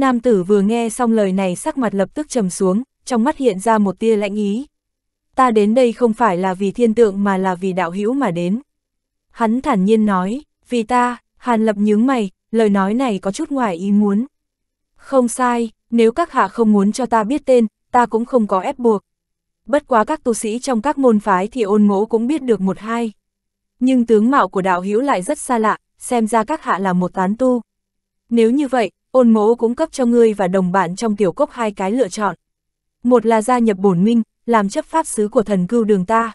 Nam tử vừa nghe xong lời này sắc mặt lập tức trầm xuống, trong mắt hiện ra một tia lạnh ý. Ta đến đây không phải là vì thiên tượng mà là vì đạo hữu mà đến. Hắn thản nhiên nói, vì ta, Hàn Lập nhướng mày, lời nói này có chút ngoài ý muốn. Không sai, nếu các hạ không muốn cho ta biết tên, ta cũng không có ép buộc. Bất quá các tu sĩ trong các môn phái thì ôn ngỗ cũng biết được một hai. Nhưng tướng mạo của đạo hữu lại rất xa lạ, xem ra các hạ là một tán tu. Nếu như vậy, ôn mỗ cũng cấp cho ngươi và đồng bạn trong tiểu cốc hai cái lựa chọn. Một là gia nhập bổn minh, làm chấp pháp sứ của thần cưu đường ta.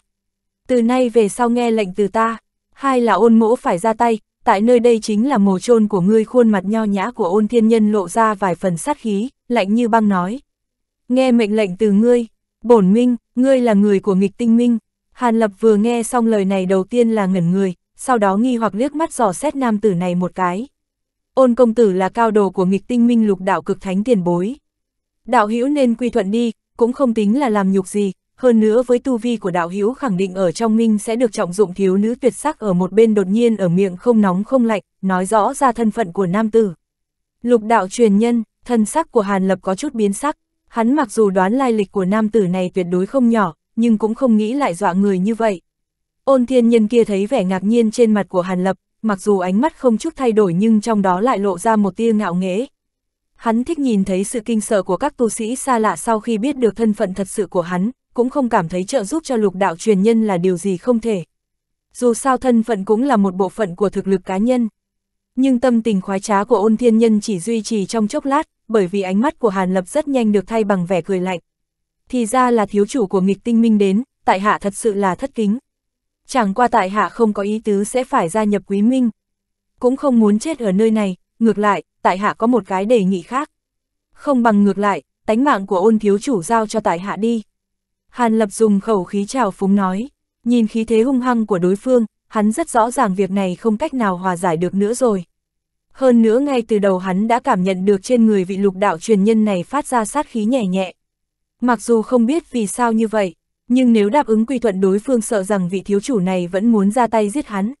Từ nay về sau nghe lệnh từ ta. Hai là ôn mỗ phải ra tay, tại nơi đây chính là mồ chôn của ngươi khuôn mặt nho nhã của ôn thiên nhân lộ ra vài phần sát khí, lạnh như băng nói. Nghe mệnh lệnh từ ngươi, bổn minh, ngươi là người của nghịch tinh minh. Hàn Lập vừa nghe xong lời này đầu tiên là ngẩn người, sau đó nghi hoặc liếc mắt dò xét nam tử này một cái ôn công tử là cao đồ của nghịch tinh minh lục đạo cực thánh tiền bối. Đạo hữu nên quy thuận đi, cũng không tính là làm nhục gì, hơn nữa với tu vi của đạo hữu khẳng định ở trong minh sẽ được trọng dụng thiếu nữ tuyệt sắc ở một bên đột nhiên ở miệng không nóng không lạnh, nói rõ ra thân phận của nam tử. Lục đạo truyền nhân, thân sắc của Hàn Lập có chút biến sắc, hắn mặc dù đoán lai lịch của nam tử này tuyệt đối không nhỏ, nhưng cũng không nghĩ lại dọa người như vậy. Ôn thiên nhân kia thấy vẻ ngạc nhiên trên mặt của Hàn Lập, mặc dù ánh mắt không chút thay đổi nhưng trong đó lại lộ ra một tia ngạo nghễ. Hắn thích nhìn thấy sự kinh sợ của các tu sĩ xa lạ sau khi biết được thân phận thật sự của hắn, cũng không cảm thấy trợ giúp cho lục đạo truyền nhân là điều gì không thể. Dù sao thân phận cũng là một bộ phận của thực lực cá nhân. Nhưng tâm tình khoái trá của ôn thiên nhân chỉ duy trì trong chốc lát, bởi vì ánh mắt của Hàn Lập rất nhanh được thay bằng vẻ cười lạnh. Thì ra là thiếu chủ của nghịch tinh minh đến, tại hạ thật sự là thất kính chẳng qua tại hạ không có ý tứ sẽ phải gia nhập quý minh. Cũng không muốn chết ở nơi này, ngược lại, tại hạ có một cái đề nghị khác. Không bằng ngược lại, tánh mạng của ôn thiếu chủ giao cho tại hạ đi. Hàn Lập dùng khẩu khí trào phúng nói, nhìn khí thế hung hăng của đối phương, hắn rất rõ ràng việc này không cách nào hòa giải được nữa rồi. Hơn nữa ngay từ đầu hắn đã cảm nhận được trên người vị lục đạo truyền nhân này phát ra sát khí nhẹ nhẹ. Mặc dù không biết vì sao như vậy, nhưng nếu đáp ứng quy thuận đối phương sợ rằng vị thiếu chủ này vẫn muốn ra tay giết hắn.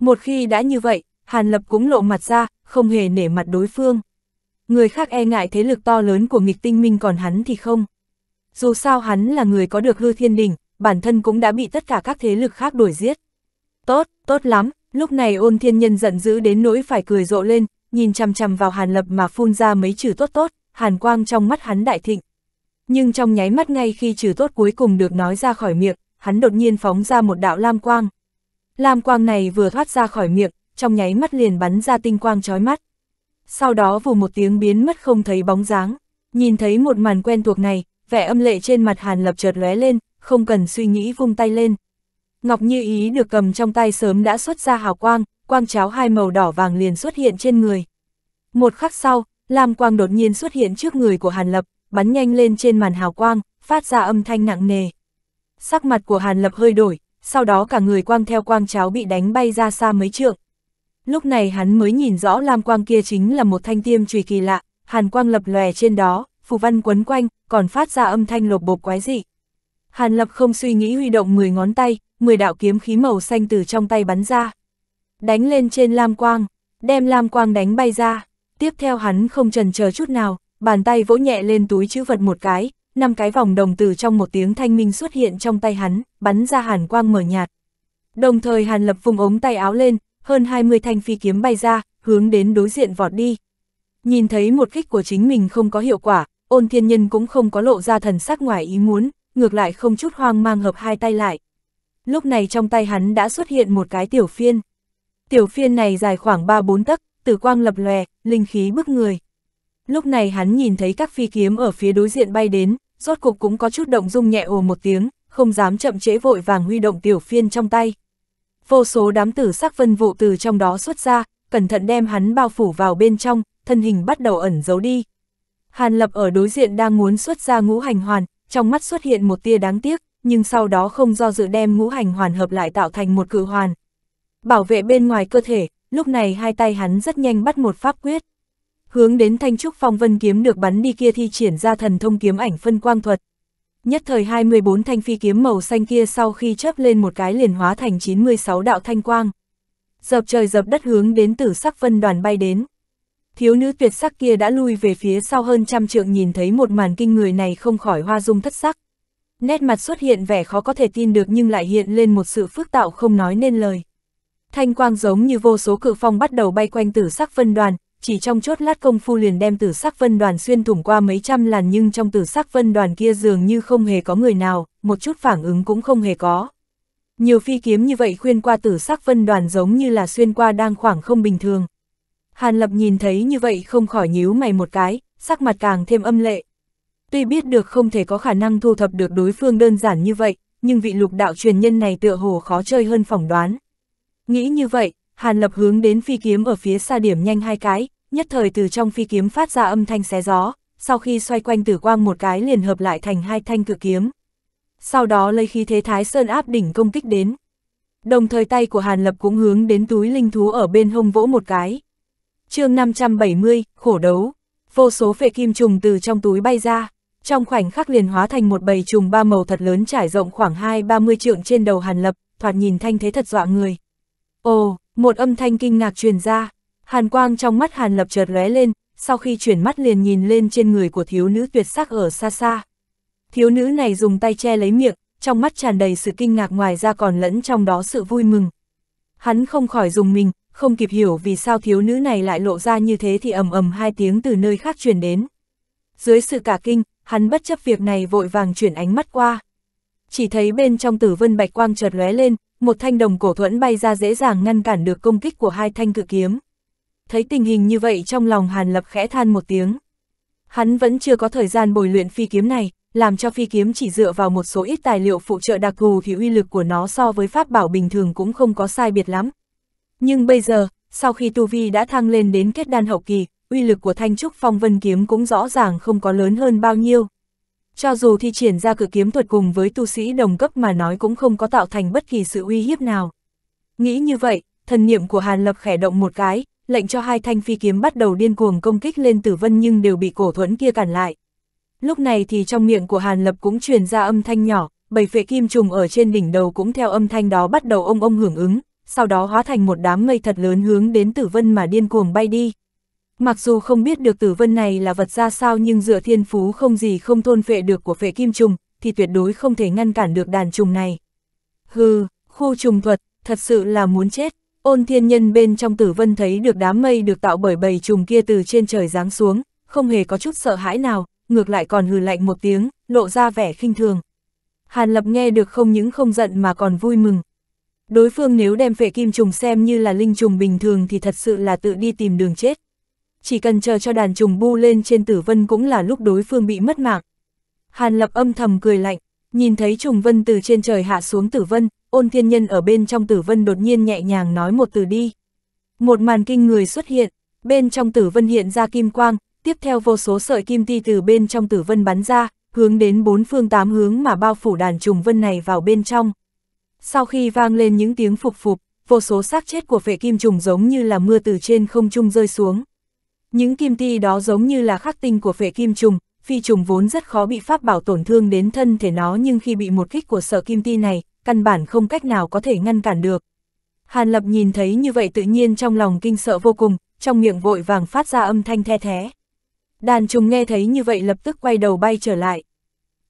Một khi đã như vậy, Hàn Lập cũng lộ mặt ra, không hề nể mặt đối phương. Người khác e ngại thế lực to lớn của nghịch tinh minh còn hắn thì không. Dù sao hắn là người có được hư thiên đình, bản thân cũng đã bị tất cả các thế lực khác đuổi giết. Tốt, tốt lắm, lúc này ôn thiên nhân giận dữ đến nỗi phải cười rộ lên, nhìn chằm chằm vào Hàn Lập mà phun ra mấy chữ tốt tốt, Hàn Quang trong mắt hắn đại thịnh nhưng trong nháy mắt ngay khi trừ tốt cuối cùng được nói ra khỏi miệng, hắn đột nhiên phóng ra một đạo lam quang. Lam quang này vừa thoát ra khỏi miệng, trong nháy mắt liền bắn ra tinh quang chói mắt. Sau đó vù một tiếng biến mất không thấy bóng dáng, nhìn thấy một màn quen thuộc này, vẻ âm lệ trên mặt Hàn Lập chợt lóe lên, không cần suy nghĩ vung tay lên. Ngọc Như Ý được cầm trong tay sớm đã xuất ra hào quang, quang cháo hai màu đỏ vàng liền xuất hiện trên người. Một khắc sau, Lam quang đột nhiên xuất hiện trước người của Hàn Lập, bắn nhanh lên trên màn hào quang, phát ra âm thanh nặng nề. Sắc mặt của Hàn Lập hơi đổi, sau đó cả người quang theo quang cháo bị đánh bay ra xa mấy trượng. Lúc này hắn mới nhìn rõ lam quang kia chính là một thanh tiêm chùy kỳ lạ, hàn quang lập lòe trên đó, phù văn quấn quanh, còn phát ra âm thanh lột bột quái dị. Hàn lập không suy nghĩ huy động 10 ngón tay, 10 đạo kiếm khí màu xanh từ trong tay bắn ra. Đánh lên trên lam quang, đem lam quang đánh bay ra, tiếp theo hắn không trần chờ chút nào, bàn tay vỗ nhẹ lên túi chữ vật một cái, năm cái vòng đồng từ trong một tiếng thanh minh xuất hiện trong tay hắn, bắn ra hàn quang mở nhạt. Đồng thời hàn lập vùng ống tay áo lên, hơn 20 thanh phi kiếm bay ra, hướng đến đối diện vọt đi. Nhìn thấy một kích của chính mình không có hiệu quả, ôn thiên nhân cũng không có lộ ra thần sắc ngoài ý muốn, ngược lại không chút hoang mang hợp hai tay lại. Lúc này trong tay hắn đã xuất hiện một cái tiểu phiên. Tiểu phiên này dài khoảng 3-4 tấc, tử quang lập lòe, linh khí bức người, Lúc này hắn nhìn thấy các phi kiếm ở phía đối diện bay đến, rốt cục cũng có chút động dung nhẹ ồ một tiếng, không dám chậm trễ vội vàng huy động tiểu phiên trong tay. Vô số đám tử sắc vân vụ từ trong đó xuất ra, cẩn thận đem hắn bao phủ vào bên trong, thân hình bắt đầu ẩn giấu đi. Hàn Lập ở đối diện đang muốn xuất ra ngũ hành hoàn, trong mắt xuất hiện một tia đáng tiếc, nhưng sau đó không do dự đem ngũ hành hoàn hợp lại tạo thành một cự hoàn. Bảo vệ bên ngoài cơ thể, lúc này hai tay hắn rất nhanh bắt một pháp quyết hướng đến thanh trúc phong vân kiếm được bắn đi kia thi triển ra thần thông kiếm ảnh phân quang thuật. Nhất thời 24 thanh phi kiếm màu xanh kia sau khi chớp lên một cái liền hóa thành 96 đạo thanh quang. Dập trời dập đất hướng đến tử sắc vân đoàn bay đến. Thiếu nữ tuyệt sắc kia đã lui về phía sau hơn trăm trượng nhìn thấy một màn kinh người này không khỏi hoa dung thất sắc. Nét mặt xuất hiện vẻ khó có thể tin được nhưng lại hiện lên một sự phức tạo không nói nên lời. Thanh quang giống như vô số cự phong bắt đầu bay quanh tử sắc vân đoàn, chỉ trong chốt lát công phu liền đem tử sắc vân đoàn xuyên thủng qua mấy trăm làn nhưng trong tử sắc vân đoàn kia dường như không hề có người nào, một chút phản ứng cũng không hề có. Nhiều phi kiếm như vậy khuyên qua tử sắc vân đoàn giống như là xuyên qua đang khoảng không bình thường. Hàn Lập nhìn thấy như vậy không khỏi nhíu mày một cái, sắc mặt càng thêm âm lệ. Tuy biết được không thể có khả năng thu thập được đối phương đơn giản như vậy, nhưng vị lục đạo truyền nhân này tựa hồ khó chơi hơn phỏng đoán. Nghĩ như vậy, Hàn Lập hướng đến phi kiếm ở phía xa điểm nhanh hai cái, nhất thời từ trong phi kiếm phát ra âm thanh xé gió, sau khi xoay quanh tử quang một cái liền hợp lại thành hai thanh cự kiếm. Sau đó lấy khí thế thái sơn áp đỉnh công kích đến. Đồng thời tay của Hàn Lập cũng hướng đến túi linh thú ở bên hông vỗ một cái. chương 570, khổ đấu. Vô số phệ kim trùng từ trong túi bay ra, trong khoảnh khắc liền hóa thành một bầy trùng ba màu thật lớn trải rộng khoảng 2-30 trượng trên đầu Hàn Lập, thoạt nhìn thanh thế thật dọa người. Ồ, một âm thanh kinh ngạc truyền ra, Hàn quang trong mắt Hàn Lập chợt lóe lên, sau khi chuyển mắt liền nhìn lên trên người của thiếu nữ tuyệt sắc ở xa xa. Thiếu nữ này dùng tay che lấy miệng, trong mắt tràn đầy sự kinh ngạc ngoài ra còn lẫn trong đó sự vui mừng. Hắn không khỏi dùng mình, không kịp hiểu vì sao thiếu nữ này lại lộ ra như thế thì ầm ầm hai tiếng từ nơi khác truyền đến. Dưới sự cả kinh, hắn bất chấp việc này vội vàng chuyển ánh mắt qua. Chỉ thấy bên trong tử vân bạch quang chợt lóe lên, một thanh đồng cổ thuẫn bay ra dễ dàng ngăn cản được công kích của hai thanh cự kiếm thấy tình hình như vậy trong lòng Hàn Lập khẽ than một tiếng. Hắn vẫn chưa có thời gian bồi luyện phi kiếm này, làm cho phi kiếm chỉ dựa vào một số ít tài liệu phụ trợ đặc thù thì uy lực của nó so với pháp bảo bình thường cũng không có sai biệt lắm. Nhưng bây giờ, sau khi Tu Vi đã thăng lên đến kết đan hậu kỳ, uy lực của thanh trúc phong vân kiếm cũng rõ ràng không có lớn hơn bao nhiêu. Cho dù thi triển ra cử kiếm thuật cùng với tu sĩ đồng cấp mà nói cũng không có tạo thành bất kỳ sự uy hiếp nào. Nghĩ như vậy, thần niệm của Hàn Lập khẽ động một cái, lệnh cho hai thanh phi kiếm bắt đầu điên cuồng công kích lên tử vân nhưng đều bị cổ thuẫn kia cản lại. Lúc này thì trong miệng của Hàn Lập cũng truyền ra âm thanh nhỏ, bảy phệ kim trùng ở trên đỉnh đầu cũng theo âm thanh đó bắt đầu ông ông hưởng ứng, sau đó hóa thành một đám mây thật lớn hướng đến tử vân mà điên cuồng bay đi. Mặc dù không biết được tử vân này là vật ra sao nhưng dựa thiên phú không gì không thôn phệ được của phệ kim trùng, thì tuyệt đối không thể ngăn cản được đàn trùng này. Hừ, khu trùng thuật, thật sự là muốn chết. Ôn thiên nhân bên trong tử vân thấy được đám mây được tạo bởi bầy trùng kia từ trên trời giáng xuống, không hề có chút sợ hãi nào, ngược lại còn hừ lạnh một tiếng, lộ ra vẻ khinh thường. Hàn lập nghe được không những không giận mà còn vui mừng. Đối phương nếu đem phệ kim trùng xem như là linh trùng bình thường thì thật sự là tự đi tìm đường chết. Chỉ cần chờ cho đàn trùng bu lên trên tử vân cũng là lúc đối phương bị mất mạng. Hàn lập âm thầm cười lạnh, nhìn thấy trùng vân từ trên trời hạ xuống tử vân, ôn thiên nhân ở bên trong tử vân đột nhiên nhẹ nhàng nói một từ đi. Một màn kinh người xuất hiện, bên trong tử vân hiện ra kim quang, tiếp theo vô số sợi kim ti từ bên trong tử vân bắn ra, hướng đến bốn phương tám hướng mà bao phủ đàn trùng vân này vào bên trong. Sau khi vang lên những tiếng phục phục, vô số xác chết của vệ kim trùng giống như là mưa từ trên không trung rơi xuống. Những kim ti đó giống như là khắc tinh của vệ kim trùng, phi trùng vốn rất khó bị pháp bảo tổn thương đến thân thể nó nhưng khi bị một kích của sở kim ti này, căn bản không cách nào có thể ngăn cản được. Hàn Lập nhìn thấy như vậy tự nhiên trong lòng kinh sợ vô cùng, trong miệng vội vàng phát ra âm thanh the thé. Đàn trùng nghe thấy như vậy lập tức quay đầu bay trở lại.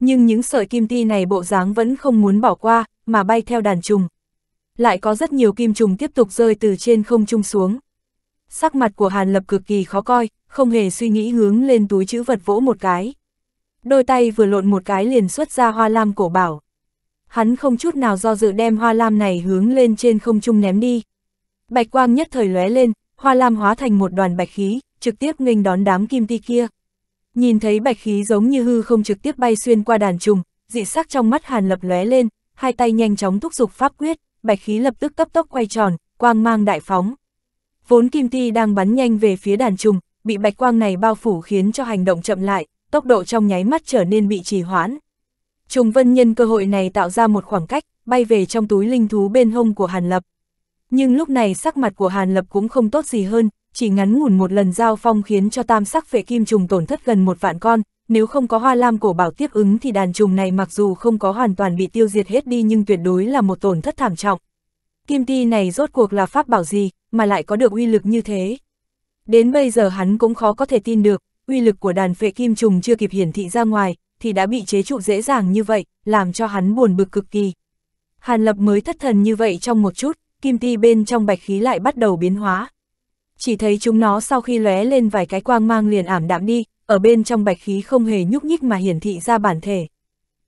Nhưng những sợi kim ti này bộ dáng vẫn không muốn bỏ qua, mà bay theo đàn trùng. Lại có rất nhiều kim trùng tiếp tục rơi từ trên không trung xuống. Sắc mặt của Hàn Lập cực kỳ khó coi, không hề suy nghĩ hướng lên túi chữ vật vỗ một cái. Đôi tay vừa lộn một cái liền xuất ra hoa lam cổ bảo hắn không chút nào do dự đem hoa lam này hướng lên trên không trung ném đi. Bạch quang nhất thời lóe lên, hoa lam hóa thành một đoàn bạch khí, trực tiếp nghênh đón đám kim ti kia. Nhìn thấy bạch khí giống như hư không trực tiếp bay xuyên qua đàn trùng, dị sắc trong mắt Hàn Lập lóe lên, hai tay nhanh chóng thúc giục pháp quyết, bạch khí lập tức cấp tốc quay tròn, quang mang đại phóng. Vốn kim ti đang bắn nhanh về phía đàn trùng, bị bạch quang này bao phủ khiến cho hành động chậm lại, tốc độ trong nháy mắt trở nên bị trì hoãn. Trùng Vân nhân cơ hội này tạo ra một khoảng cách, bay về trong túi linh thú bên hông của Hàn Lập. Nhưng lúc này sắc mặt của Hàn Lập cũng không tốt gì hơn, chỉ ngắn ngủn một lần giao phong khiến cho tam sắc phệ kim trùng tổn thất gần một vạn con, nếu không có hoa lam cổ bảo tiếp ứng thì đàn trùng này mặc dù không có hoàn toàn bị tiêu diệt hết đi nhưng tuyệt đối là một tổn thất thảm trọng. Kim ti này rốt cuộc là pháp bảo gì, mà lại có được uy lực như thế. Đến bây giờ hắn cũng khó có thể tin được, uy lực của đàn phệ kim trùng chưa kịp hiển thị ra ngoài, thì đã bị chế trụ dễ dàng như vậy, làm cho hắn buồn bực cực kỳ. Hàn Lập mới thất thần như vậy trong một chút, kim ti bên trong bạch khí lại bắt đầu biến hóa. Chỉ thấy chúng nó sau khi lóe lên vài cái quang mang liền ảm đạm đi, ở bên trong bạch khí không hề nhúc nhích mà hiển thị ra bản thể.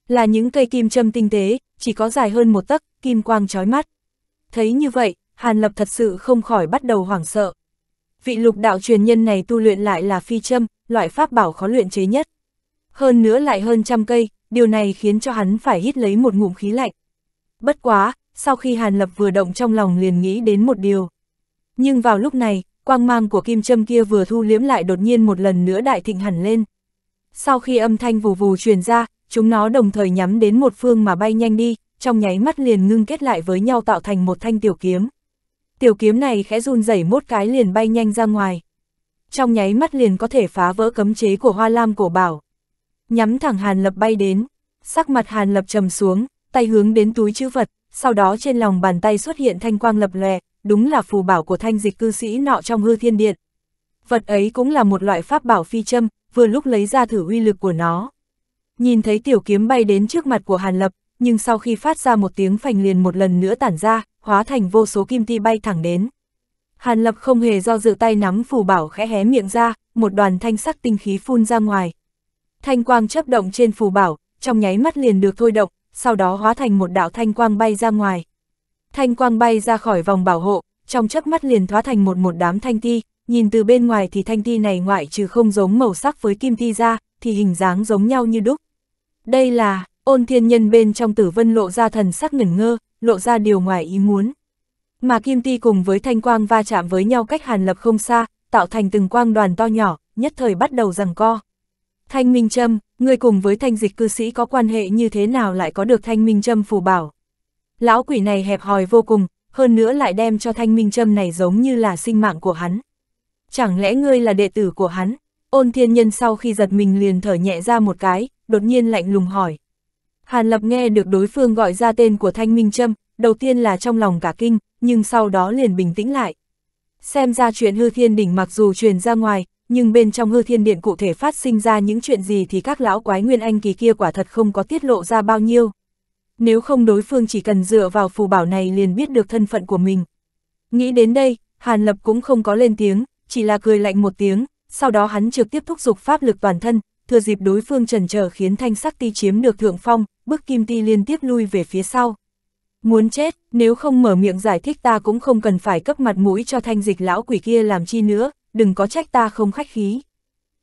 Là những cây kim châm tinh tế, chỉ có dài hơn một tấc, kim quang chói mắt. Thấy như vậy, Hàn Lập thật sự không khỏi bắt đầu hoảng sợ. Vị lục đạo truyền nhân này tu luyện lại là phi châm, loại pháp bảo khó luyện chế nhất hơn nữa lại hơn trăm cây, điều này khiến cho hắn phải hít lấy một ngụm khí lạnh. Bất quá, sau khi Hàn Lập vừa động trong lòng liền nghĩ đến một điều. Nhưng vào lúc này, quang mang của kim châm kia vừa thu liếm lại đột nhiên một lần nữa đại thịnh hẳn lên. Sau khi âm thanh vù vù truyền ra, chúng nó đồng thời nhắm đến một phương mà bay nhanh đi, trong nháy mắt liền ngưng kết lại với nhau tạo thành một thanh tiểu kiếm. Tiểu kiếm này khẽ run rẩy mốt cái liền bay nhanh ra ngoài. Trong nháy mắt liền có thể phá vỡ cấm chế của hoa lam cổ bảo nhắm thẳng Hàn Lập bay đến, sắc mặt Hàn Lập trầm xuống, tay hướng đến túi chữ vật, sau đó trên lòng bàn tay xuất hiện thanh quang lập lòe, đúng là phù bảo của thanh dịch cư sĩ nọ trong hư thiên điện. Vật ấy cũng là một loại pháp bảo phi châm, vừa lúc lấy ra thử uy lực của nó. Nhìn thấy tiểu kiếm bay đến trước mặt của Hàn Lập, nhưng sau khi phát ra một tiếng phành liền một lần nữa tản ra, hóa thành vô số kim ti bay thẳng đến. Hàn Lập không hề do dự tay nắm phù bảo khẽ hé miệng ra, một đoàn thanh sắc tinh khí phun ra ngoài, Thanh quang chấp động trên phù bảo, trong nháy mắt liền được thôi động, sau đó hóa thành một đạo thanh quang bay ra ngoài. Thanh quang bay ra khỏi vòng bảo hộ, trong chớp mắt liền thoá thành một một đám thanh ti, nhìn từ bên ngoài thì thanh ti này ngoại trừ không giống màu sắc với kim ti ra, thì hình dáng giống nhau như đúc. Đây là, ôn thiên nhân bên trong tử vân lộ ra thần sắc ngẩn ngơ, lộ ra điều ngoài ý muốn. Mà kim ti cùng với thanh quang va chạm với nhau cách hàn lập không xa, tạo thành từng quang đoàn to nhỏ, nhất thời bắt đầu rằng co. Thanh Minh Trâm, người cùng với thanh dịch cư sĩ có quan hệ như thế nào lại có được Thanh Minh Trâm phù bảo? Lão quỷ này hẹp hòi vô cùng, hơn nữa lại đem cho Thanh Minh Trâm này giống như là sinh mạng của hắn. Chẳng lẽ ngươi là đệ tử của hắn? Ôn thiên nhân sau khi giật mình liền thở nhẹ ra một cái, đột nhiên lạnh lùng hỏi. Hàn Lập nghe được đối phương gọi ra tên của Thanh Minh Trâm, đầu tiên là trong lòng cả kinh, nhưng sau đó liền bình tĩnh lại. Xem ra chuyện hư thiên đỉnh mặc dù truyền ra ngoài, nhưng bên trong hư thiên điện cụ thể phát sinh ra những chuyện gì thì các lão quái nguyên anh kỳ kia quả thật không có tiết lộ ra bao nhiêu. Nếu không đối phương chỉ cần dựa vào phù bảo này liền biết được thân phận của mình. Nghĩ đến đây, Hàn Lập cũng không có lên tiếng, chỉ là cười lạnh một tiếng, sau đó hắn trực tiếp thúc giục pháp lực toàn thân, thừa dịp đối phương trần trở khiến thanh sắc ti chiếm được thượng phong, bức kim ti liên tiếp lui về phía sau. Muốn chết, nếu không mở miệng giải thích ta cũng không cần phải cấp mặt mũi cho thanh dịch lão quỷ kia làm chi nữa, đừng có trách ta không khách khí.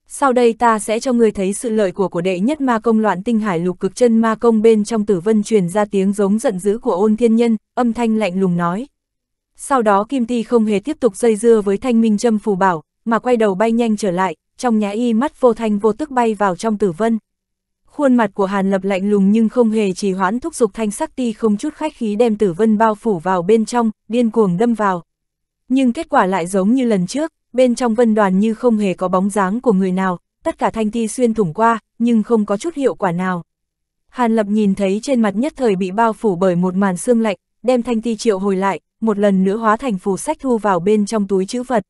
Sau đây ta sẽ cho ngươi thấy sự lợi của của đệ nhất ma công loạn tinh hải lục cực chân ma công bên trong tử vân truyền ra tiếng giống giận dữ của ôn thiên nhân, âm thanh lạnh lùng nói. Sau đó Kim Ti không hề tiếp tục dây dưa với thanh minh châm phù bảo, mà quay đầu bay nhanh trở lại, trong nhà y mắt vô thanh vô tức bay vào trong tử vân. Khuôn mặt của Hàn Lập lạnh lùng nhưng không hề trì hoãn thúc giục thanh sắc ti không chút khách khí đem tử vân bao phủ vào bên trong, điên cuồng đâm vào. Nhưng kết quả lại giống như lần trước, bên trong vân đoàn như không hề có bóng dáng của người nào, tất cả thanh thi xuyên thủng qua, nhưng không có chút hiệu quả nào. Hàn Lập nhìn thấy trên mặt nhất thời bị bao phủ bởi một màn xương lạnh, đem thanh ti triệu hồi lại, một lần nữa hóa thành phù sách thu vào bên trong túi chữ vật.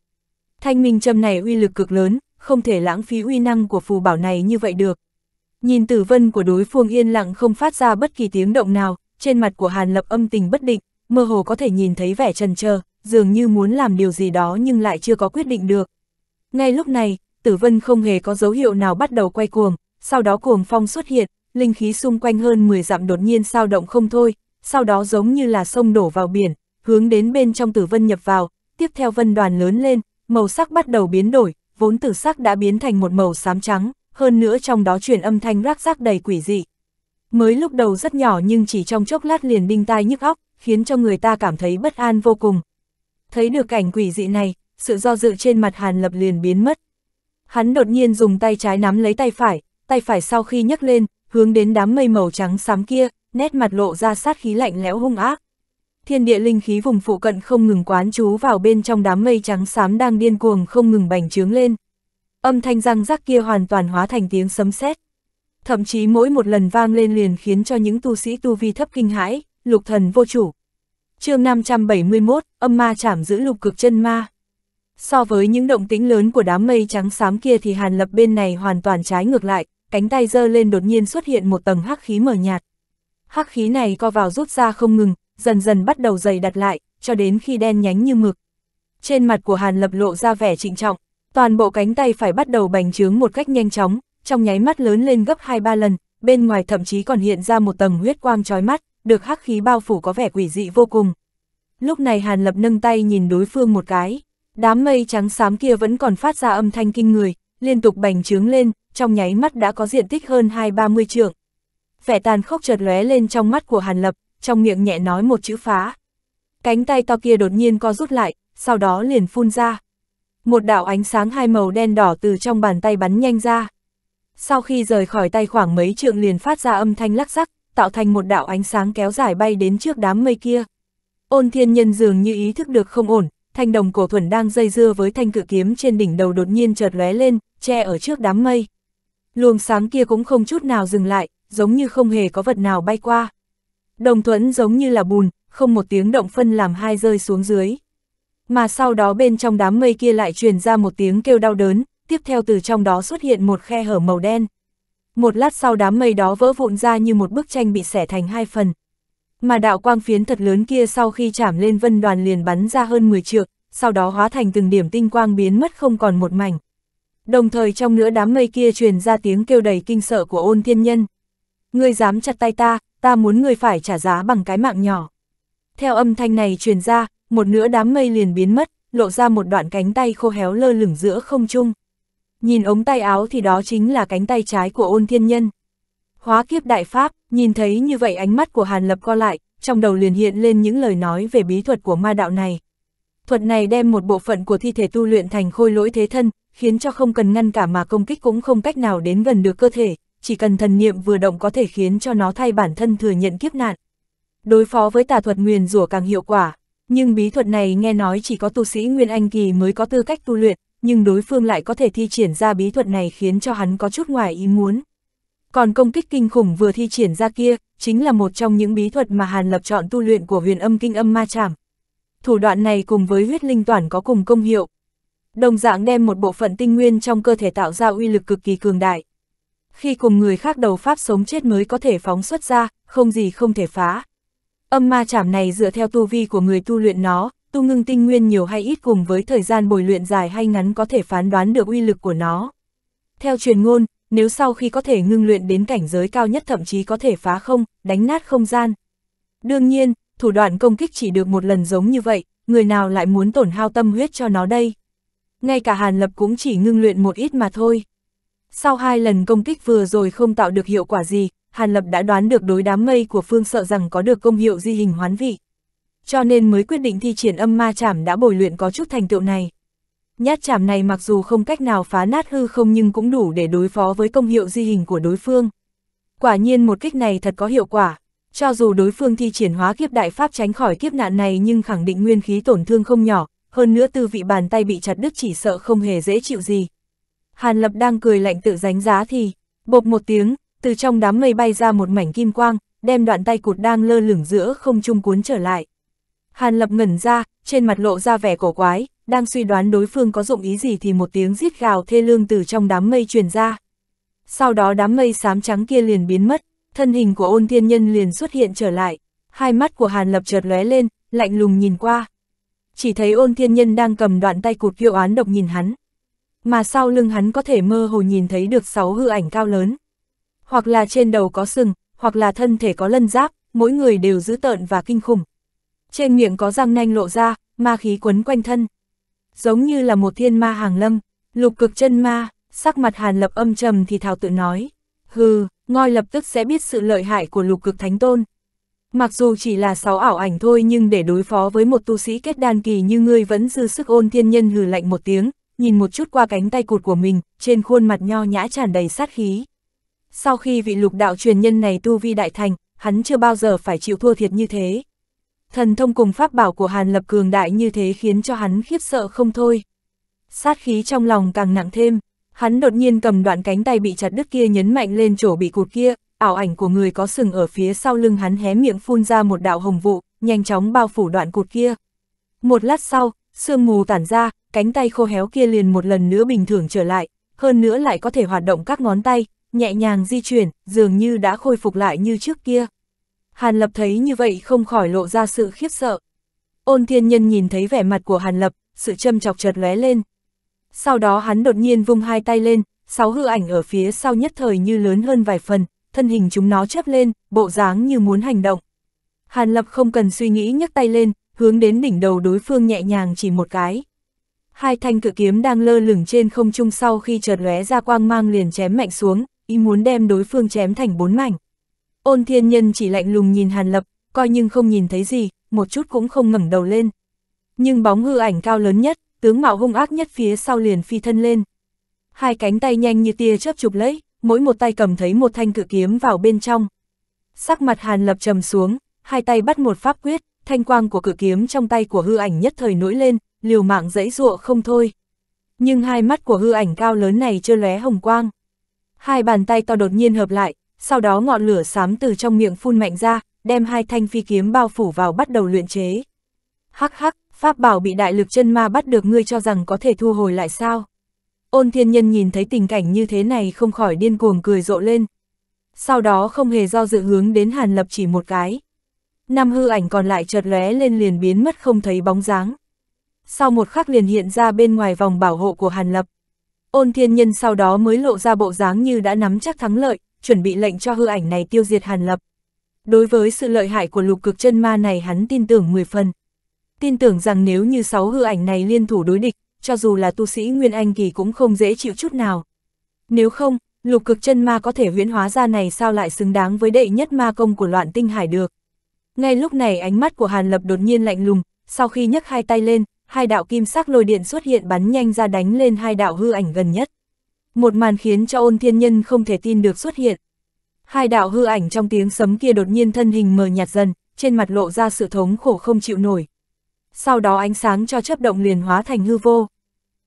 Thanh minh châm này uy lực cực lớn, không thể lãng phí uy năng của phù bảo này như vậy được. Nhìn tử vân của đối phương yên lặng không phát ra bất kỳ tiếng động nào, trên mặt của Hàn Lập âm tình bất định, mơ hồ có thể nhìn thấy vẻ trần chờ dường như muốn làm điều gì đó nhưng lại chưa có quyết định được. Ngay lúc này, Tử Vân không hề có dấu hiệu nào bắt đầu quay cuồng, sau đó cuồng phong xuất hiện, linh khí xung quanh hơn 10 dặm đột nhiên sao động không thôi, sau đó giống như là sông đổ vào biển, hướng đến bên trong Tử Vân nhập vào, tiếp theo vân đoàn lớn lên, màu sắc bắt đầu biến đổi, vốn tử sắc đã biến thành một màu xám trắng, hơn nữa trong đó truyền âm thanh rắc rác đầy quỷ dị. Mới lúc đầu rất nhỏ nhưng chỉ trong chốc lát liền đinh tai nhức óc, khiến cho người ta cảm thấy bất an vô cùng, thấy được cảnh quỷ dị này, sự do dự trên mặt Hàn Lập liền biến mất. Hắn đột nhiên dùng tay trái nắm lấy tay phải, tay phải sau khi nhấc lên, hướng đến đám mây màu trắng xám kia, nét mặt lộ ra sát khí lạnh lẽo hung ác. Thiên địa linh khí vùng phụ cận không ngừng quán chú vào bên trong đám mây trắng xám đang điên cuồng không ngừng bành trướng lên. Âm thanh răng rắc kia hoàn toàn hóa thành tiếng sấm sét. Thậm chí mỗi một lần vang lên liền khiến cho những tu sĩ tu vi thấp kinh hãi, lục thần vô chủ, chương 571, âm ma chảm giữ lục cực chân ma. So với những động tĩnh lớn của đám mây trắng xám kia thì Hàn Lập bên này hoàn toàn trái ngược lại, cánh tay giơ lên đột nhiên xuất hiện một tầng hắc khí mờ nhạt. Hắc khí này co vào rút ra không ngừng, dần dần bắt đầu dày đặt lại, cho đến khi đen nhánh như mực. Trên mặt của Hàn Lập lộ ra vẻ trịnh trọng, toàn bộ cánh tay phải bắt đầu bành trướng một cách nhanh chóng, trong nháy mắt lớn lên gấp 2-3 lần, bên ngoài thậm chí còn hiện ra một tầng huyết quang chói mắt, được hắc khí bao phủ có vẻ quỷ dị vô cùng. Lúc này Hàn Lập nâng tay nhìn đối phương một cái, đám mây trắng xám kia vẫn còn phát ra âm thanh kinh người, liên tục bành trướng lên, trong nháy mắt đã có diện tích hơn hai ba mươi trượng. Vẻ tàn khốc chợt lóe lên trong mắt của Hàn Lập, trong miệng nhẹ nói một chữ phá. Cánh tay to kia đột nhiên co rút lại, sau đó liền phun ra. Một đạo ánh sáng hai màu đen đỏ từ trong bàn tay bắn nhanh ra. Sau khi rời khỏi tay khoảng mấy trượng liền phát ra âm thanh lắc sắc tạo thành một đạo ánh sáng kéo dài bay đến trước đám mây kia. Ôn thiên nhân dường như ý thức được không ổn, thanh đồng cổ thuần đang dây dưa với thanh cự kiếm trên đỉnh đầu đột nhiên chợt lóe lên, che ở trước đám mây. Luồng sáng kia cũng không chút nào dừng lại, giống như không hề có vật nào bay qua. Đồng thuẫn giống như là bùn, không một tiếng động phân làm hai rơi xuống dưới. Mà sau đó bên trong đám mây kia lại truyền ra một tiếng kêu đau đớn, tiếp theo từ trong đó xuất hiện một khe hở màu đen. Một lát sau đám mây đó vỡ vụn ra như một bức tranh bị xẻ thành hai phần. Mà đạo quang phiến thật lớn kia sau khi chạm lên vân đoàn liền bắn ra hơn 10 trượng, sau đó hóa thành từng điểm tinh quang biến mất không còn một mảnh. Đồng thời trong nửa đám mây kia truyền ra tiếng kêu đầy kinh sợ của ôn thiên nhân. Ngươi dám chặt tay ta, ta muốn ngươi phải trả giá bằng cái mạng nhỏ. Theo âm thanh này truyền ra, một nửa đám mây liền biến mất, lộ ra một đoạn cánh tay khô héo lơ lửng giữa không trung nhìn ống tay áo thì đó chính là cánh tay trái của ôn thiên nhân. Hóa kiếp đại pháp, nhìn thấy như vậy ánh mắt của Hàn Lập co lại, trong đầu liền hiện lên những lời nói về bí thuật của ma đạo này. Thuật này đem một bộ phận của thi thể tu luyện thành khôi lỗi thế thân, khiến cho không cần ngăn cả mà công kích cũng không cách nào đến gần được cơ thể, chỉ cần thần niệm vừa động có thể khiến cho nó thay bản thân thừa nhận kiếp nạn. Đối phó với tà thuật nguyền rủa càng hiệu quả, nhưng bí thuật này nghe nói chỉ có tu sĩ Nguyên Anh Kỳ mới có tư cách tu luyện, nhưng đối phương lại có thể thi triển ra bí thuật này khiến cho hắn có chút ngoài ý muốn. Còn công kích kinh khủng vừa thi triển ra kia, chính là một trong những bí thuật mà Hàn Lập chọn tu luyện của huyền âm kinh âm ma trảm. Thủ đoạn này cùng với huyết linh toàn có cùng công hiệu. Đồng dạng đem một bộ phận tinh nguyên trong cơ thể tạo ra uy lực cực kỳ cường đại. Khi cùng người khác đầu pháp sống chết mới có thể phóng xuất ra, không gì không thể phá. Âm ma trảm này dựa theo tu vi của người tu luyện nó, tu ngưng tinh nguyên nhiều hay ít cùng với thời gian bồi luyện dài hay ngắn có thể phán đoán được uy lực của nó. Theo truyền ngôn, nếu sau khi có thể ngưng luyện đến cảnh giới cao nhất thậm chí có thể phá không, đánh nát không gian. Đương nhiên, thủ đoạn công kích chỉ được một lần giống như vậy, người nào lại muốn tổn hao tâm huyết cho nó đây. Ngay cả Hàn Lập cũng chỉ ngưng luyện một ít mà thôi. Sau hai lần công kích vừa rồi không tạo được hiệu quả gì, Hàn Lập đã đoán được đối đám mây của Phương sợ rằng có được công hiệu di hình hoán vị cho nên mới quyết định thi triển âm ma chảm đã bồi luyện có chút thành tựu này. Nhát chảm này mặc dù không cách nào phá nát hư không nhưng cũng đủ để đối phó với công hiệu di hình của đối phương. Quả nhiên một kích này thật có hiệu quả, cho dù đối phương thi triển hóa kiếp đại pháp tránh khỏi kiếp nạn này nhưng khẳng định nguyên khí tổn thương không nhỏ, hơn nữa tư vị bàn tay bị chặt đứt chỉ sợ không hề dễ chịu gì. Hàn Lập đang cười lạnh tự đánh giá thì, bộp một tiếng, từ trong đám mây bay ra một mảnh kim quang, đem đoạn tay cụt đang lơ lửng giữa không trung cuốn trở lại. Hàn Lập ngẩn ra, trên mặt lộ ra vẻ cổ quái, đang suy đoán đối phương có dụng ý gì thì một tiếng giết gào thê lương từ trong đám mây truyền ra. Sau đó đám mây xám trắng kia liền biến mất, thân hình của ôn thiên nhân liền xuất hiện trở lại, hai mắt của Hàn Lập chợt lóe lên, lạnh lùng nhìn qua. Chỉ thấy ôn thiên nhân đang cầm đoạn tay cụt hiệu án độc nhìn hắn. Mà sau lưng hắn có thể mơ hồ nhìn thấy được sáu hư ảnh cao lớn. Hoặc là trên đầu có sừng, hoặc là thân thể có lân giáp, mỗi người đều dữ tợn và kinh khủng trên miệng có răng nanh lộ ra, ma khí quấn quanh thân. Giống như là một thiên ma hàng lâm, lục cực chân ma, sắc mặt hàn lập âm trầm thì thảo tự nói. Hừ, ngoi lập tức sẽ biết sự lợi hại của lục cực thánh tôn. Mặc dù chỉ là sáu ảo ảnh thôi nhưng để đối phó với một tu sĩ kết đan kỳ như ngươi vẫn dư sức ôn thiên nhân hừ lạnh một tiếng, nhìn một chút qua cánh tay cụt của mình, trên khuôn mặt nho nhã tràn đầy sát khí. Sau khi vị lục đạo truyền nhân này tu vi đại thành, hắn chưa bao giờ phải chịu thua thiệt như thế thần thông cùng pháp bảo của Hàn Lập cường đại như thế khiến cho hắn khiếp sợ không thôi. Sát khí trong lòng càng nặng thêm, hắn đột nhiên cầm đoạn cánh tay bị chặt đứt kia nhấn mạnh lên chỗ bị cụt kia, ảo ảnh của người có sừng ở phía sau lưng hắn hé miệng phun ra một đạo hồng vụ, nhanh chóng bao phủ đoạn cụt kia. Một lát sau, sương mù tản ra, cánh tay khô héo kia liền một lần nữa bình thường trở lại, hơn nữa lại có thể hoạt động các ngón tay, nhẹ nhàng di chuyển, dường như đã khôi phục lại như trước kia. Hàn Lập thấy như vậy không khỏi lộ ra sự khiếp sợ. Ôn thiên nhân nhìn thấy vẻ mặt của Hàn Lập, sự châm chọc chợt lóe lên. Sau đó hắn đột nhiên vung hai tay lên, sáu hư ảnh ở phía sau nhất thời như lớn hơn vài phần, thân hình chúng nó chấp lên, bộ dáng như muốn hành động. Hàn Lập không cần suy nghĩ nhấc tay lên, hướng đến đỉnh đầu đối phương nhẹ nhàng chỉ một cái. Hai thanh cự kiếm đang lơ lửng trên không trung sau khi chợt lóe ra quang mang liền chém mạnh xuống, ý muốn đem đối phương chém thành bốn mảnh. Ôn thiên nhân chỉ lạnh lùng nhìn Hàn Lập, coi nhưng không nhìn thấy gì, một chút cũng không ngẩng đầu lên. Nhưng bóng hư ảnh cao lớn nhất, tướng mạo hung ác nhất phía sau liền phi thân lên. Hai cánh tay nhanh như tia chớp chụp lấy, mỗi một tay cầm thấy một thanh cự kiếm vào bên trong. Sắc mặt Hàn Lập trầm xuống, hai tay bắt một pháp quyết, thanh quang của cự kiếm trong tay của hư ảnh nhất thời nổi lên, liều mạng dãy dụa không thôi. Nhưng hai mắt của hư ảnh cao lớn này chưa lóe hồng quang. Hai bàn tay to đột nhiên hợp lại, sau đó ngọn lửa xám từ trong miệng phun mạnh ra, đem hai thanh phi kiếm bao phủ vào bắt đầu luyện chế. Hắc hắc, pháp bảo bị đại lực chân ma bắt được ngươi cho rằng có thể thu hồi lại sao? Ôn thiên nhân nhìn thấy tình cảnh như thế này không khỏi điên cuồng cười rộ lên. Sau đó không hề do dự hướng đến hàn lập chỉ một cái. Năm hư ảnh còn lại chợt lóe lên liền biến mất không thấy bóng dáng. Sau một khắc liền hiện ra bên ngoài vòng bảo hộ của hàn lập. Ôn thiên nhân sau đó mới lộ ra bộ dáng như đã nắm chắc thắng lợi, chuẩn bị lệnh cho hư ảnh này tiêu diệt Hàn Lập. Đối với sự lợi hại của lục cực chân ma này hắn tin tưởng 10 phần. Tin tưởng rằng nếu như 6 hư ảnh này liên thủ đối địch, cho dù là tu sĩ Nguyên Anh kỳ cũng không dễ chịu chút nào. Nếu không, lục cực chân ma có thể huyễn hóa ra này sao lại xứng đáng với đệ nhất ma công của loạn tinh hải được. Ngay lúc này ánh mắt của Hàn Lập đột nhiên lạnh lùng, sau khi nhấc hai tay lên, hai đạo kim sắc lôi điện xuất hiện bắn nhanh ra đánh lên hai đạo hư ảnh gần nhất. Một màn khiến cho ôn thiên nhân không thể tin được xuất hiện. Hai đạo hư ảnh trong tiếng sấm kia đột nhiên thân hình mờ nhạt dần, trên mặt lộ ra sự thống khổ không chịu nổi. Sau đó ánh sáng cho chấp động liền hóa thành hư vô.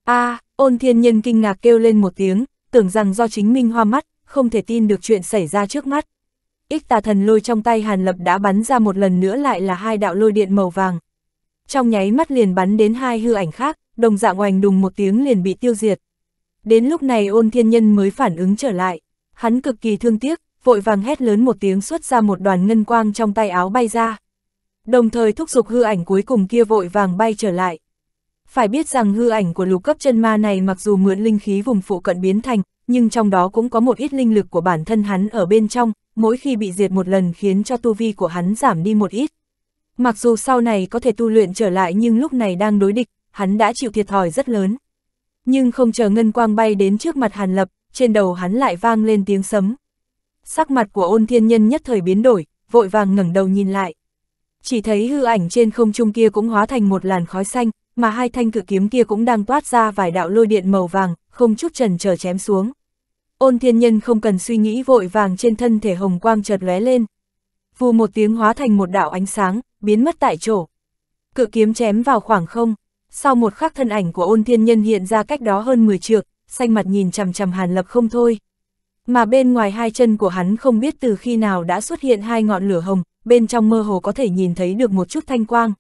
a à, ôn thiên nhân kinh ngạc kêu lên một tiếng, tưởng rằng do chính minh hoa mắt, không thể tin được chuyện xảy ra trước mắt. Ích tà thần lôi trong tay hàn lập đã bắn ra một lần nữa lại là hai đạo lôi điện màu vàng. Trong nháy mắt liền bắn đến hai hư ảnh khác, đồng dạng oành đùng một tiếng liền bị tiêu diệt. Đến lúc này ôn thiên nhân mới phản ứng trở lại. Hắn cực kỳ thương tiếc, vội vàng hét lớn một tiếng xuất ra một đoàn ngân quang trong tay áo bay ra. Đồng thời thúc giục hư ảnh cuối cùng kia vội vàng bay trở lại. Phải biết rằng hư ảnh của lục cấp chân ma này mặc dù mượn linh khí vùng phụ cận biến thành, nhưng trong đó cũng có một ít linh lực của bản thân hắn ở bên trong, mỗi khi bị diệt một lần khiến cho tu vi của hắn giảm đi một ít. Mặc dù sau này có thể tu luyện trở lại nhưng lúc này đang đối địch, hắn đã chịu thiệt thòi rất lớn nhưng không chờ ngân quang bay đến trước mặt Hàn Lập, trên đầu hắn lại vang lên tiếng sấm. Sắc mặt của ôn thiên nhân nhất thời biến đổi, vội vàng ngẩng đầu nhìn lại. Chỉ thấy hư ảnh trên không trung kia cũng hóa thành một làn khói xanh, mà hai thanh cự kiếm kia cũng đang toát ra vài đạo lôi điện màu vàng, không chút trần chờ chém xuống. Ôn thiên nhân không cần suy nghĩ vội vàng trên thân thể hồng quang chợt lóe lên. Vù một tiếng hóa thành một đạo ánh sáng, biến mất tại chỗ. Cự kiếm chém vào khoảng không, sau một khắc thân ảnh của ôn thiên nhân hiện ra cách đó hơn 10 trượng, xanh mặt nhìn chằm chằm hàn lập không thôi. Mà bên ngoài hai chân của hắn không biết từ khi nào đã xuất hiện hai ngọn lửa hồng, bên trong mơ hồ có thể nhìn thấy được một chút thanh quang.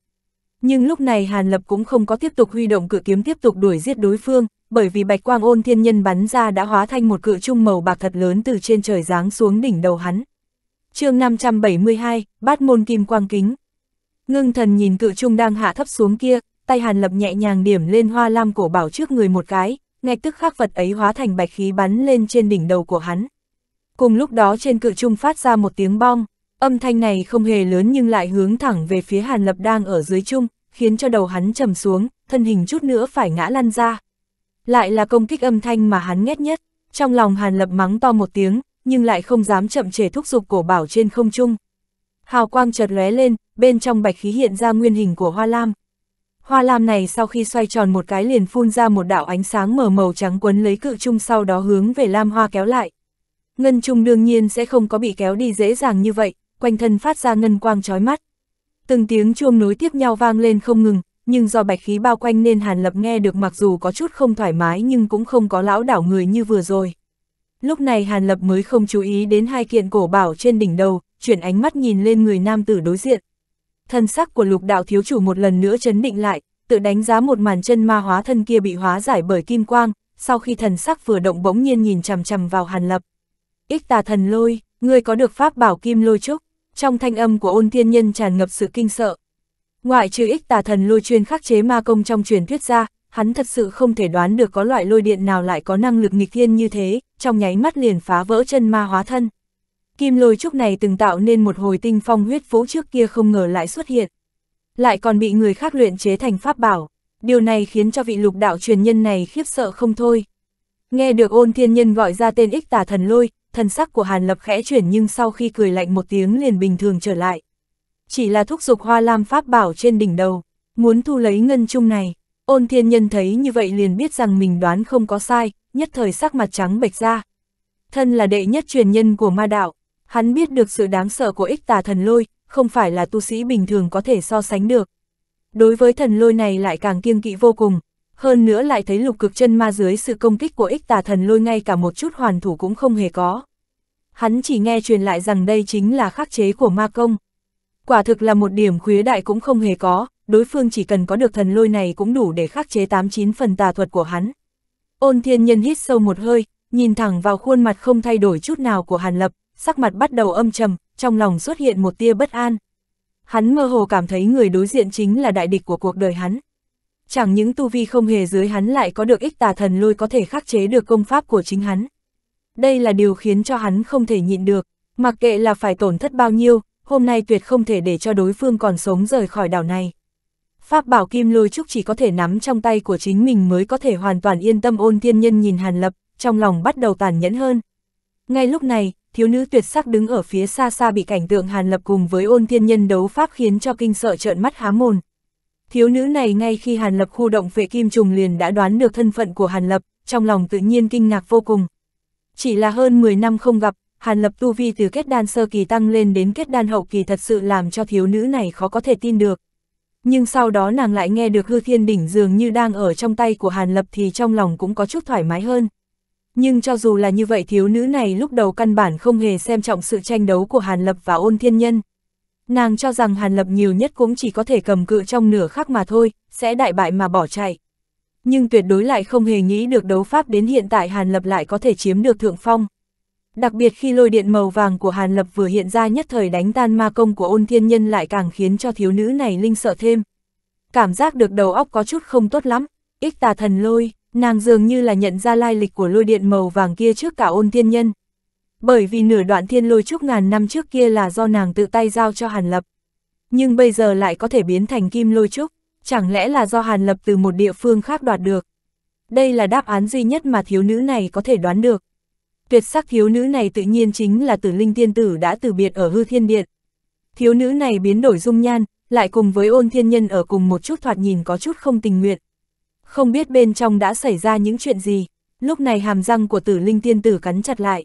Nhưng lúc này Hàn Lập cũng không có tiếp tục huy động cự kiếm tiếp tục đuổi giết đối phương, bởi vì bạch quang ôn thiên nhân bắn ra đã hóa thành một cự trung màu bạc thật lớn từ trên trời giáng xuống đỉnh đầu hắn. chương 572, Bát Môn Kim Quang Kính Ngưng thần nhìn cự trung đang hạ thấp xuống kia, tay Hàn Lập nhẹ nhàng điểm lên hoa lam cổ bảo trước người một cái, ngay tức khắc vật ấy hóa thành bạch khí bắn lên trên đỉnh đầu của hắn. Cùng lúc đó trên cự trung phát ra một tiếng bom, âm thanh này không hề lớn nhưng lại hướng thẳng về phía Hàn Lập đang ở dưới trung, khiến cho đầu hắn trầm xuống, thân hình chút nữa phải ngã lăn ra. Lại là công kích âm thanh mà hắn ghét nhất, trong lòng Hàn Lập mắng to một tiếng, nhưng lại không dám chậm trễ thúc giục cổ bảo trên không trung. Hào quang chợt lóe lên, bên trong bạch khí hiện ra nguyên hình của Hoa Lam, Hoa lam này sau khi xoay tròn một cái liền phun ra một đạo ánh sáng mờ màu trắng quấn lấy cự trung sau đó hướng về lam hoa kéo lại. Ngân trung đương nhiên sẽ không có bị kéo đi dễ dàng như vậy, quanh thân phát ra ngân quang chói mắt. Từng tiếng chuông nối tiếp nhau vang lên không ngừng, nhưng do bạch khí bao quanh nên Hàn Lập nghe được mặc dù có chút không thoải mái nhưng cũng không có lão đảo người như vừa rồi. Lúc này Hàn Lập mới không chú ý đến hai kiện cổ bảo trên đỉnh đầu, chuyển ánh mắt nhìn lên người nam tử đối diện, thân sắc của lục đạo thiếu chủ một lần nữa chấn định lại, tự đánh giá một màn chân ma hóa thân kia bị hóa giải bởi kim quang, sau khi thần sắc vừa động bỗng nhiên nhìn chằm chằm vào Hàn Lập. Ích tà thần lôi, ngươi có được pháp bảo kim lôi trúc, trong thanh âm của ôn thiên nhân tràn ngập sự kinh sợ. Ngoại trừ ích tà thần lôi chuyên khắc chế ma công trong truyền thuyết ra, hắn thật sự không thể đoán được có loại lôi điện nào lại có năng lực nghịch thiên như thế, trong nháy mắt liền phá vỡ chân ma hóa thân. Kim lôi trúc này từng tạo nên một hồi tinh phong huyết vũ trước kia không ngờ lại xuất hiện. Lại còn bị người khác luyện chế thành pháp bảo. Điều này khiến cho vị lục đạo truyền nhân này khiếp sợ không thôi. Nghe được ôn thiên nhân gọi ra tên ích tà thần lôi, thần sắc của Hàn Lập khẽ chuyển nhưng sau khi cười lạnh một tiếng liền bình thường trở lại. Chỉ là thúc giục hoa lam pháp bảo trên đỉnh đầu, muốn thu lấy ngân chung này. Ôn thiên nhân thấy như vậy liền biết rằng mình đoán không có sai, nhất thời sắc mặt trắng bệch ra. Thân là đệ nhất truyền nhân của ma đạo, Hắn biết được sự đáng sợ của ích tà thần lôi, không phải là tu sĩ bình thường có thể so sánh được. Đối với thần lôi này lại càng kiêng kỵ vô cùng, hơn nữa lại thấy lục cực chân ma dưới sự công kích của ích tà thần lôi ngay cả một chút hoàn thủ cũng không hề có. Hắn chỉ nghe truyền lại rằng đây chính là khắc chế của ma công. Quả thực là một điểm khuyế đại cũng không hề có, đối phương chỉ cần có được thần lôi này cũng đủ để khắc chế 89 phần tà thuật của hắn. Ôn thiên nhân hít sâu một hơi, nhìn thẳng vào khuôn mặt không thay đổi chút nào của Hàn Lập, sắc mặt bắt đầu âm trầm, trong lòng xuất hiện một tia bất an. Hắn mơ hồ cảm thấy người đối diện chính là đại địch của cuộc đời hắn. Chẳng những tu vi không hề dưới hắn lại có được ích tà thần lôi có thể khắc chế được công pháp của chính hắn. Đây là điều khiến cho hắn không thể nhịn được, mặc kệ là phải tổn thất bao nhiêu, hôm nay tuyệt không thể để cho đối phương còn sống rời khỏi đảo này. Pháp bảo kim lôi trúc chỉ có thể nắm trong tay của chính mình mới có thể hoàn toàn yên tâm ôn thiên nhân nhìn Hàn Lập, trong lòng bắt đầu tàn nhẫn hơn. Ngay lúc này, thiếu nữ tuyệt sắc đứng ở phía xa xa bị cảnh tượng Hàn Lập cùng với ôn thiên nhân đấu pháp khiến cho kinh sợ trợn mắt há mồn. Thiếu nữ này ngay khi Hàn Lập khu động vệ kim trùng liền đã đoán được thân phận của Hàn Lập, trong lòng tự nhiên kinh ngạc vô cùng. Chỉ là hơn 10 năm không gặp, Hàn Lập tu vi từ kết đan sơ kỳ tăng lên đến kết đan hậu kỳ thật sự làm cho thiếu nữ này khó có thể tin được. Nhưng sau đó nàng lại nghe được hư thiên đỉnh dường như đang ở trong tay của Hàn Lập thì trong lòng cũng có chút thoải mái hơn. Nhưng cho dù là như vậy thiếu nữ này lúc đầu căn bản không hề xem trọng sự tranh đấu của Hàn Lập và ôn thiên nhân. Nàng cho rằng Hàn Lập nhiều nhất cũng chỉ có thể cầm cự trong nửa khắc mà thôi, sẽ đại bại mà bỏ chạy. Nhưng tuyệt đối lại không hề nghĩ được đấu pháp đến hiện tại Hàn Lập lại có thể chiếm được thượng phong. Đặc biệt khi lôi điện màu vàng của Hàn Lập vừa hiện ra nhất thời đánh tan ma công của ôn thiên nhân lại càng khiến cho thiếu nữ này linh sợ thêm. Cảm giác được đầu óc có chút không tốt lắm, ích tà thần lôi. Nàng dường như là nhận ra lai lịch của lôi điện màu vàng kia trước cả ôn thiên nhân. Bởi vì nửa đoạn thiên lôi trúc ngàn năm trước kia là do nàng tự tay giao cho Hàn Lập. Nhưng bây giờ lại có thể biến thành kim lôi trúc, chẳng lẽ là do Hàn Lập từ một địa phương khác đoạt được. Đây là đáp án duy nhất mà thiếu nữ này có thể đoán được. Tuyệt sắc thiếu nữ này tự nhiên chính là tử linh tiên tử đã từ biệt ở hư thiên điện. Thiếu nữ này biến đổi dung nhan, lại cùng với ôn thiên nhân ở cùng một chút thoạt nhìn có chút không tình nguyện, không biết bên trong đã xảy ra những chuyện gì, lúc này hàm răng của tử linh tiên tử cắn chặt lại.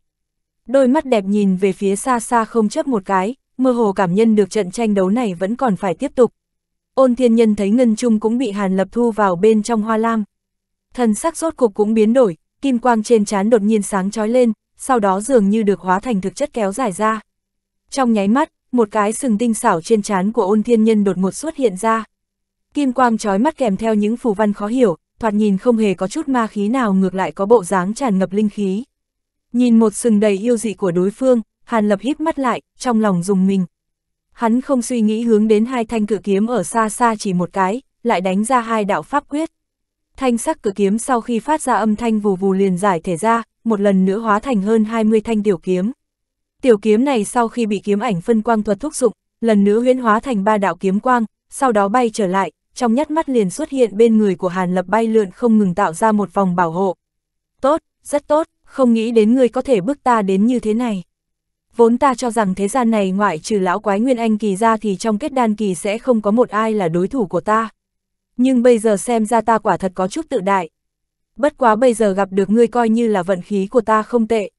Đôi mắt đẹp nhìn về phía xa xa không chấp một cái, mơ hồ cảm nhận được trận tranh đấu này vẫn còn phải tiếp tục. Ôn thiên nhân thấy ngân trung cũng bị hàn lập thu vào bên trong hoa lam. Thần sắc rốt cục cũng biến đổi, kim quang trên trán đột nhiên sáng trói lên, sau đó dường như được hóa thành thực chất kéo dài ra. Trong nháy mắt, một cái sừng tinh xảo trên trán của ôn thiên nhân đột ngột xuất hiện ra. Kim quang trói mắt kèm theo những phù văn khó hiểu, thoạt nhìn không hề có chút ma khí nào ngược lại có bộ dáng tràn ngập linh khí. Nhìn một sừng đầy yêu dị của đối phương, Hàn Lập híp mắt lại, trong lòng dùng mình. Hắn không suy nghĩ hướng đến hai thanh cử kiếm ở xa xa chỉ một cái, lại đánh ra hai đạo pháp quyết. Thanh sắc cử kiếm sau khi phát ra âm thanh vù vù liền giải thể ra, một lần nữa hóa thành hơn 20 thanh tiểu kiếm. Tiểu kiếm này sau khi bị kiếm ảnh phân quang thuật thúc dụng, lần nữa huyễn hóa thành ba đạo kiếm quang, sau đó bay trở lại, trong nhát mắt liền xuất hiện bên người của Hàn Lập bay lượn không ngừng tạo ra một vòng bảo hộ. Tốt, rất tốt, không nghĩ đến người có thể bước ta đến như thế này. Vốn ta cho rằng thế gian này ngoại trừ lão quái nguyên anh kỳ ra thì trong kết đan kỳ sẽ không có một ai là đối thủ của ta. Nhưng bây giờ xem ra ta quả thật có chút tự đại. Bất quá bây giờ gặp được ngươi coi như là vận khí của ta không tệ.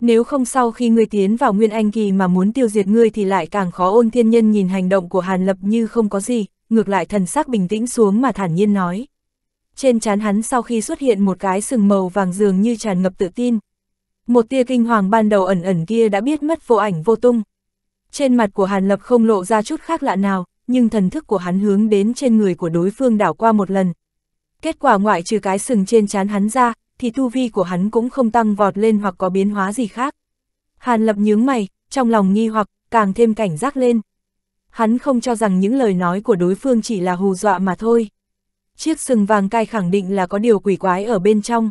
Nếu không sau khi ngươi tiến vào nguyên anh kỳ mà muốn tiêu diệt ngươi thì lại càng khó ôn thiên nhân nhìn hành động của Hàn Lập như không có gì ngược lại thần sắc bình tĩnh xuống mà thản nhiên nói. Trên trán hắn sau khi xuất hiện một cái sừng màu vàng dường như tràn ngập tự tin. Một tia kinh hoàng ban đầu ẩn ẩn kia đã biết mất vô ảnh vô tung. Trên mặt của Hàn Lập không lộ ra chút khác lạ nào, nhưng thần thức của hắn hướng đến trên người của đối phương đảo qua một lần. Kết quả ngoại trừ cái sừng trên trán hắn ra, thì tu vi của hắn cũng không tăng vọt lên hoặc có biến hóa gì khác. Hàn Lập nhướng mày, trong lòng nghi hoặc, càng thêm cảnh giác lên hắn không cho rằng những lời nói của đối phương chỉ là hù dọa mà thôi. Chiếc sừng vàng cai khẳng định là có điều quỷ quái ở bên trong.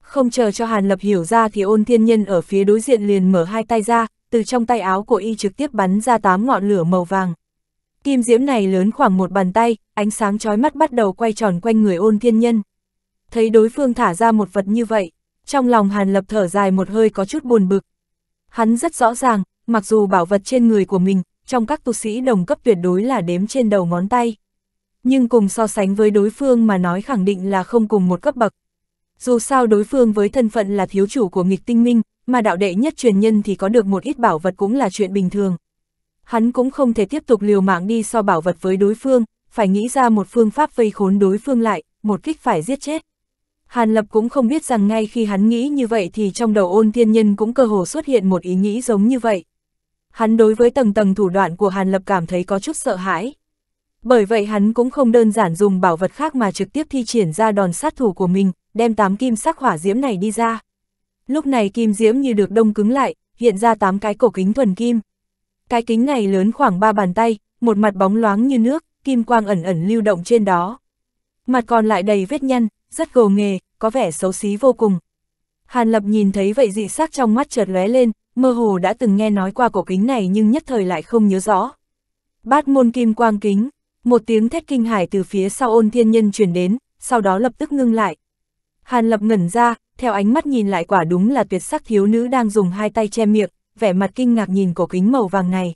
Không chờ cho Hàn Lập hiểu ra thì ôn thiên nhân ở phía đối diện liền mở hai tay ra, từ trong tay áo của y trực tiếp bắn ra tám ngọn lửa màu vàng. Kim diễm này lớn khoảng một bàn tay, ánh sáng chói mắt bắt đầu quay tròn quanh người ôn thiên nhân. Thấy đối phương thả ra một vật như vậy, trong lòng Hàn Lập thở dài một hơi có chút buồn bực. Hắn rất rõ ràng, mặc dù bảo vật trên người của mình trong các tu sĩ đồng cấp tuyệt đối là đếm trên đầu ngón tay. Nhưng cùng so sánh với đối phương mà nói khẳng định là không cùng một cấp bậc. Dù sao đối phương với thân phận là thiếu chủ của nghịch tinh minh, mà đạo đệ nhất truyền nhân thì có được một ít bảo vật cũng là chuyện bình thường. Hắn cũng không thể tiếp tục liều mạng đi so bảo vật với đối phương, phải nghĩ ra một phương pháp vây khốn đối phương lại, một kích phải giết chết. Hàn Lập cũng không biết rằng ngay khi hắn nghĩ như vậy thì trong đầu ôn thiên nhân cũng cơ hồ xuất hiện một ý nghĩ giống như vậy. Hắn đối với tầng tầng thủ đoạn của Hàn Lập cảm thấy có chút sợ hãi. Bởi vậy hắn cũng không đơn giản dùng bảo vật khác mà trực tiếp thi triển ra đòn sát thủ của mình, đem tám kim sắc hỏa diễm này đi ra. Lúc này kim diễm như được đông cứng lại, hiện ra tám cái cổ kính thuần kim. Cái kính này lớn khoảng ba bàn tay, một mặt bóng loáng như nước, kim quang ẩn ẩn lưu động trên đó. Mặt còn lại đầy vết nhăn, rất gồ nghề, có vẻ xấu xí vô cùng. Hàn Lập nhìn thấy vậy dị sắc trong mắt chợt lóe lên, mơ hồ đã từng nghe nói qua cổ kính này nhưng nhất thời lại không nhớ rõ. Bát môn kim quang kính, một tiếng thét kinh hải từ phía sau ôn thiên nhân truyền đến, sau đó lập tức ngưng lại. Hàn lập ngẩn ra, theo ánh mắt nhìn lại quả đúng là tuyệt sắc thiếu nữ đang dùng hai tay che miệng, vẻ mặt kinh ngạc nhìn cổ kính màu vàng này.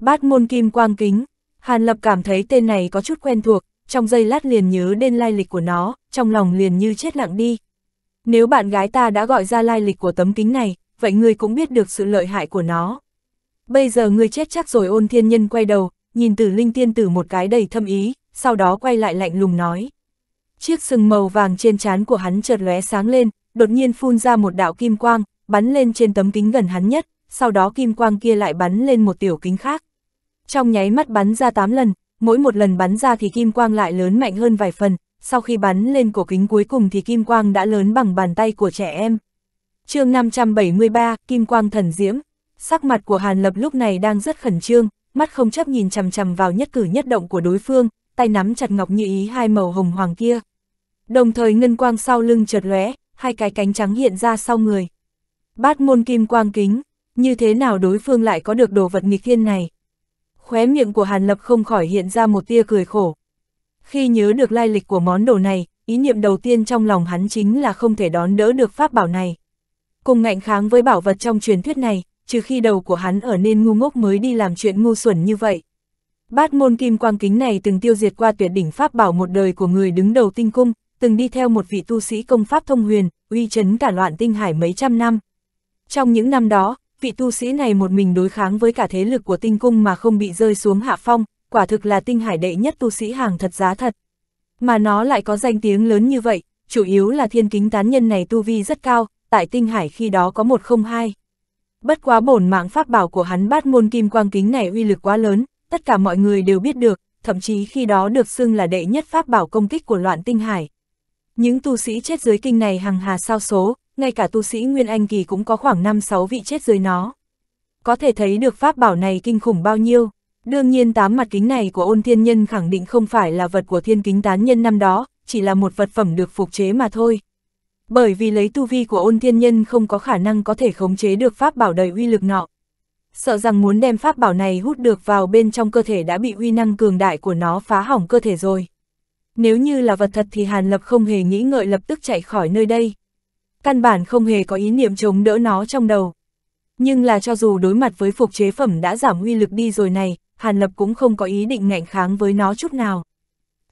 Bát môn kim quang kính, Hàn lập cảm thấy tên này có chút quen thuộc, trong giây lát liền nhớ đến lai lịch của nó, trong lòng liền như chết lặng đi. Nếu bạn gái ta đã gọi ra lai lịch của tấm kính này, vậy ngươi cũng biết được sự lợi hại của nó. Bây giờ ngươi chết chắc rồi ôn thiên nhân quay đầu, nhìn tử linh tiên tử một cái đầy thâm ý, sau đó quay lại lạnh lùng nói. Chiếc sừng màu vàng trên trán của hắn chợt lóe sáng lên, đột nhiên phun ra một đạo kim quang, bắn lên trên tấm kính gần hắn nhất, sau đó kim quang kia lại bắn lên một tiểu kính khác. Trong nháy mắt bắn ra 8 lần, mỗi một lần bắn ra thì kim quang lại lớn mạnh hơn vài phần, sau khi bắn lên cổ kính cuối cùng thì kim quang đã lớn bằng bàn tay của trẻ em chương 573, Kim Quang Thần Diễm. Sắc mặt của Hàn Lập lúc này đang rất khẩn trương, mắt không chấp nhìn chằm chằm vào nhất cử nhất động của đối phương, tay nắm chặt ngọc như ý hai màu hồng hoàng kia. Đồng thời ngân quang sau lưng chợt lóe, hai cái cánh trắng hiện ra sau người. Bát môn kim quang kính, như thế nào đối phương lại có được đồ vật nghịch thiên này? Khóe miệng của Hàn Lập không khỏi hiện ra một tia cười khổ. Khi nhớ được lai lịch của món đồ này, ý niệm đầu tiên trong lòng hắn chính là không thể đón đỡ được pháp bảo này. Cùng ngạnh kháng với bảo vật trong truyền thuyết này, trừ khi đầu của hắn ở nên ngu ngốc mới đi làm chuyện ngu xuẩn như vậy. Bát môn kim quang kính này từng tiêu diệt qua tuyệt đỉnh pháp bảo một đời của người đứng đầu tinh cung, từng đi theo một vị tu sĩ công pháp thông huyền, uy chấn cả loạn tinh hải mấy trăm năm. Trong những năm đó, vị tu sĩ này một mình đối kháng với cả thế lực của tinh cung mà không bị rơi xuống hạ phong, quả thực là tinh hải đệ nhất tu sĩ hàng thật giá thật. Mà nó lại có danh tiếng lớn như vậy, chủ yếu là thiên kính tán nhân này tu vi rất cao, tại tinh hải khi đó có một không hai. Bất quá bổn mạng pháp bảo của hắn bát môn kim quang kính này uy lực quá lớn, tất cả mọi người đều biết được, thậm chí khi đó được xưng là đệ nhất pháp bảo công kích của loạn tinh hải. Những tu sĩ chết dưới kinh này hằng hà sao số, ngay cả tu sĩ Nguyên Anh Kỳ cũng có khoảng 5-6 vị chết dưới nó. Có thể thấy được pháp bảo này kinh khủng bao nhiêu. Đương nhiên tám mặt kính này của ôn thiên nhân khẳng định không phải là vật của thiên kính tán nhân năm đó, chỉ là một vật phẩm được phục chế mà thôi. Bởi vì lấy tu vi của ôn thiên nhân không có khả năng có thể khống chế được pháp bảo đầy uy lực nọ. Sợ rằng muốn đem pháp bảo này hút được vào bên trong cơ thể đã bị uy năng cường đại của nó phá hỏng cơ thể rồi. Nếu như là vật thật thì Hàn Lập không hề nghĩ ngợi lập tức chạy khỏi nơi đây. Căn bản không hề có ý niệm chống đỡ nó trong đầu. Nhưng là cho dù đối mặt với phục chế phẩm đã giảm uy lực đi rồi này, Hàn Lập cũng không có ý định ngạnh kháng với nó chút nào.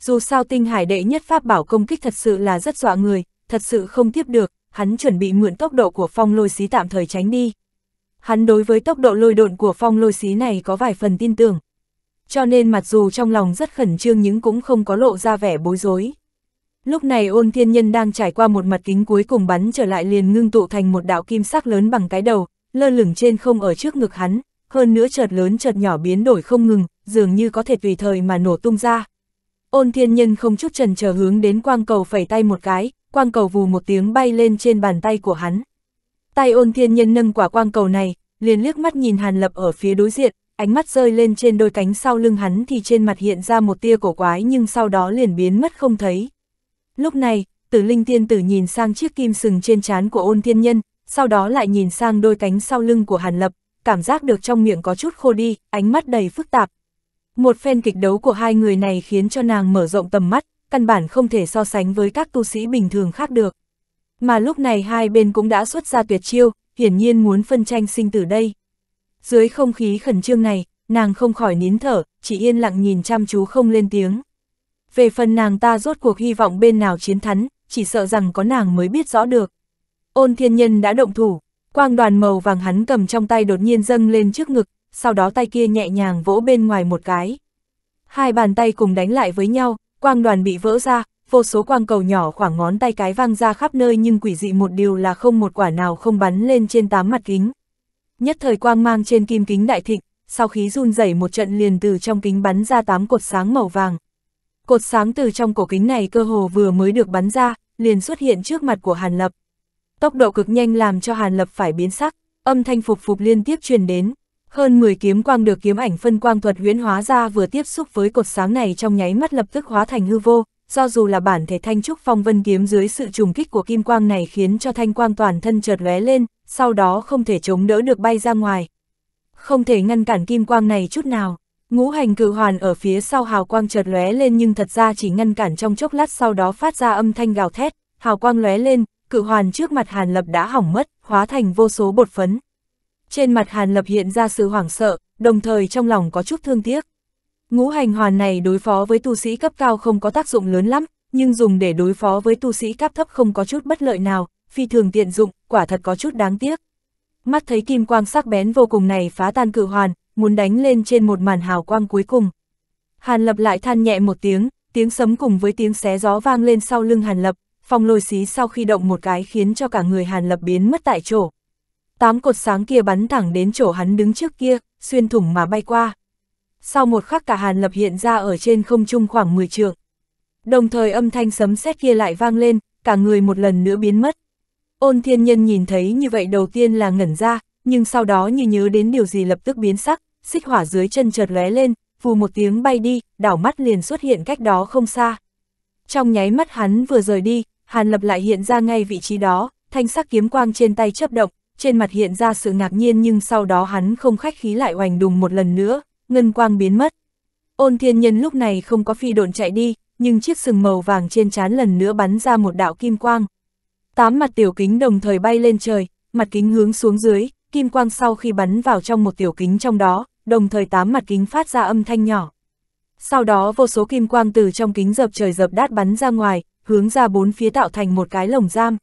Dù sao tinh hải đệ nhất pháp bảo công kích thật sự là rất dọa người, thật sự không tiếp được, hắn chuẩn bị mượn tốc độ của phong lôi xí tạm thời tránh đi. Hắn đối với tốc độ lôi độn của phong lôi xí này có vài phần tin tưởng. Cho nên mặc dù trong lòng rất khẩn trương nhưng cũng không có lộ ra vẻ bối rối. Lúc này ôn thiên nhân đang trải qua một mặt kính cuối cùng bắn trở lại liền ngưng tụ thành một đạo kim sắc lớn bằng cái đầu, lơ lửng trên không ở trước ngực hắn, hơn nữa chợt lớn chợt nhỏ biến đổi không ngừng, dường như có thể tùy thời mà nổ tung ra. Ôn thiên nhân không chút trần chờ hướng đến quang cầu phẩy tay một cái, quang cầu vù một tiếng bay lên trên bàn tay của hắn. Tay ôn thiên nhân nâng quả quang cầu này, liền liếc mắt nhìn Hàn Lập ở phía đối diện, ánh mắt rơi lên trên đôi cánh sau lưng hắn thì trên mặt hiện ra một tia cổ quái nhưng sau đó liền biến mất không thấy. Lúc này, tử linh tiên tử nhìn sang chiếc kim sừng trên trán của ôn thiên nhân, sau đó lại nhìn sang đôi cánh sau lưng của Hàn Lập, cảm giác được trong miệng có chút khô đi, ánh mắt đầy phức tạp. Một phen kịch đấu của hai người này khiến cho nàng mở rộng tầm mắt, căn bản không thể so sánh với các tu sĩ bình thường khác được. Mà lúc này hai bên cũng đã xuất ra tuyệt chiêu, hiển nhiên muốn phân tranh sinh tử đây. Dưới không khí khẩn trương này, nàng không khỏi nín thở, chỉ yên lặng nhìn chăm chú không lên tiếng. Về phần nàng ta rốt cuộc hy vọng bên nào chiến thắng, chỉ sợ rằng có nàng mới biết rõ được. Ôn thiên nhân đã động thủ, quang đoàn màu vàng hắn cầm trong tay đột nhiên dâng lên trước ngực, sau đó tay kia nhẹ nhàng vỗ bên ngoài một cái. Hai bàn tay cùng đánh lại với nhau, quang đoàn bị vỡ ra, vô số quang cầu nhỏ khoảng ngón tay cái vang ra khắp nơi nhưng quỷ dị một điều là không một quả nào không bắn lên trên tám mặt kính. Nhất thời quang mang trên kim kính đại thịnh, sau khí run rẩy một trận liền từ trong kính bắn ra tám cột sáng màu vàng. Cột sáng từ trong cổ kính này cơ hồ vừa mới được bắn ra, liền xuất hiện trước mặt của Hàn Lập. Tốc độ cực nhanh làm cho Hàn Lập phải biến sắc, âm thanh phục phục liên tiếp truyền đến, hơn 10 kiếm quang được kiếm ảnh phân quang thuật huyễn hóa ra vừa tiếp xúc với cột sáng này trong nháy mắt lập tức hóa thành hư vô, do dù là bản thể thanh trúc phong vân kiếm dưới sự trùng kích của kim quang này khiến cho thanh quang toàn thân chợt lóe lên, sau đó không thể chống đỡ được bay ra ngoài. Không thể ngăn cản kim quang này chút nào. Ngũ hành cự hoàn ở phía sau hào quang chợt lóe lên nhưng thật ra chỉ ngăn cản trong chốc lát sau đó phát ra âm thanh gào thét, hào quang lóe lên, cự hoàn trước mặt Hàn Lập đã hỏng mất, hóa thành vô số bột phấn. Trên mặt Hàn Lập hiện ra sự hoảng sợ, đồng thời trong lòng có chút thương tiếc. Ngũ hành hoàn này đối phó với tu sĩ cấp cao không có tác dụng lớn lắm, nhưng dùng để đối phó với tu sĩ cấp thấp không có chút bất lợi nào, phi thường tiện dụng, quả thật có chút đáng tiếc. Mắt thấy kim quang sắc bén vô cùng này phá tan cự hoàn, muốn đánh lên trên một màn hào quang cuối cùng. Hàn Lập lại than nhẹ một tiếng, tiếng sấm cùng với tiếng xé gió vang lên sau lưng Hàn Lập, phòng lôi xí sau khi động một cái khiến cho cả người Hàn Lập biến mất tại chỗ. Tám cột sáng kia bắn thẳng đến chỗ hắn đứng trước kia, xuyên thủng mà bay qua. Sau một khắc cả Hàn Lập hiện ra ở trên không trung khoảng 10 trượng. Đồng thời âm thanh sấm sét kia lại vang lên, cả người một lần nữa biến mất. Ôn thiên nhân nhìn thấy như vậy đầu tiên là ngẩn ra, nhưng sau đó như nhớ đến điều gì lập tức biến sắc, xích hỏa dưới chân chợt lóe lên, phù một tiếng bay đi, đảo mắt liền xuất hiện cách đó không xa. Trong nháy mắt hắn vừa rời đi, Hàn Lập lại hiện ra ngay vị trí đó, thanh sắc kiếm quang trên tay chớp động, trên mặt hiện ra sự ngạc nhiên nhưng sau đó hắn không khách khí lại hoành đùng một lần nữa, ngân quang biến mất. Ôn thiên nhân lúc này không có phi độn chạy đi, nhưng chiếc sừng màu vàng trên trán lần nữa bắn ra một đạo kim quang. Tám mặt tiểu kính đồng thời bay lên trời, mặt kính hướng xuống dưới, kim quang sau khi bắn vào trong một tiểu kính trong đó, đồng thời tám mặt kính phát ra âm thanh nhỏ. Sau đó vô số kim quang từ trong kính dập trời dập đát bắn ra ngoài, hướng ra bốn phía tạo thành một cái lồng giam.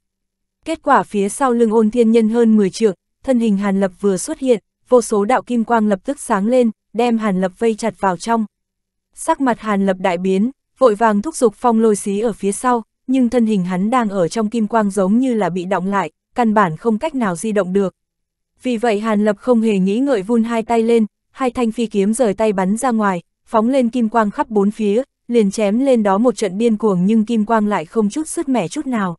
Kết quả phía sau lưng ôn thiên nhân hơn 10 trượng, thân hình Hàn Lập vừa xuất hiện, vô số đạo kim quang lập tức sáng lên, đem Hàn Lập vây chặt vào trong. Sắc mặt Hàn Lập đại biến, vội vàng thúc giục phong lôi xí ở phía sau, nhưng thân hình hắn đang ở trong kim quang giống như là bị động lại, căn bản không cách nào di động được. Vì vậy Hàn Lập không hề nghĩ ngợi vun hai tay lên, hai thanh phi kiếm rời tay bắn ra ngoài, phóng lên kim quang khắp bốn phía, liền chém lên đó một trận điên cuồng nhưng kim quang lại không chút sứt mẻ chút nào.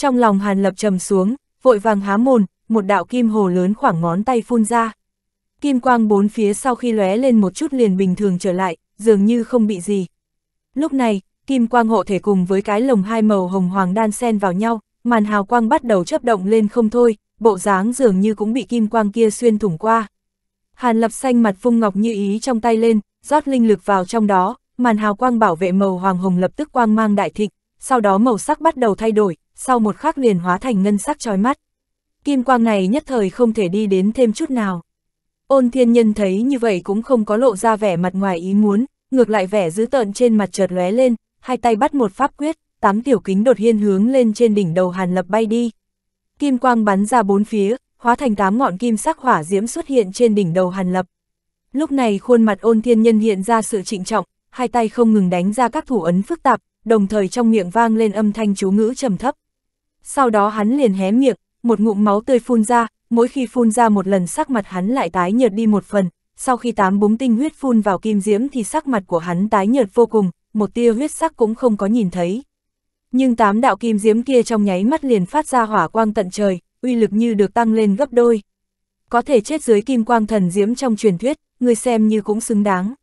Trong lòng Hàn Lập trầm xuống, vội vàng há mồn, một đạo kim hồ lớn khoảng ngón tay phun ra. Kim quang bốn phía sau khi lóe lên một chút liền bình thường trở lại, dường như không bị gì. Lúc này, kim quang hộ thể cùng với cái lồng hai màu hồng hoàng đan xen vào nhau, màn hào quang bắt đầu chấp động lên không thôi, bộ dáng dường như cũng bị kim quang kia xuyên thủng qua. Hàn lập xanh mặt phung ngọc như ý trong tay lên, rót linh lực vào trong đó, màn hào quang bảo vệ màu hoàng hồng lập tức quang mang đại thịnh, sau đó màu sắc bắt đầu thay đổi, sau một khắc liền hóa thành ngân sắc trói mắt. Kim quang này nhất thời không thể đi đến thêm chút nào. Ôn thiên nhân thấy như vậy cũng không có lộ ra vẻ mặt ngoài ý muốn, ngược lại vẻ dữ tợn trên mặt chợt lóe lên, hai tay bắt một pháp quyết, tám tiểu kính đột hiên hướng lên trên đỉnh đầu Hàn Lập bay đi. Kim quang bắn ra bốn phía, hóa thành tám ngọn kim sắc hỏa diễm xuất hiện trên đỉnh đầu Hàn Lập. Lúc này khuôn mặt ôn thiên nhân hiện ra sự trịnh trọng, hai tay không ngừng đánh ra các thủ ấn phức tạp, đồng thời trong miệng vang lên âm thanh chú ngữ trầm thấp, sau đó hắn liền hé miệng, một ngụm máu tươi phun ra, mỗi khi phun ra một lần sắc mặt hắn lại tái nhợt đi một phần, sau khi tám búng tinh huyết phun vào kim diễm thì sắc mặt của hắn tái nhợt vô cùng, một tia huyết sắc cũng không có nhìn thấy. Nhưng tám đạo kim diễm kia trong nháy mắt liền phát ra hỏa quang tận trời, uy lực như được tăng lên gấp đôi. Có thể chết dưới kim quang thần diễm trong truyền thuyết, người xem như cũng xứng đáng.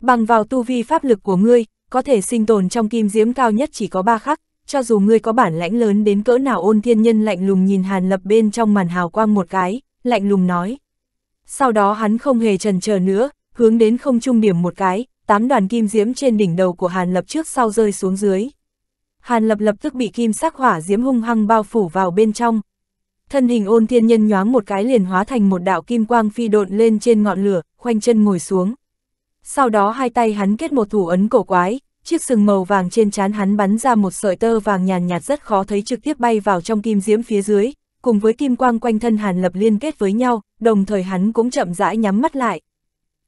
Bằng vào tu vi pháp lực của ngươi, có thể sinh tồn trong kim diễm cao nhất chỉ có ba khắc, cho dù ngươi có bản lãnh lớn đến cỡ nào ôn thiên nhân lạnh lùng nhìn Hàn Lập bên trong màn hào quang một cái, lạnh lùng nói. Sau đó hắn không hề trần chờ nữa, hướng đến không trung điểm một cái, tám đoàn kim diễm trên đỉnh đầu của Hàn Lập trước sau rơi xuống dưới. Hàn Lập lập tức bị kim sắc hỏa diễm hung hăng bao phủ vào bên trong. Thân hình ôn thiên nhân nhoáng một cái liền hóa thành một đạo kim quang phi độn lên trên ngọn lửa, khoanh chân ngồi xuống. Sau đó hai tay hắn kết một thủ ấn cổ quái, chiếc sừng màu vàng trên trán hắn bắn ra một sợi tơ vàng nhàn nhạt rất khó thấy trực tiếp bay vào trong kim diễm phía dưới, cùng với kim quang quanh thân Hàn Lập liên kết với nhau, đồng thời hắn cũng chậm rãi nhắm mắt lại.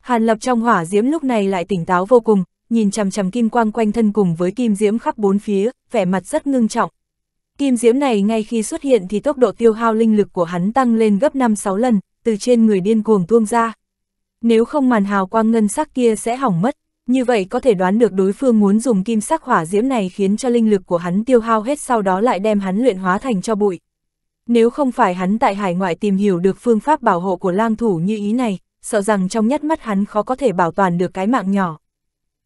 Hàn Lập trong hỏa diễm lúc này lại tỉnh táo vô cùng, nhìn chằm chằm kim quang quanh thân cùng với kim diễm khắp bốn phía, vẻ mặt rất ngưng trọng. Kim diễm này ngay khi xuất hiện thì tốc độ tiêu hao linh lực của hắn tăng lên gấp 5-6 lần, từ trên người điên cuồng tuông ra. Nếu không màn hào quang ngân sắc kia sẽ hỏng mất, như vậy có thể đoán được đối phương muốn dùng kim sắc hỏa diễm này khiến cho linh lực của hắn tiêu hao hết sau đó lại đem hắn luyện hóa thành cho bụi. Nếu không phải hắn tại hải ngoại tìm hiểu được phương pháp bảo hộ của lang thủ như ý này, sợ rằng trong nhát mắt hắn khó có thể bảo toàn được cái mạng nhỏ.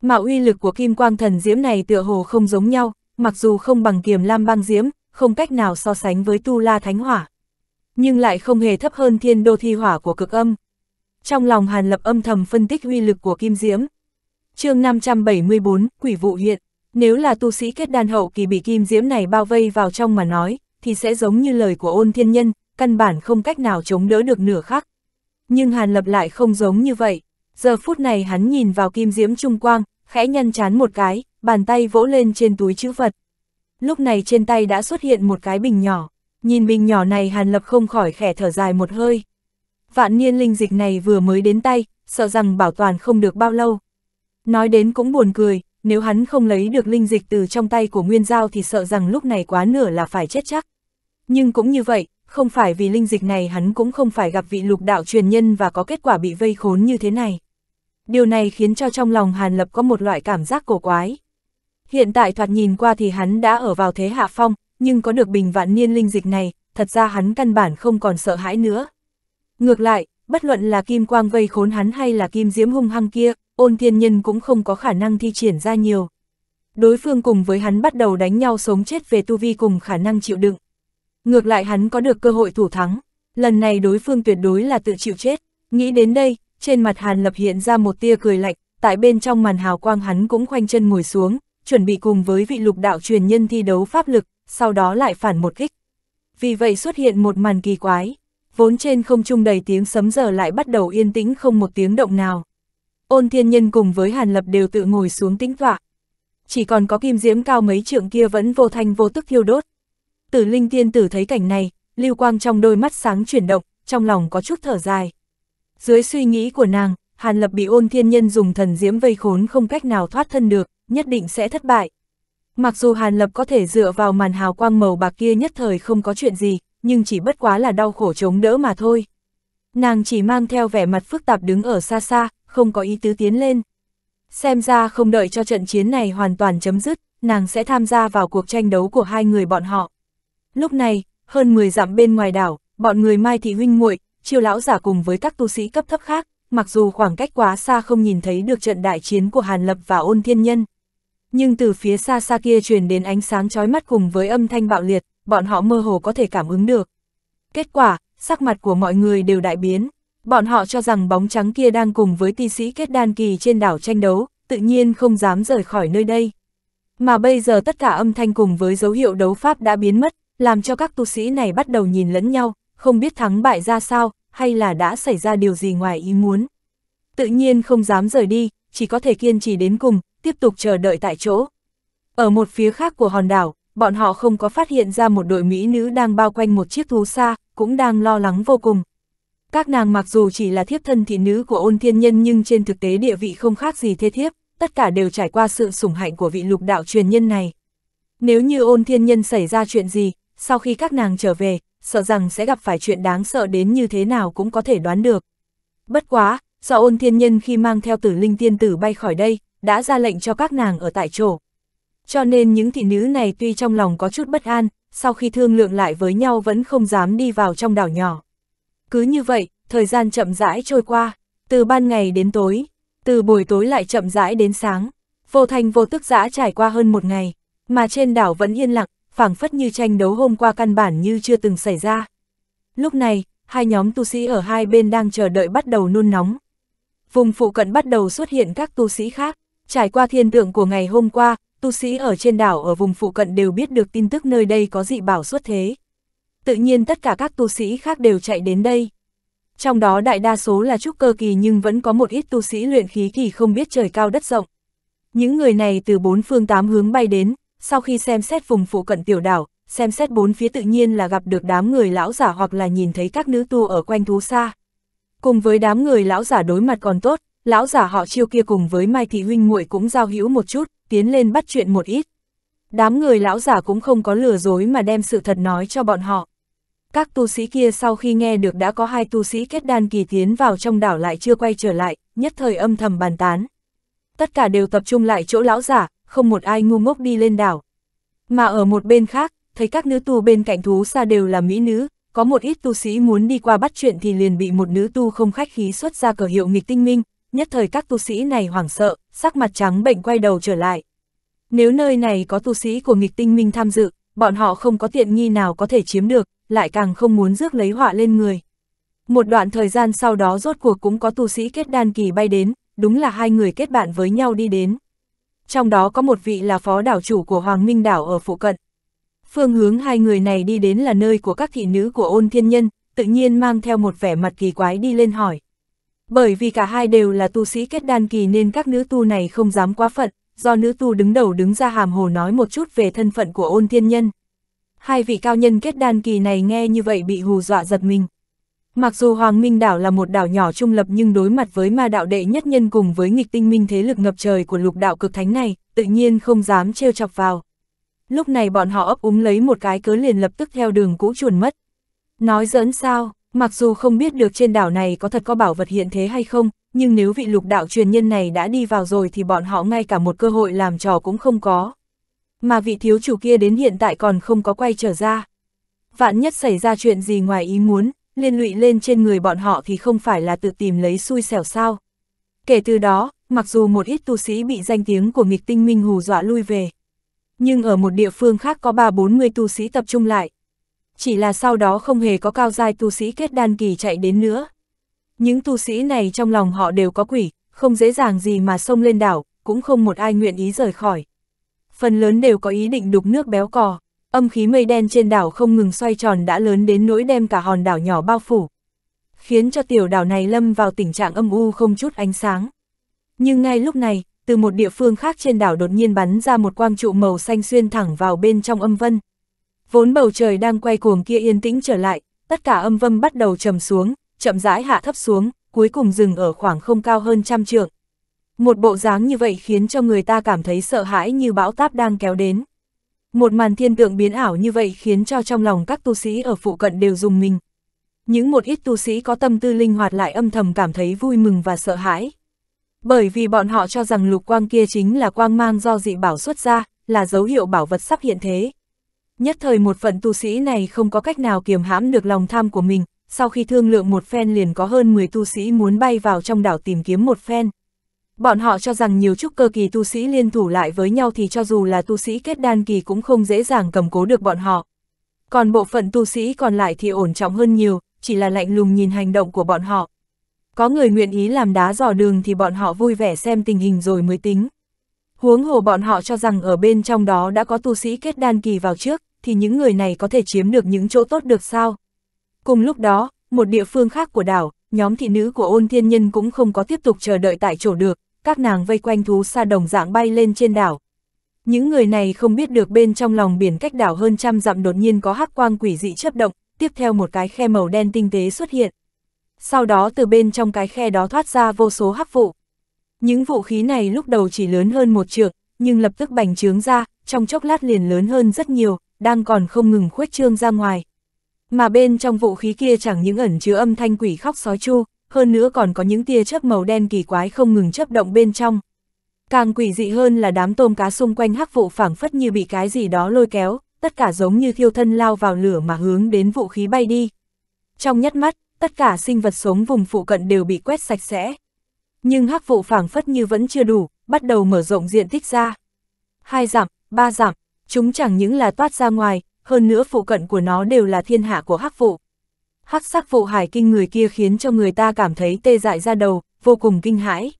Mà uy lực của kim quang thần diễm này tựa hồ không giống nhau, mặc dù không bằng kiềm lam băng diễm, không cách nào so sánh với tu la thánh hỏa. Nhưng lại không hề thấp hơn thiên đô thi hỏa của cực âm. Trong lòng Hàn Lập âm thầm phân tích uy lực của kim diễm, chương 574, Quỷ vụ hiện, nếu là tu sĩ kết đan hậu kỳ bị kim diễm này bao vây vào trong mà nói, thì sẽ giống như lời của ôn thiên nhân, căn bản không cách nào chống đỡ được nửa khắc. Nhưng Hàn Lập lại không giống như vậy, giờ phút này hắn nhìn vào kim diễm trung quang, khẽ nhăn chán một cái, bàn tay vỗ lên trên túi chữ vật. Lúc này trên tay đã xuất hiện một cái bình nhỏ, nhìn bình nhỏ này Hàn Lập không khỏi khẽ thở dài một hơi. Vạn niên linh dịch này vừa mới đến tay, sợ rằng bảo toàn không được bao lâu. Nói đến cũng buồn cười, nếu hắn không lấy được linh dịch từ trong tay của Nguyên Giao thì sợ rằng lúc này quá nửa là phải chết chắc. Nhưng cũng như vậy, không phải vì linh dịch này hắn cũng không phải gặp vị lục đạo truyền nhân và có kết quả bị vây khốn như thế này. Điều này khiến cho trong lòng Hàn Lập có một loại cảm giác cổ quái. Hiện tại thoạt nhìn qua thì hắn đã ở vào thế hạ phong, nhưng có được bình vạn niên linh dịch này, thật ra hắn căn bản không còn sợ hãi nữa. Ngược lại, bất luận là kim quang vây khốn hắn hay là kim diễm hung hăng kia, ôn thiên nhân cũng không có khả năng thi triển ra nhiều. Đối phương cùng với hắn bắt đầu đánh nhau sống chết về tu vi cùng khả năng chịu đựng. Ngược lại hắn có được cơ hội thủ thắng, lần này đối phương tuyệt đối là tự chịu chết. Nghĩ đến đây, trên mặt Hàn Lập hiện ra một tia cười lạnh, tại bên trong màn hào quang hắn cũng khoanh chân ngồi xuống, chuẩn bị cùng với vị lục đạo truyền nhân thi đấu pháp lực, sau đó lại phản một kích. Vì vậy xuất hiện một màn kỳ quái, vốn trên không trung đầy tiếng sấm giờ lại bắt đầu yên tĩnh không một tiếng động nào ôn thiên nhân cùng với hàn lập đều tự ngồi xuống tĩnh tọa. Chỉ còn có kim diễm cao mấy trượng kia vẫn vô thanh vô tức thiêu đốt. Tử linh tiên tử thấy cảnh này, lưu quang trong đôi mắt sáng chuyển động, trong lòng có chút thở dài. Dưới suy nghĩ của nàng, hàn lập bị ôn thiên nhân dùng thần diễm vây khốn không cách nào thoát thân được, nhất định sẽ thất bại. Mặc dù Hàn Lập có thể dựa vào màn hào quang màu bạc kia nhất thời không có chuyện gì, nhưng chỉ bất quá là đau khổ chống đỡ mà thôi. Nàng chỉ mang theo vẻ mặt phức tạp đứng ở xa xa, không có ý tứ tiến lên. Xem ra không đợi cho trận chiến này hoàn toàn chấm dứt, nàng sẽ tham gia vào cuộc tranh đấu của hai người bọn họ. Lúc này, hơn 10 dặm bên ngoài đảo, bọn người Mai Thị Huynh muội chiêu lão giả cùng với các tu sĩ cấp thấp khác, mặc dù khoảng cách quá xa không nhìn thấy được trận đại chiến của Hàn Lập và Ôn Thiên Nhân. Nhưng từ phía xa xa kia truyền đến ánh sáng chói mắt cùng với âm thanh bạo liệt, bọn họ mơ hồ có thể cảm ứng được. Kết quả, sắc mặt của mọi người đều đại biến. Bọn họ cho rằng bóng trắng kia đang cùng với ti sĩ kết đan kỳ trên đảo tranh đấu, tự nhiên không dám rời khỏi nơi đây. Mà bây giờ tất cả âm thanh cùng với dấu hiệu đấu pháp đã biến mất, làm cho các tu sĩ này bắt đầu nhìn lẫn nhau, không biết thắng bại ra sao, hay là đã xảy ra điều gì ngoài ý muốn. Tự nhiên không dám rời đi, chỉ có thể kiên trì đến cùng, tiếp tục chờ đợi tại chỗ. Ở một phía khác của hòn đảo, bọn họ không có phát hiện ra một đội mỹ nữ đang bao quanh một chiếc thú xa, cũng đang lo lắng vô cùng, các nàng mặc dù chỉ là thiếp thân thị nữ của ôn thiên nhân nhưng trên thực tế địa vị không khác gì thế thiếp, tất cả đều trải qua sự sủng hạnh của vị lục đạo truyền nhân này. Nếu như ôn thiên nhân xảy ra chuyện gì, sau khi các nàng trở về, sợ rằng sẽ gặp phải chuyện đáng sợ đến như thế nào cũng có thể đoán được. Bất quá, do ôn thiên nhân khi mang theo tử linh tiên tử bay khỏi đây, đã ra lệnh cho các nàng ở tại chỗ. Cho nên những thị nữ này tuy trong lòng có chút bất an, sau khi thương lượng lại với nhau vẫn không dám đi vào trong đảo nhỏ. Cứ như vậy, thời gian chậm rãi trôi qua, từ ban ngày đến tối, từ buổi tối lại chậm rãi đến sáng. Vô thành vô tức giã trải qua hơn một ngày, mà trên đảo vẫn yên lặng, phảng phất như tranh đấu hôm qua căn bản như chưa từng xảy ra. Lúc này, hai nhóm tu sĩ ở hai bên đang chờ đợi bắt đầu nôn nóng. Vùng phụ cận bắt đầu xuất hiện các tu sĩ khác, trải qua thiên tượng của ngày hôm qua, tu sĩ ở trên đảo ở vùng phụ cận đều biết được tin tức nơi đây có dị bảo xuất thế tự nhiên tất cả các tu sĩ khác đều chạy đến đây. Trong đó đại đa số là trúc cơ kỳ nhưng vẫn có một ít tu sĩ luyện khí kỳ không biết trời cao đất rộng. Những người này từ bốn phương tám hướng bay đến, sau khi xem xét vùng phụ cận tiểu đảo, xem xét bốn phía tự nhiên là gặp được đám người lão giả hoặc là nhìn thấy các nữ tu ở quanh thú xa. Cùng với đám người lão giả đối mặt còn tốt, lão giả họ chiêu kia cùng với Mai Thị Huynh muội cũng giao hữu một chút, tiến lên bắt chuyện một ít. Đám người lão giả cũng không có lừa dối mà đem sự thật nói cho bọn họ. Các tu sĩ kia sau khi nghe được đã có hai tu sĩ kết đan kỳ tiến vào trong đảo lại chưa quay trở lại, nhất thời âm thầm bàn tán. Tất cả đều tập trung lại chỗ lão giả, không một ai ngu ngốc đi lên đảo. Mà ở một bên khác, thấy các nữ tu bên cạnh thú xa đều là mỹ nữ, có một ít tu sĩ muốn đi qua bắt chuyện thì liền bị một nữ tu không khách khí xuất ra cờ hiệu nghịch tinh minh, nhất thời các tu sĩ này hoảng sợ, sắc mặt trắng bệnh quay đầu trở lại. Nếu nơi này có tu sĩ của nghịch tinh minh tham dự, bọn họ không có tiện nghi nào có thể chiếm được, lại càng không muốn rước lấy họa lên người. Một đoạn thời gian sau đó rốt cuộc cũng có tu sĩ kết đan kỳ bay đến, đúng là hai người kết bạn với nhau đi đến. Trong đó có một vị là phó đảo chủ của Hoàng Minh Đảo ở phụ cận. Phương hướng hai người này đi đến là nơi của các thị nữ của ôn thiên nhân, tự nhiên mang theo một vẻ mặt kỳ quái đi lên hỏi. Bởi vì cả hai đều là tu sĩ kết đan kỳ nên các nữ tu này không dám quá phận, do nữ tu đứng đầu đứng ra hàm hồ nói một chút về thân phận của ôn thiên nhân hai vị cao nhân kết đan kỳ này nghe như vậy bị hù dọa giật mình. Mặc dù Hoàng Minh Đảo là một đảo nhỏ trung lập nhưng đối mặt với ma đạo đệ nhất nhân cùng với nghịch tinh minh thế lực ngập trời của lục đạo cực thánh này, tự nhiên không dám trêu chọc vào. Lúc này bọn họ ấp úng lấy một cái cớ liền lập tức theo đường cũ chuồn mất. Nói dẫn sao, mặc dù không biết được trên đảo này có thật có bảo vật hiện thế hay không, nhưng nếu vị lục đạo truyền nhân này đã đi vào rồi thì bọn họ ngay cả một cơ hội làm trò cũng không có mà vị thiếu chủ kia đến hiện tại còn không có quay trở ra. Vạn nhất xảy ra chuyện gì ngoài ý muốn, liên lụy lên trên người bọn họ thì không phải là tự tìm lấy xui xẻo sao. Kể từ đó, mặc dù một ít tu sĩ bị danh tiếng của nghịch tinh minh hù dọa lui về, nhưng ở một địa phương khác có ba bốn người tu sĩ tập trung lại. Chỉ là sau đó không hề có cao giai tu sĩ kết đan kỳ chạy đến nữa. Những tu sĩ này trong lòng họ đều có quỷ, không dễ dàng gì mà xông lên đảo, cũng không một ai nguyện ý rời khỏi phần lớn đều có ý định đục nước béo cò, âm khí mây đen trên đảo không ngừng xoay tròn đã lớn đến nỗi đem cả hòn đảo nhỏ bao phủ, khiến cho tiểu đảo này lâm vào tình trạng âm u không chút ánh sáng. Nhưng ngay lúc này, từ một địa phương khác trên đảo đột nhiên bắn ra một quang trụ màu xanh xuyên thẳng vào bên trong âm vân. Vốn bầu trời đang quay cuồng kia yên tĩnh trở lại, tất cả âm vân bắt đầu trầm xuống, chậm rãi hạ thấp xuống, cuối cùng dừng ở khoảng không cao hơn trăm trượng. Một bộ dáng như vậy khiến cho người ta cảm thấy sợ hãi như bão táp đang kéo đến. Một màn thiên tượng biến ảo như vậy khiến cho trong lòng các tu sĩ ở phụ cận đều dùng mình. Những một ít tu sĩ có tâm tư linh hoạt lại âm thầm cảm thấy vui mừng và sợ hãi. Bởi vì bọn họ cho rằng lục quang kia chính là quang mang do dị bảo xuất ra, là dấu hiệu bảo vật sắp hiện thế. Nhất thời một phần tu sĩ này không có cách nào kiềm hãm được lòng tham của mình, sau khi thương lượng một phen liền có hơn 10 tu sĩ muốn bay vào trong đảo tìm kiếm một phen. Bọn họ cho rằng nhiều trúc cơ kỳ tu sĩ liên thủ lại với nhau thì cho dù là tu sĩ kết đan kỳ cũng không dễ dàng cầm cố được bọn họ. Còn bộ phận tu sĩ còn lại thì ổn trọng hơn nhiều, chỉ là lạnh lùng nhìn hành động của bọn họ. Có người nguyện ý làm đá dò đường thì bọn họ vui vẻ xem tình hình rồi mới tính. Huống hồ bọn họ cho rằng ở bên trong đó đã có tu sĩ kết đan kỳ vào trước, thì những người này có thể chiếm được những chỗ tốt được sao? Cùng lúc đó, một địa phương khác của đảo, nhóm thị nữ của ôn thiên nhân cũng không có tiếp tục chờ đợi tại chỗ được, các nàng vây quanh thú sa đồng dạng bay lên trên đảo. Những người này không biết được bên trong lòng biển cách đảo hơn trăm dặm đột nhiên có hắc quang quỷ dị chấp động, tiếp theo một cái khe màu đen tinh tế xuất hiện. Sau đó từ bên trong cái khe đó thoát ra vô số hắc vụ. Những vũ khí này lúc đầu chỉ lớn hơn một trượng, nhưng lập tức bành trướng ra, trong chốc lát liền lớn hơn rất nhiều, đang còn không ngừng khuếch trương ra ngoài mà bên trong vũ khí kia chẳng những ẩn chứa âm thanh quỷ khóc sói chu, hơn nữa còn có những tia chớp màu đen kỳ quái không ngừng chớp động bên trong. Càng quỷ dị hơn là đám tôm cá xung quanh hắc vụ phảng phất như bị cái gì đó lôi kéo, tất cả giống như thiêu thân lao vào lửa mà hướng đến vũ khí bay đi. Trong nhất mắt, tất cả sinh vật sống vùng phụ cận đều bị quét sạch sẽ. Nhưng hắc vụ phảng phất như vẫn chưa đủ, bắt đầu mở rộng diện tích ra. Hai giảm, ba giảm, chúng chẳng những là toát ra ngoài, hơn nữa phụ cận của nó đều là thiên hạ của hắc vụ. Hắc sắc vụ hải kinh người kia khiến cho người ta cảm thấy tê dại ra đầu, vô cùng kinh hãi.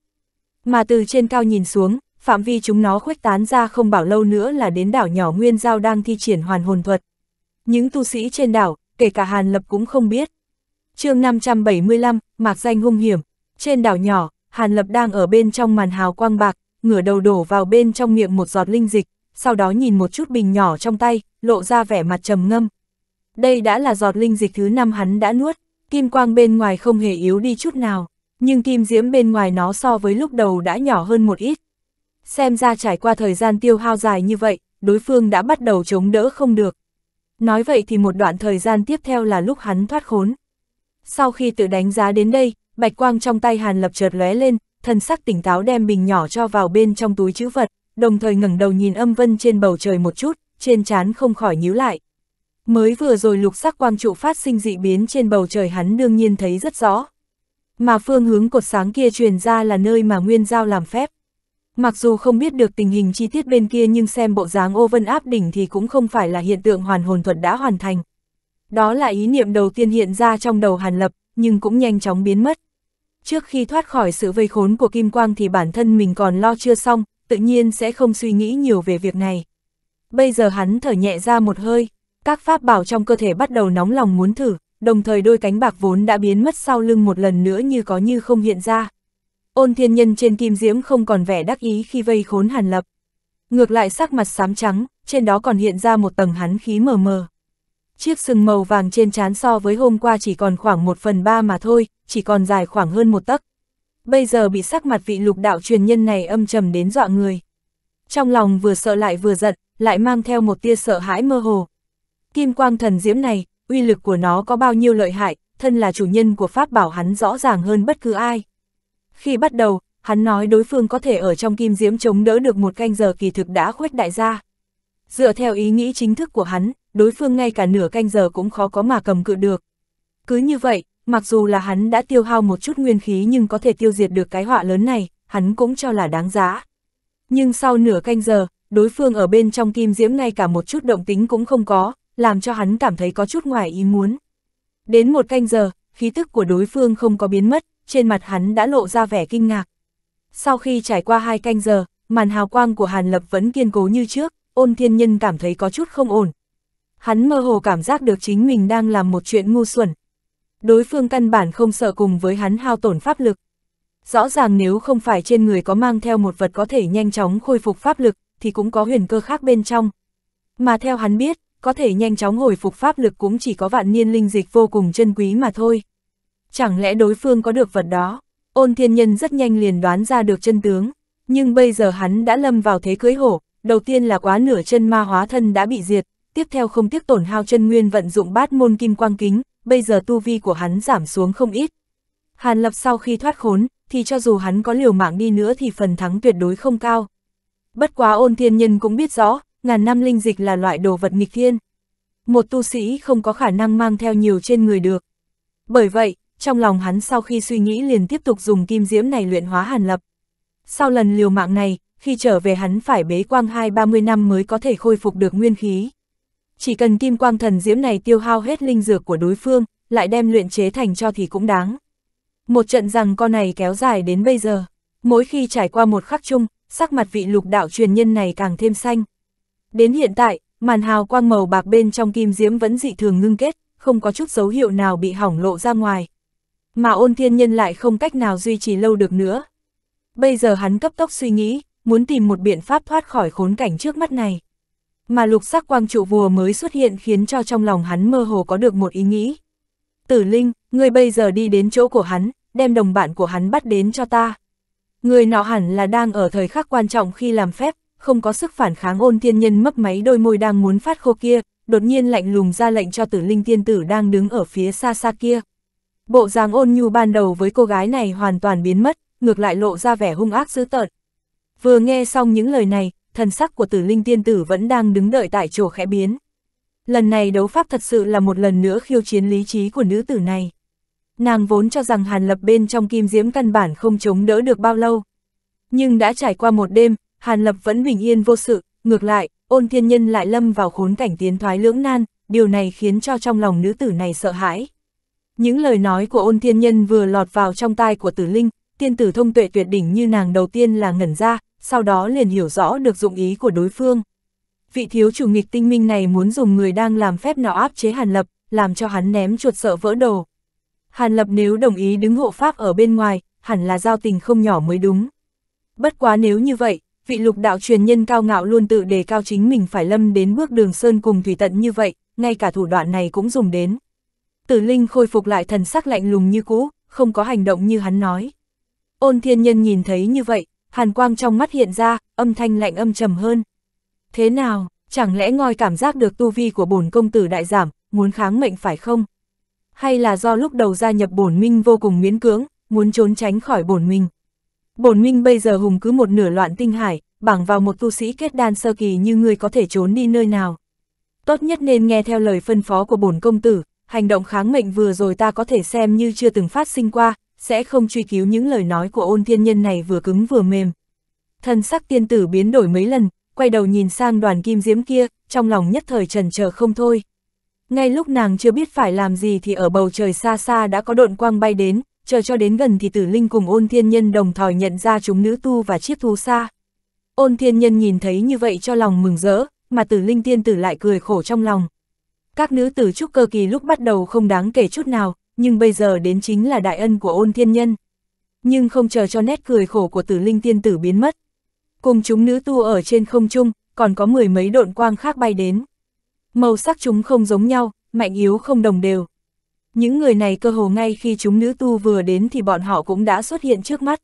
Mà từ trên cao nhìn xuống, phạm vi chúng nó khuếch tán ra không bảo lâu nữa là đến đảo nhỏ Nguyên Giao đang thi triển hoàn hồn thuật. Những tu sĩ trên đảo, kể cả Hàn Lập cũng không biết. chương 575, Mạc Danh hung hiểm. Trên đảo nhỏ, Hàn Lập đang ở bên trong màn hào quang bạc, ngửa đầu đổ vào bên trong miệng một giọt linh dịch, sau đó nhìn một chút bình nhỏ trong tay, lộ ra vẻ mặt trầm ngâm. Đây đã là giọt linh dịch thứ năm hắn đã nuốt, kim quang bên ngoài không hề yếu đi chút nào, nhưng kim diễm bên ngoài nó so với lúc đầu đã nhỏ hơn một ít. Xem ra trải qua thời gian tiêu hao dài như vậy, đối phương đã bắt đầu chống đỡ không được. Nói vậy thì một đoạn thời gian tiếp theo là lúc hắn thoát khốn. Sau khi tự đánh giá đến đây, bạch quang trong tay Hàn Lập chợt lóe lên, thân sắc tỉnh táo đem bình nhỏ cho vào bên trong túi chữ vật, đồng thời ngẩng đầu nhìn âm vân trên bầu trời một chút, trên trán không khỏi nhíu lại. Mới vừa rồi lục sắc quang trụ phát sinh dị biến trên bầu trời hắn đương nhiên thấy rất rõ. Mà phương hướng cột sáng kia truyền ra là nơi mà Nguyên Giao làm phép. Mặc dù không biết được tình hình chi tiết bên kia nhưng xem bộ dáng ô vân áp đỉnh thì cũng không phải là hiện tượng hoàn hồn thuật đã hoàn thành. Đó là ý niệm đầu tiên hiện ra trong đầu Hàn Lập, nhưng cũng nhanh chóng biến mất. Trước khi thoát khỏi sự vây khốn của Kim Quang thì bản thân mình còn lo chưa xong, tự nhiên sẽ không suy nghĩ nhiều về việc này. Bây giờ hắn thở nhẹ ra một hơi, các pháp bảo trong cơ thể bắt đầu nóng lòng muốn thử, đồng thời đôi cánh bạc vốn đã biến mất sau lưng một lần nữa như có như không hiện ra. Ôn thiên nhân trên kim diễm không còn vẻ đắc ý khi vây khốn hàn lập. Ngược lại sắc mặt xám trắng, trên đó còn hiện ra một tầng hắn khí mờ mờ. Chiếc sừng màu vàng trên trán so với hôm qua chỉ còn khoảng một phần ba mà thôi, chỉ còn dài khoảng hơn một tấc, bây giờ bị sắc mặt vị lục đạo truyền nhân này âm trầm đến dọa người. Trong lòng vừa sợ lại vừa giận, lại mang theo một tia sợ hãi mơ hồ. Kim quang thần diễm này, uy lực của nó có bao nhiêu lợi hại, thân là chủ nhân của pháp bảo hắn rõ ràng hơn bất cứ ai. Khi bắt đầu, hắn nói đối phương có thể ở trong kim diễm chống đỡ được một canh giờ kỳ thực đã khuếch đại gia. Dựa theo ý nghĩ chính thức của hắn, đối phương ngay cả nửa canh giờ cũng khó có mà cầm cự được. Cứ như vậy, mặc dù là hắn đã tiêu hao một chút nguyên khí nhưng có thể tiêu diệt được cái họa lớn này, hắn cũng cho là đáng giá. Nhưng sau nửa canh giờ, đối phương ở bên trong kim diễm ngay cả một chút động tính cũng không có, làm cho hắn cảm thấy có chút ngoài ý muốn. Đến một canh giờ, khí tức của đối phương không có biến mất, trên mặt hắn đã lộ ra vẻ kinh ngạc. Sau khi trải qua hai canh giờ, màn hào quang của Hàn Lập vẫn kiên cố như trước, ôn thiên nhân cảm thấy có chút không ổn. Hắn mơ hồ cảm giác được chính mình đang làm một chuyện ngu xuẩn, đối phương căn bản không sợ cùng với hắn hao tổn pháp lực. Rõ ràng nếu không phải trên người có mang theo một vật có thể nhanh chóng khôi phục pháp lực, thì cũng có huyền cơ khác bên trong. Mà theo hắn biết, có thể nhanh chóng hồi phục pháp lực cũng chỉ có vạn niên linh dịch vô cùng chân quý mà thôi. Chẳng lẽ đối phương có được vật đó? Ôn thiên nhân rất nhanh liền đoán ra được chân tướng, nhưng bây giờ hắn đã lâm vào thế cưới hổ, đầu tiên là quá nửa chân ma hóa thân đã bị diệt, tiếp theo không tiếc tổn hao chân nguyên vận dụng bát môn kim quang kính, bây giờ tu vi của hắn giảm xuống không ít. Hàn Lập sau khi thoát khốn, thì cho dù hắn có liều mạng đi nữa thì phần thắng tuyệt đối không cao. Bất quá ôn thiên nhân cũng biết rõ, ngàn năm linh dịch là loại đồ vật nghịch thiên. Một tu sĩ không có khả năng mang theo nhiều trên người được. Bởi vậy, trong lòng hắn sau khi suy nghĩ liền tiếp tục dùng kim diễm này luyện hóa hàn lập. Sau lần liều mạng này, khi trở về hắn phải bế quang hai ba mươi năm mới có thể khôi phục được nguyên khí. Chỉ cần kim quang thần diễm này tiêu hao hết linh dược của đối phương, lại đem luyện chế thành cho thì cũng đáng. Một trận rằng con này kéo dài đến bây giờ, mỗi khi trải qua một khắc chung, sắc mặt vị lục đạo truyền nhân này càng thêm xanh. Đến hiện tại, màn hào quang màu bạc bên trong kim diễm vẫn dị thường ngưng kết, không có chút dấu hiệu nào bị hỏng lộ ra ngoài. Mà ôn thiên nhân lại không cách nào duy trì lâu được nữa. Bây giờ hắn cấp tốc suy nghĩ, muốn tìm một biện pháp thoát khỏi khốn cảnh trước mắt này. Mà lục sắc quang trụ vùa mới xuất hiện khiến cho trong lòng hắn mơ hồ có được một ý nghĩ. Tử Linh, ngươi bây giờ đi đến chỗ của hắn, đem đồng bạn của hắn bắt đến cho ta. Người nọ hẳn là đang ở thời khắc quan trọng khi làm phép, không có sức phản kháng ôn thiên nhân mấp máy đôi môi đang muốn phát khô kia, đột nhiên lạnh lùng ra lệnh cho tử linh tiên tử đang đứng ở phía xa xa kia. Bộ dáng ôn nhu ban đầu với cô gái này hoàn toàn biến mất, ngược lại lộ ra vẻ hung ác dữ tợn. Vừa nghe xong những lời này, thần sắc của tử linh tiên tử vẫn đang đứng đợi tại chỗ khẽ biến. Lần này đấu pháp thật sự là một lần nữa khiêu chiến lý trí của nữ tử này. Nàng vốn cho rằng hàn lập bên trong kim diễm căn bản không chống đỡ được bao lâu. Nhưng đã trải qua một đêm, hàn lập vẫn bình yên vô sự, ngược lại, ôn thiên nhân lại lâm vào khốn cảnh tiến thoái lưỡng nan, điều này khiến cho trong lòng nữ tử này sợ hãi. Những lời nói của ôn thiên nhân vừa lọt vào trong tai của tử linh, tiên tử thông tuệ tuyệt đỉnh như nàng đầu tiên là ngẩn ra, sau đó liền hiểu rõ được dụng ý của đối phương. Vị thiếu chủ nghịch tinh minh này muốn dùng người đang làm phép nào áp chế Hàn Lập, làm cho hắn ném chuột sợ vỡ đồ. Hàn Lập nếu đồng ý đứng hộ pháp ở bên ngoài, hẳn là giao tình không nhỏ mới đúng. Bất quá nếu như vậy, vị lục đạo truyền nhân cao ngạo luôn tự đề cao chính mình phải lâm đến bước đường sơn cùng thủy tận như vậy, ngay cả thủ đoạn này cũng dùng đến. Tử Linh khôi phục lại thần sắc lạnh lùng như cũ, không có hành động như hắn nói. Ôn thiên nhân nhìn thấy như vậy, hàn quang trong mắt hiện ra, âm thanh lạnh âm trầm hơn. Thế nào, chẳng lẽ ngòi cảm giác được tu vi của bổn công tử đại giảm, muốn kháng mệnh phải không? Hay là do lúc đầu gia nhập bổn minh vô cùng miễn cưỡng, muốn trốn tránh khỏi bổn minh? Bổn minh bây giờ hùng cứ một nửa loạn tinh hải, bảng vào một tu sĩ kết đan sơ kỳ như người có thể trốn đi nơi nào. Tốt nhất nên nghe theo lời phân phó của bổn công tử, hành động kháng mệnh vừa rồi ta có thể xem như chưa từng phát sinh qua, sẽ không truy cứu những lời nói của ôn thiên nhân này vừa cứng vừa mềm. Thân sắc tiên tử biến đổi mấy lần, quay đầu nhìn sang đoàn kim diễm kia, trong lòng nhất thời trần chờ không thôi. Ngay lúc nàng chưa biết phải làm gì thì ở bầu trời xa xa đã có độn quang bay đến, chờ cho đến gần thì tử linh cùng ôn thiên nhân đồng thời nhận ra chúng nữ tu và chiếc thú xa. Ôn thiên nhân nhìn thấy như vậy cho lòng mừng rỡ, mà tử linh tiên tử lại cười khổ trong lòng. Các nữ tử trúc cơ kỳ lúc bắt đầu không đáng kể chút nào, nhưng bây giờ đến chính là đại ân của ôn thiên nhân. Nhưng không chờ cho nét cười khổ của tử linh tiên tử biến mất. Cùng chúng nữ tu ở trên không trung, còn có mười mấy độn quang khác bay đến. Màu sắc chúng không giống nhau, mạnh yếu không đồng đều. Những người này cơ hồ ngay khi chúng nữ tu vừa đến thì bọn họ cũng đã xuất hiện trước mắt.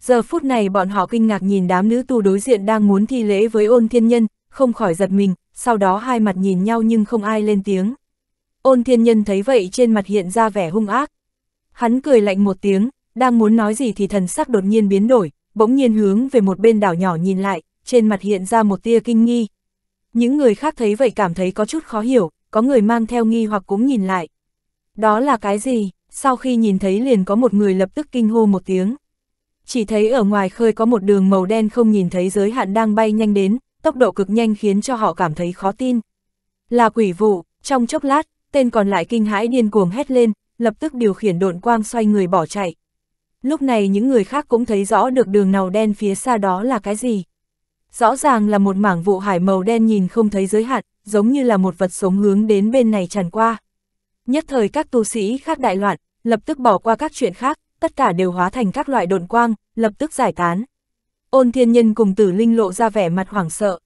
Giờ phút này bọn họ kinh ngạc nhìn đám nữ tu đối diện đang muốn thi lễ với ôn thiên nhân, không khỏi giật mình, sau đó hai mặt nhìn nhau nhưng không ai lên tiếng ôn thiên nhân thấy vậy trên mặt hiện ra vẻ hung ác. Hắn cười lạnh một tiếng, đang muốn nói gì thì thần sắc đột nhiên biến đổi, bỗng nhiên hướng về một bên đảo nhỏ nhìn lại, trên mặt hiện ra một tia kinh nghi. Những người khác thấy vậy cảm thấy có chút khó hiểu, có người mang theo nghi hoặc cũng nhìn lại. Đó là cái gì? Sau khi nhìn thấy liền có một người lập tức kinh hô một tiếng. Chỉ thấy ở ngoài khơi có một đường màu đen không nhìn thấy giới hạn đang bay nhanh đến, tốc độ cực nhanh khiến cho họ cảm thấy khó tin. Là quỷ vụ, trong chốc lát, tên còn lại kinh hãi điên cuồng hét lên, lập tức điều khiển độn quang xoay người bỏ chạy. Lúc này những người khác cũng thấy rõ được đường nào đen phía xa đó là cái gì. Rõ ràng là một mảng vụ hải màu đen nhìn không thấy giới hạn, giống như là một vật sống hướng đến bên này tràn qua. Nhất thời các tu sĩ khác đại loạn, lập tức bỏ qua các chuyện khác, tất cả đều hóa thành các loại độn quang, lập tức giải tán. Ôn thiên nhân cùng tử linh lộ ra vẻ mặt hoảng sợ.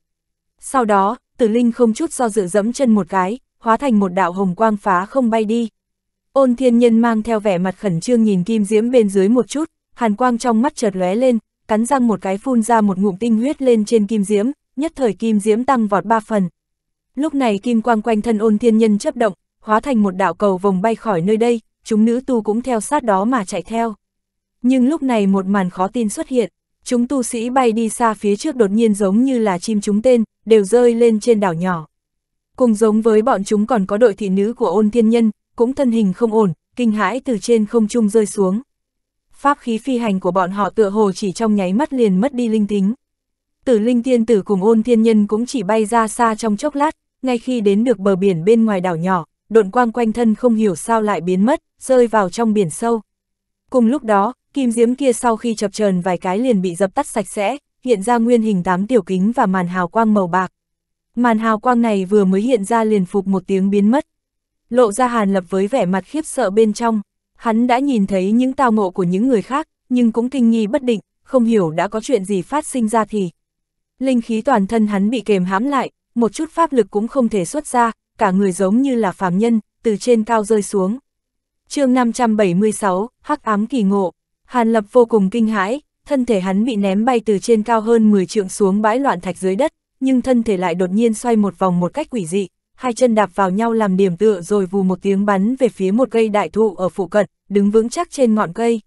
Sau đó, tử linh không chút do dự dẫm chân một cái, hóa thành một đạo hồng quang phá không bay đi. Ôn thiên nhân mang theo vẻ mặt khẩn trương nhìn kim diễm bên dưới một chút, hàn quang trong mắt chợt lóe lên, cắn răng một cái phun ra một ngụm tinh huyết lên trên kim diễm, nhất thời kim diễm tăng vọt ba phần. Lúc này kim quang quanh thân ôn thiên nhân chấp động, hóa thành một đạo cầu vòng bay khỏi nơi đây, chúng nữ tu cũng theo sát đó mà chạy theo. Nhưng lúc này một màn khó tin xuất hiện, chúng tu sĩ bay đi xa phía trước đột nhiên giống như là chim chúng tên, đều rơi lên trên đảo nhỏ. Cùng giống với bọn chúng còn có đội thị nữ của ôn thiên nhân, cũng thân hình không ổn, kinh hãi từ trên không trung rơi xuống. Pháp khí phi hành của bọn họ tựa hồ chỉ trong nháy mắt liền mất đi linh tính. Tử linh tiên tử cùng ôn thiên nhân cũng chỉ bay ra xa trong chốc lát, ngay khi đến được bờ biển bên ngoài đảo nhỏ, độn quang quanh thân không hiểu sao lại biến mất, rơi vào trong biển sâu. Cùng lúc đó, kim diếm kia sau khi chập chờn vài cái liền bị dập tắt sạch sẽ, hiện ra nguyên hình tám tiểu kính và màn hào quang màu bạc. Màn hào quang này vừa mới hiện ra liền phục một tiếng biến mất. Lộ ra Hàn Lập với vẻ mặt khiếp sợ bên trong, hắn đã nhìn thấy những tao ngộ của những người khác, nhưng cũng kinh nghi bất định, không hiểu đã có chuyện gì phát sinh ra thì. Linh khí toàn thân hắn bị kềm hãm lại, một chút pháp lực cũng không thể xuất ra, cả người giống như là phàm nhân, từ trên cao rơi xuống. chương 576, Hắc ám kỳ ngộ, Hàn Lập vô cùng kinh hãi, thân thể hắn bị ném bay từ trên cao hơn 10 trượng xuống bãi loạn thạch dưới đất nhưng thân thể lại đột nhiên xoay một vòng một cách quỷ dị, hai chân đạp vào nhau làm điểm tựa rồi vù một tiếng bắn về phía một cây đại thụ ở phụ cận, đứng vững chắc trên ngọn cây.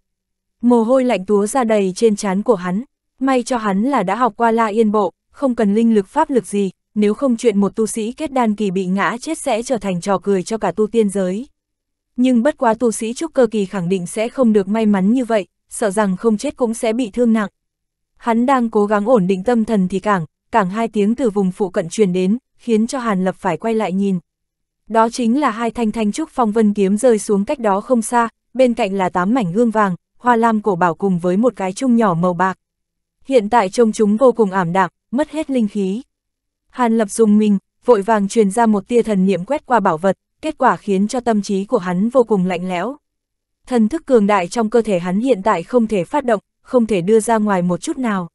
Mồ hôi lạnh túa ra đầy trên trán của hắn, may cho hắn là đã học qua La Yên Bộ, không cần linh lực pháp lực gì, nếu không chuyện một tu sĩ kết đan kỳ bị ngã chết sẽ trở thành trò cười cho cả tu tiên giới. Nhưng bất quá tu sĩ trúc cơ kỳ khẳng định sẽ không được may mắn như vậy, sợ rằng không chết cũng sẽ bị thương nặng. Hắn đang cố gắng ổn định tâm thần thì cảng, càng hai tiếng từ vùng phụ cận truyền đến, khiến cho Hàn Lập phải quay lại nhìn. Đó chính là hai thanh thanh trúc phong vân kiếm rơi xuống cách đó không xa, bên cạnh là tám mảnh gương vàng, hoa lam cổ bảo cùng với một cái chung nhỏ màu bạc. Hiện tại trông chúng vô cùng ảm đạm, mất hết linh khí. Hàn Lập dùng mình, vội vàng truyền ra một tia thần niệm quét qua bảo vật, kết quả khiến cho tâm trí của hắn vô cùng lạnh lẽo. Thần thức cường đại trong cơ thể hắn hiện tại không thể phát động, không thể đưa ra ngoài một chút nào.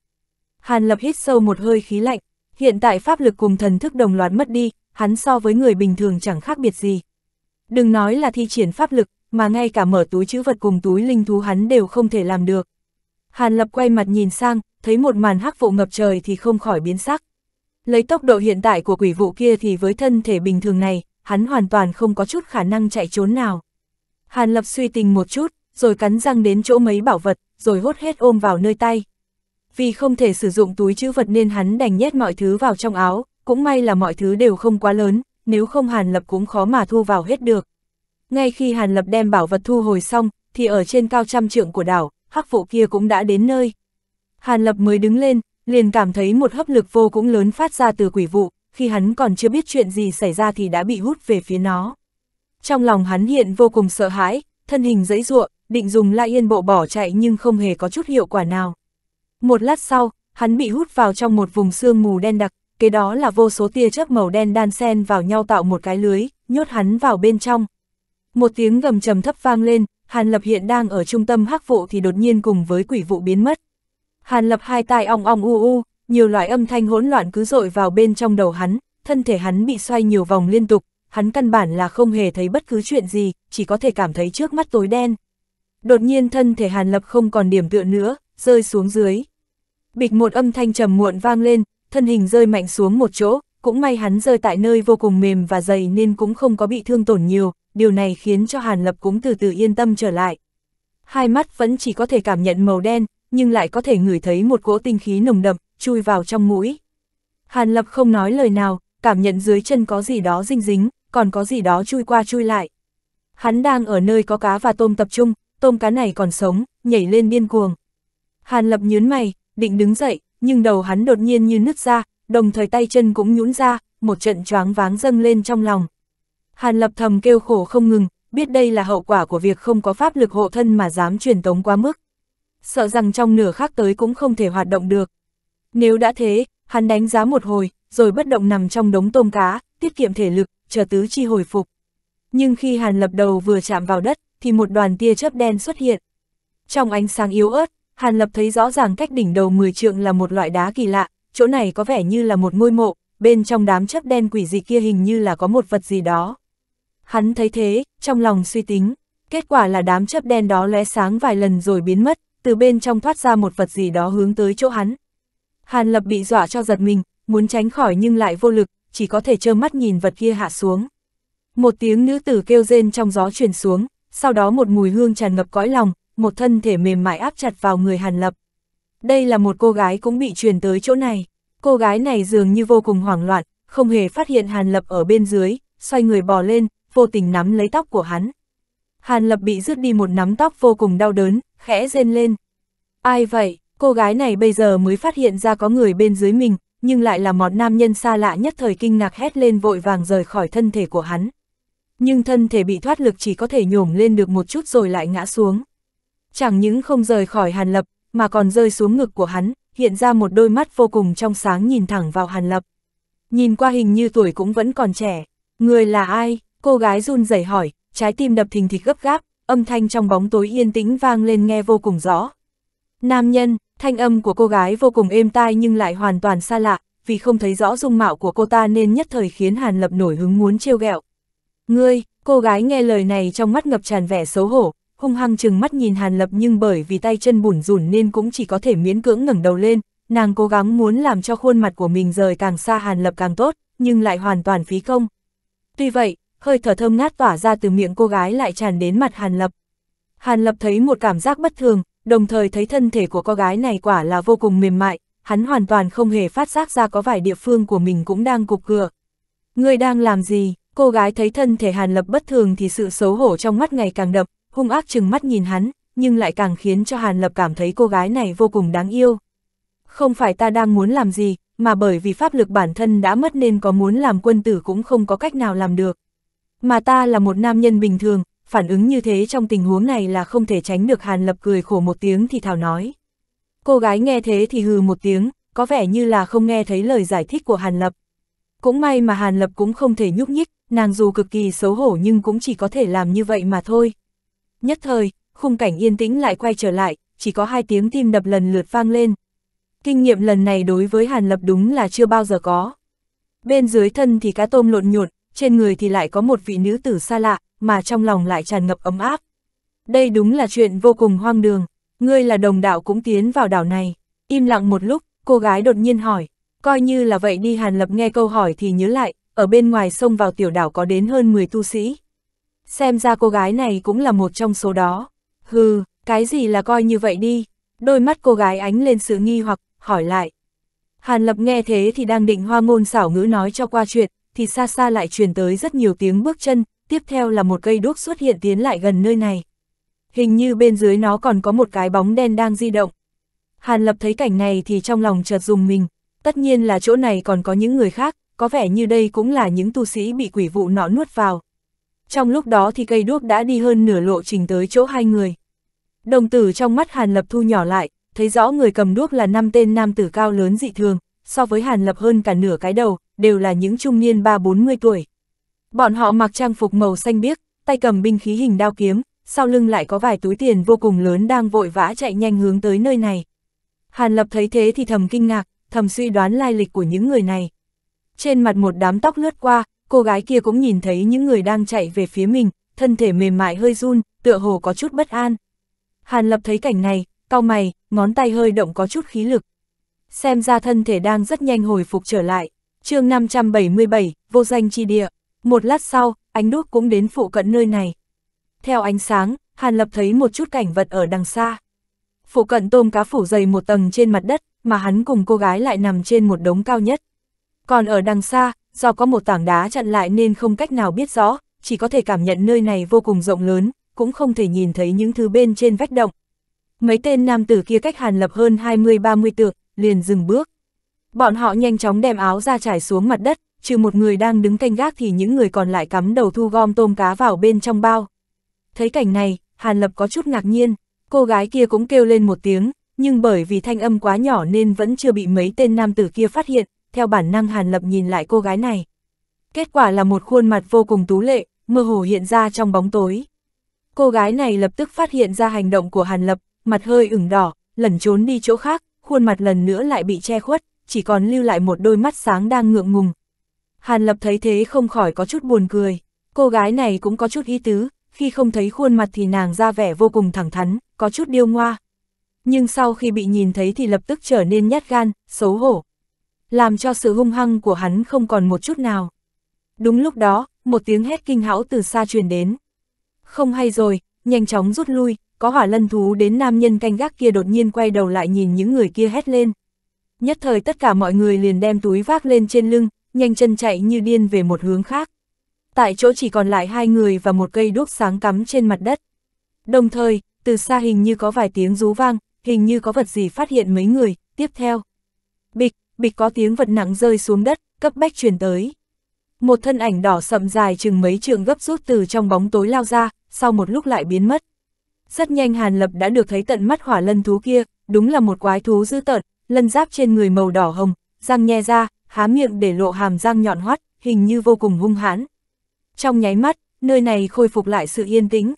Hàn Lập hít sâu một hơi khí lạnh, hiện tại pháp lực cùng thần thức đồng loạt mất đi, hắn so với người bình thường chẳng khác biệt gì. Đừng nói là thi triển pháp lực, mà ngay cả mở túi chữ vật cùng túi linh thú hắn đều không thể làm được. Hàn Lập quay mặt nhìn sang, thấy một màn hắc vụ ngập trời thì không khỏi biến sắc. Lấy tốc độ hiện tại của quỷ vụ kia thì với thân thể bình thường này, hắn hoàn toàn không có chút khả năng chạy trốn nào. Hàn Lập suy tình một chút, rồi cắn răng đến chỗ mấy bảo vật, rồi hốt hết ôm vào nơi tay vì không thể sử dụng túi chữ vật nên hắn đành nhét mọi thứ vào trong áo, cũng may là mọi thứ đều không quá lớn, nếu không Hàn Lập cũng khó mà thu vào hết được. Ngay khi Hàn Lập đem bảo vật thu hồi xong, thì ở trên cao trăm trượng của đảo, hắc vụ kia cũng đã đến nơi. Hàn Lập mới đứng lên, liền cảm thấy một hấp lực vô cũng lớn phát ra từ quỷ vụ, khi hắn còn chưa biết chuyện gì xảy ra thì đã bị hút về phía nó. Trong lòng hắn hiện vô cùng sợ hãi, thân hình dẫy ruộng, định dùng la yên bộ bỏ chạy nhưng không hề có chút hiệu quả nào. Một lát sau, hắn bị hút vào trong một vùng sương mù đen đặc, kế đó là vô số tia chớp màu đen đan xen vào nhau tạo một cái lưới, nhốt hắn vào bên trong. Một tiếng gầm trầm thấp vang lên, Hàn Lập hiện đang ở trung tâm hắc vụ thì đột nhiên cùng với quỷ vụ biến mất. Hàn Lập hai tai ong ong u u, nhiều loại âm thanh hỗn loạn cứ dội vào bên trong đầu hắn, thân thể hắn bị xoay nhiều vòng liên tục, hắn căn bản là không hề thấy bất cứ chuyện gì, chỉ có thể cảm thấy trước mắt tối đen. Đột nhiên thân thể Hàn Lập không còn điểm tựa nữa, rơi xuống dưới. Bịch một âm thanh trầm muộn vang lên, thân hình rơi mạnh xuống một chỗ, cũng may hắn rơi tại nơi vô cùng mềm và dày nên cũng không có bị thương tổn nhiều, điều này khiến cho Hàn Lập cũng từ từ yên tâm trở lại. Hai mắt vẫn chỉ có thể cảm nhận màu đen, nhưng lại có thể ngửi thấy một cỗ tinh khí nồng đậm, chui vào trong mũi. Hàn Lập không nói lời nào, cảm nhận dưới chân có gì đó dinh dính, còn có gì đó chui qua chui lại. Hắn đang ở nơi có cá và tôm tập trung, tôm cá này còn sống, nhảy lên điên cuồng. Hàn Lập nhớn mày, định đứng dậy, nhưng đầu hắn đột nhiên như nứt ra, đồng thời tay chân cũng nhũn ra, một trận choáng váng dâng lên trong lòng. Hàn lập thầm kêu khổ không ngừng, biết đây là hậu quả của việc không có pháp lực hộ thân mà dám truyền tống quá mức. Sợ rằng trong nửa khắc tới cũng không thể hoạt động được. Nếu đã thế, hắn đánh giá một hồi, rồi bất động nằm trong đống tôm cá, tiết kiệm thể lực, chờ tứ chi hồi phục. Nhưng khi hàn lập đầu vừa chạm vào đất, thì một đoàn tia chớp đen xuất hiện. Trong ánh sáng yếu ớt, Hàn Lập thấy rõ ràng cách đỉnh đầu 10 trượng là một loại đá kỳ lạ, chỗ này có vẻ như là một ngôi mộ, bên trong đám chấp đen quỷ dị kia hình như là có một vật gì đó. Hắn thấy thế, trong lòng suy tính, kết quả là đám chấp đen đó lóe sáng vài lần rồi biến mất, từ bên trong thoát ra một vật gì đó hướng tới chỗ hắn. Hàn Lập bị dọa cho giật mình, muốn tránh khỏi nhưng lại vô lực, chỉ có thể trơ mắt nhìn vật kia hạ xuống. Một tiếng nữ tử kêu rên trong gió truyền xuống, sau đó một mùi hương tràn ngập cõi lòng, một thân thể mềm mại áp chặt vào người Hàn Lập. Đây là một cô gái cũng bị truyền tới chỗ này. Cô gái này dường như vô cùng hoảng loạn, không hề phát hiện Hàn Lập ở bên dưới, xoay người bò lên, vô tình nắm lấy tóc của hắn. Hàn Lập bị rứt đi một nắm tóc vô cùng đau đớn, khẽ rên lên. Ai vậy, cô gái này bây giờ mới phát hiện ra có người bên dưới mình, nhưng lại là một nam nhân xa lạ nhất thời kinh ngạc hét lên vội vàng rời khỏi thân thể của hắn. Nhưng thân thể bị thoát lực chỉ có thể nhổm lên được một chút rồi lại ngã xuống chẳng những không rời khỏi Hàn Lập, mà còn rơi xuống ngực của hắn, hiện ra một đôi mắt vô cùng trong sáng nhìn thẳng vào Hàn Lập. Nhìn qua hình như tuổi cũng vẫn còn trẻ, người là ai? Cô gái run rẩy hỏi, trái tim đập thình thịch gấp gáp, âm thanh trong bóng tối yên tĩnh vang lên nghe vô cùng rõ. Nam nhân, thanh âm của cô gái vô cùng êm tai nhưng lại hoàn toàn xa lạ, vì không thấy rõ dung mạo của cô ta nên nhất thời khiến Hàn Lập nổi hứng muốn trêu ghẹo. Ngươi, cô gái nghe lời này trong mắt ngập tràn vẻ xấu hổ, hung hăng chừng mắt nhìn Hàn Lập nhưng bởi vì tay chân bủn rủn nên cũng chỉ có thể miễn cưỡng ngẩng đầu lên, nàng cố gắng muốn làm cho khuôn mặt của mình rời càng xa Hàn Lập càng tốt, nhưng lại hoàn toàn phí công. Tuy vậy, hơi thở thơm ngát tỏa ra từ miệng cô gái lại tràn đến mặt Hàn Lập. Hàn Lập thấy một cảm giác bất thường, đồng thời thấy thân thể của cô gái này quả là vô cùng mềm mại, hắn hoàn toàn không hề phát giác ra có vài địa phương của mình cũng đang cục cửa. Người đang làm gì? Cô gái thấy thân thể Hàn Lập bất thường thì sự xấu hổ trong mắt ngày càng đậm, hung ác chừng mắt nhìn hắn, nhưng lại càng khiến cho Hàn Lập cảm thấy cô gái này vô cùng đáng yêu. Không phải ta đang muốn làm gì, mà bởi vì pháp lực bản thân đã mất nên có muốn làm quân tử cũng không có cách nào làm được. Mà ta là một nam nhân bình thường, phản ứng như thế trong tình huống này là không thể tránh được Hàn Lập cười khổ một tiếng thì thảo nói. Cô gái nghe thế thì hừ một tiếng, có vẻ như là không nghe thấy lời giải thích của Hàn Lập. Cũng may mà Hàn Lập cũng không thể nhúc nhích, nàng dù cực kỳ xấu hổ nhưng cũng chỉ có thể làm như vậy mà thôi. Nhất thời, khung cảnh yên tĩnh lại quay trở lại, chỉ có hai tiếng tim đập lần lượt vang lên. Kinh nghiệm lần này đối với Hàn Lập đúng là chưa bao giờ có. Bên dưới thân thì cá tôm lộn nhộn, trên người thì lại có một vị nữ tử xa lạ, mà trong lòng lại tràn ngập ấm áp. Đây đúng là chuyện vô cùng hoang đường, ngươi là đồng đạo cũng tiến vào đảo này. Im lặng một lúc, cô gái đột nhiên hỏi, coi như là vậy đi Hàn Lập nghe câu hỏi thì nhớ lại, ở bên ngoài sông vào tiểu đảo có đến hơn 10 tu sĩ xem ra cô gái này cũng là một trong số đó. Hừ, cái gì là coi như vậy đi, đôi mắt cô gái ánh lên sự nghi hoặc, hỏi lại. Hàn Lập nghe thế thì đang định hoa ngôn xảo ngữ nói cho qua chuyện, thì xa xa lại truyền tới rất nhiều tiếng bước chân, tiếp theo là một cây đuốc xuất hiện tiến lại gần nơi này. Hình như bên dưới nó còn có một cái bóng đen đang di động. Hàn Lập thấy cảnh này thì trong lòng chợt dùng mình, tất nhiên là chỗ này còn có những người khác, có vẻ như đây cũng là những tu sĩ bị quỷ vụ nọ nuốt vào, trong lúc đó thì cây đuốc đã đi hơn nửa lộ trình tới chỗ hai người. Đồng tử trong mắt Hàn Lập thu nhỏ lại, thấy rõ người cầm đuốc là năm tên nam tử cao lớn dị thường, so với Hàn Lập hơn cả nửa cái đầu, đều là những trung niên ba bốn mươi tuổi. Bọn họ mặc trang phục màu xanh biếc, tay cầm binh khí hình đao kiếm, sau lưng lại có vài túi tiền vô cùng lớn đang vội vã chạy nhanh hướng tới nơi này. Hàn Lập thấy thế thì thầm kinh ngạc, thầm suy đoán lai lịch của những người này. Trên mặt một đám tóc lướt qua, cô gái kia cũng nhìn thấy những người đang chạy về phía mình, thân thể mềm mại hơi run, tựa hồ có chút bất an. Hàn Lập thấy cảnh này, cau mày, ngón tay hơi động có chút khí lực. Xem ra thân thể đang rất nhanh hồi phục trở lại. chương 577, vô danh chi địa. Một lát sau, ánh đuốc cũng đến phụ cận nơi này. Theo ánh sáng, Hàn Lập thấy một chút cảnh vật ở đằng xa. Phụ cận tôm cá phủ dày một tầng trên mặt đất, mà hắn cùng cô gái lại nằm trên một đống cao nhất. Còn ở đằng xa, do có một tảng đá chặn lại nên không cách nào biết rõ, chỉ có thể cảm nhận nơi này vô cùng rộng lớn, cũng không thể nhìn thấy những thứ bên trên vách động. Mấy tên nam tử kia cách Hàn Lập hơn 20-30 tượng, liền dừng bước. Bọn họ nhanh chóng đem áo ra trải xuống mặt đất, trừ một người đang đứng canh gác thì những người còn lại cắm đầu thu gom tôm cá vào bên trong bao. Thấy cảnh này, Hàn Lập có chút ngạc nhiên, cô gái kia cũng kêu lên một tiếng, nhưng bởi vì thanh âm quá nhỏ nên vẫn chưa bị mấy tên nam tử kia phát hiện, theo bản năng Hàn Lập nhìn lại cô gái này. Kết quả là một khuôn mặt vô cùng tú lệ, mơ hồ hiện ra trong bóng tối. Cô gái này lập tức phát hiện ra hành động của Hàn Lập, mặt hơi ửng đỏ, lẩn trốn đi chỗ khác, khuôn mặt lần nữa lại bị che khuất, chỉ còn lưu lại một đôi mắt sáng đang ngượng ngùng. Hàn Lập thấy thế không khỏi có chút buồn cười, cô gái này cũng có chút ý tứ, khi không thấy khuôn mặt thì nàng ra vẻ vô cùng thẳng thắn, có chút điêu ngoa. Nhưng sau khi bị nhìn thấy thì lập tức trở nên nhát gan, xấu hổ, làm cho sự hung hăng của hắn không còn một chút nào. Đúng lúc đó, một tiếng hét kinh hão từ xa truyền đến. Không hay rồi, nhanh chóng rút lui, có hỏa lân thú đến nam nhân canh gác kia đột nhiên quay đầu lại nhìn những người kia hét lên. Nhất thời tất cả mọi người liền đem túi vác lên trên lưng, nhanh chân chạy như điên về một hướng khác. Tại chỗ chỉ còn lại hai người và một cây đuốc sáng cắm trên mặt đất. Đồng thời, từ xa hình như có vài tiếng rú vang, hình như có vật gì phát hiện mấy người, tiếp theo. Bịch, bịch có tiếng vật nặng rơi xuống đất, cấp bách truyền tới. Một thân ảnh đỏ sậm dài chừng mấy trường gấp rút từ trong bóng tối lao ra, sau một lúc lại biến mất. Rất nhanh Hàn Lập đã được thấy tận mắt hỏa lân thú kia, đúng là một quái thú dữ tợn, lân giáp trên người màu đỏ hồng, răng nhe ra, há miệng để lộ hàm răng nhọn hoắt, hình như vô cùng hung hãn. Trong nháy mắt, nơi này khôi phục lại sự yên tĩnh.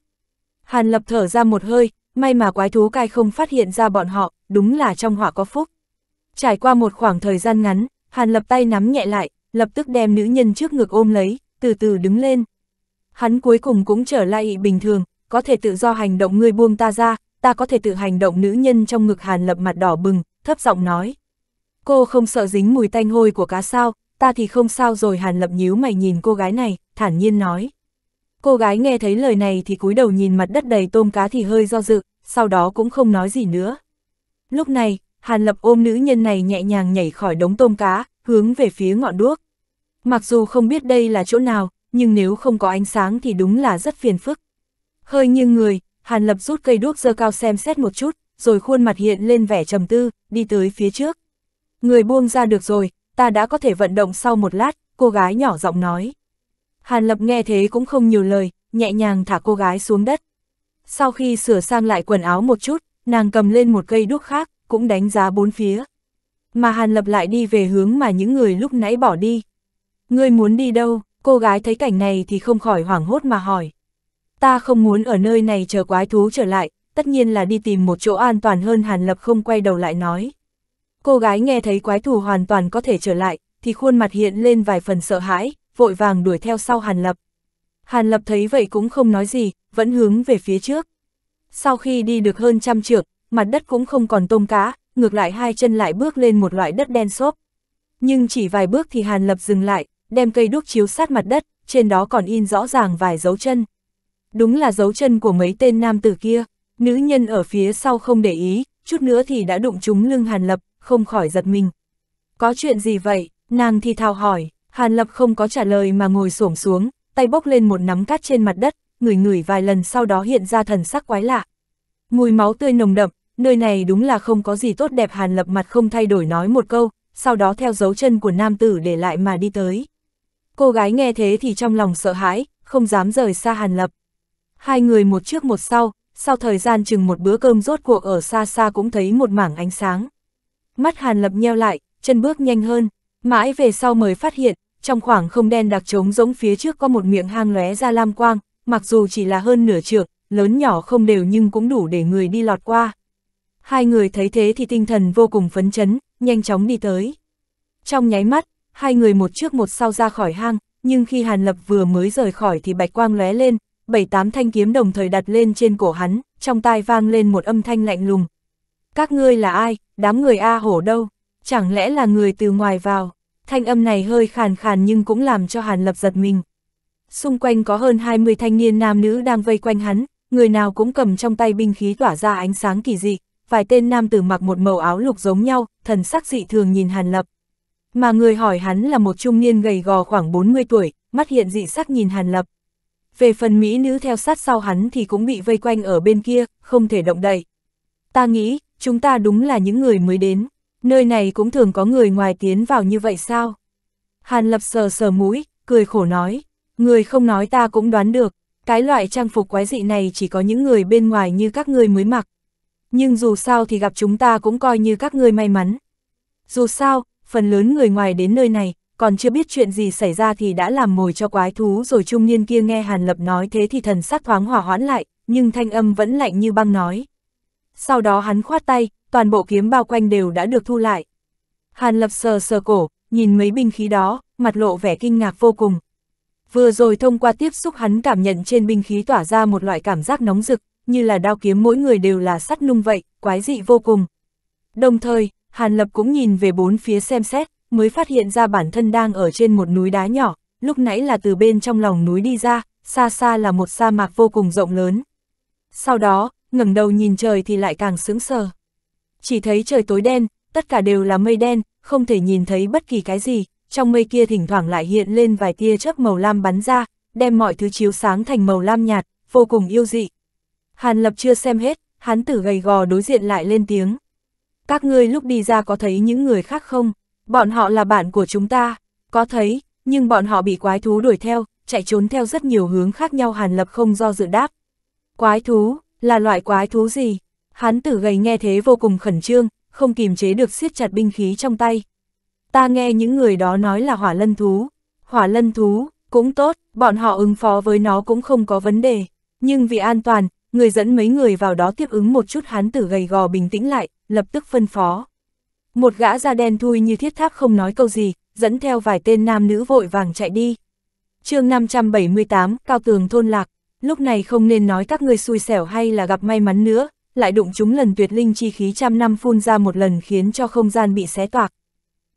Hàn Lập thở ra một hơi, may mà quái thú cai không phát hiện ra bọn họ, đúng là trong họa có phúc. Trải qua một khoảng thời gian ngắn, Hàn lập tay nắm nhẹ lại, lập tức đem nữ nhân trước ngực ôm lấy, từ từ đứng lên. Hắn cuối cùng cũng trở lại bình thường, có thể tự do hành động ngươi buông ta ra, ta có thể tự hành động nữ nhân trong ngực Hàn lập mặt đỏ bừng, thấp giọng nói. Cô không sợ dính mùi tanh hôi của cá sao, ta thì không sao rồi Hàn lập nhíu mày nhìn cô gái này, thản nhiên nói. Cô gái nghe thấy lời này thì cúi đầu nhìn mặt đất đầy tôm cá thì hơi do dự, sau đó cũng không nói gì nữa. Lúc này, Hàn Lập ôm nữ nhân này nhẹ nhàng nhảy khỏi đống tôm cá, hướng về phía ngọn đuốc. Mặc dù không biết đây là chỗ nào, nhưng nếu không có ánh sáng thì đúng là rất phiền phức. Hơi nghiêng người, Hàn Lập rút cây đuốc dơ cao xem xét một chút, rồi khuôn mặt hiện lên vẻ trầm tư, đi tới phía trước. Người buông ra được rồi, ta đã có thể vận động sau một lát, cô gái nhỏ giọng nói. Hàn Lập nghe thế cũng không nhiều lời, nhẹ nhàng thả cô gái xuống đất. Sau khi sửa sang lại quần áo một chút, nàng cầm lên một cây đuốc khác, cũng đánh giá bốn phía. Mà Hàn Lập lại đi về hướng mà những người lúc nãy bỏ đi. Ngươi muốn đi đâu, cô gái thấy cảnh này thì không khỏi hoảng hốt mà hỏi. Ta không muốn ở nơi này chờ quái thú trở lại, tất nhiên là đi tìm một chỗ an toàn hơn Hàn Lập không quay đầu lại nói. Cô gái nghe thấy quái thù hoàn toàn có thể trở lại, thì khuôn mặt hiện lên vài phần sợ hãi, vội vàng đuổi theo sau Hàn Lập. Hàn Lập thấy vậy cũng không nói gì, vẫn hướng về phía trước. Sau khi đi được hơn trăm trượng, mặt đất cũng không còn tôm cá, ngược lại hai chân lại bước lên một loại đất đen xốp. Nhưng chỉ vài bước thì Hàn Lập dừng lại, đem cây đuốc chiếu sát mặt đất, trên đó còn in rõ ràng vài dấu chân. Đúng là dấu chân của mấy tên nam tử kia, nữ nhân ở phía sau không để ý, chút nữa thì đã đụng trúng lưng Hàn Lập, không khỏi giật mình. Có chuyện gì vậy? Nàng thì thào hỏi, Hàn Lập không có trả lời mà ngồi xổm xuống, tay bốc lên một nắm cát trên mặt đất, ngửi ngửi vài lần sau đó hiện ra thần sắc quái lạ. Mùi máu tươi nồng đậm, nơi này đúng là không có gì tốt đẹp Hàn Lập mặt không thay đổi nói một câu, sau đó theo dấu chân của nam tử để lại mà đi tới. Cô gái nghe thế thì trong lòng sợ hãi, không dám rời xa Hàn Lập. Hai người một trước một sau, sau thời gian chừng một bữa cơm rốt cuộc ở xa xa cũng thấy một mảng ánh sáng. Mắt Hàn Lập nheo lại, chân bước nhanh hơn, mãi về sau mới phát hiện, trong khoảng không đen đặc trống giống phía trước có một miệng hang lóe ra lam quang, mặc dù chỉ là hơn nửa trượng, lớn nhỏ không đều nhưng cũng đủ để người đi lọt qua hai người thấy thế thì tinh thần vô cùng phấn chấn, nhanh chóng đi tới. Trong nháy mắt, hai người một trước một sau ra khỏi hang, nhưng khi Hàn Lập vừa mới rời khỏi thì bạch quang lóe lên, bảy tám thanh kiếm đồng thời đặt lên trên cổ hắn, trong tai vang lên một âm thanh lạnh lùng. Các ngươi là ai, đám người A hổ đâu, chẳng lẽ là người từ ngoài vào? Thanh âm này hơi khàn khàn nhưng cũng làm cho Hàn Lập giật mình. Xung quanh có hơn 20 thanh niên nam nữ đang vây quanh hắn, người nào cũng cầm trong tay binh khí tỏa ra ánh sáng kỳ dị, vài tên nam tử mặc một màu áo lục giống nhau, thần sắc dị thường nhìn Hàn Lập. Mà người hỏi hắn là một trung niên gầy gò khoảng 40 tuổi, mắt hiện dị sắc nhìn Hàn Lập. Về phần Mỹ nữ theo sát sau hắn thì cũng bị vây quanh ở bên kia, không thể động đậy. Ta nghĩ, chúng ta đúng là những người mới đến, nơi này cũng thường có người ngoài tiến vào như vậy sao? Hàn Lập sờ sờ mũi, cười khổ nói, người không nói ta cũng đoán được, cái loại trang phục quái dị này chỉ có những người bên ngoài như các ngươi mới mặc nhưng dù sao thì gặp chúng ta cũng coi như các ngươi may mắn. Dù sao, phần lớn người ngoài đến nơi này, còn chưa biết chuyện gì xảy ra thì đã làm mồi cho quái thú rồi trung niên kia nghe Hàn Lập nói thế thì thần sắc thoáng hỏa hoãn lại, nhưng thanh âm vẫn lạnh như băng nói. Sau đó hắn khoát tay, toàn bộ kiếm bao quanh đều đã được thu lại. Hàn Lập sờ sờ cổ, nhìn mấy binh khí đó, mặt lộ vẻ kinh ngạc vô cùng. Vừa rồi thông qua tiếp xúc hắn cảm nhận trên binh khí tỏa ra một loại cảm giác nóng rực, như là đao kiếm mỗi người đều là sắt nung vậy, quái dị vô cùng. Đồng thời, Hàn Lập cũng nhìn về bốn phía xem xét, mới phát hiện ra bản thân đang ở trên một núi đá nhỏ, lúc nãy là từ bên trong lòng núi đi ra, xa xa là một sa mạc vô cùng rộng lớn. Sau đó, ngẩng đầu nhìn trời thì lại càng sững sờ. Chỉ thấy trời tối đen, tất cả đều là mây đen, không thể nhìn thấy bất kỳ cái gì, trong mây kia thỉnh thoảng lại hiện lên vài tia chớp màu lam bắn ra, đem mọi thứ chiếu sáng thành màu lam nhạt, vô cùng yêu dị. Hàn Lập chưa xem hết, hắn tử gầy gò đối diện lại lên tiếng. Các ngươi lúc đi ra có thấy những người khác không? Bọn họ là bạn của chúng ta, có thấy, nhưng bọn họ bị quái thú đuổi theo, chạy trốn theo rất nhiều hướng khác nhau Hàn Lập không do dự đáp. Quái thú, là loại quái thú gì? Hán tử gầy nghe thế vô cùng khẩn trương, không kìm chế được siết chặt binh khí trong tay. Ta nghe những người đó nói là hỏa lân thú. Hỏa lân thú, cũng tốt, bọn họ ứng phó với nó cũng không có vấn đề. Nhưng vì an toàn, người dẫn mấy người vào đó tiếp ứng một chút hán tử gầy gò bình tĩnh lại, lập tức phân phó. Một gã da đen thui như thiết tháp không nói câu gì, dẫn theo vài tên nam nữ vội vàng chạy đi. chương 578, Cao Tường Thôn Lạc, lúc này không nên nói các người xui xẻo hay là gặp may mắn nữa, lại đụng chúng lần tuyệt linh chi khí trăm năm phun ra một lần khiến cho không gian bị xé toạc.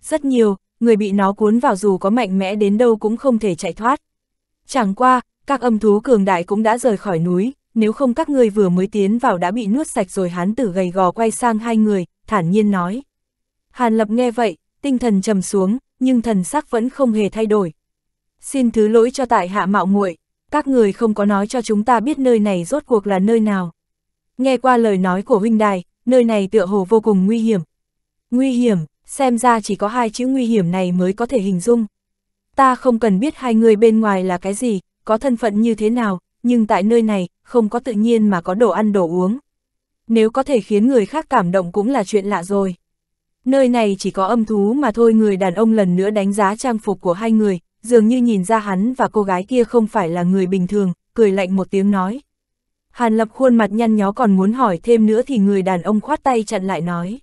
Rất nhiều, người bị nó cuốn vào dù có mạnh mẽ đến đâu cũng không thể chạy thoát. Chẳng qua, các âm thú cường đại cũng đã rời khỏi núi, nếu không các ngươi vừa mới tiến vào đã bị nuốt sạch rồi hán tử gầy gò quay sang hai người, thản nhiên nói. Hàn lập nghe vậy, tinh thần trầm xuống, nhưng thần sắc vẫn không hề thay đổi. Xin thứ lỗi cho tại hạ mạo muội, các người không có nói cho chúng ta biết nơi này rốt cuộc là nơi nào. Nghe qua lời nói của huynh đài, nơi này tựa hồ vô cùng nguy hiểm. Nguy hiểm, xem ra chỉ có hai chữ nguy hiểm này mới có thể hình dung. Ta không cần biết hai người bên ngoài là cái gì, có thân phận như thế nào, nhưng tại nơi này, không có tự nhiên mà có đồ ăn đồ uống. Nếu có thể khiến người khác cảm động cũng là chuyện lạ rồi. Nơi này chỉ có âm thú mà thôi người đàn ông lần nữa đánh giá trang phục của hai người, dường như nhìn ra hắn và cô gái kia không phải là người bình thường, cười lạnh một tiếng nói. Hàn lập khuôn mặt nhăn nhó còn muốn hỏi thêm nữa thì người đàn ông khoát tay chặn lại nói.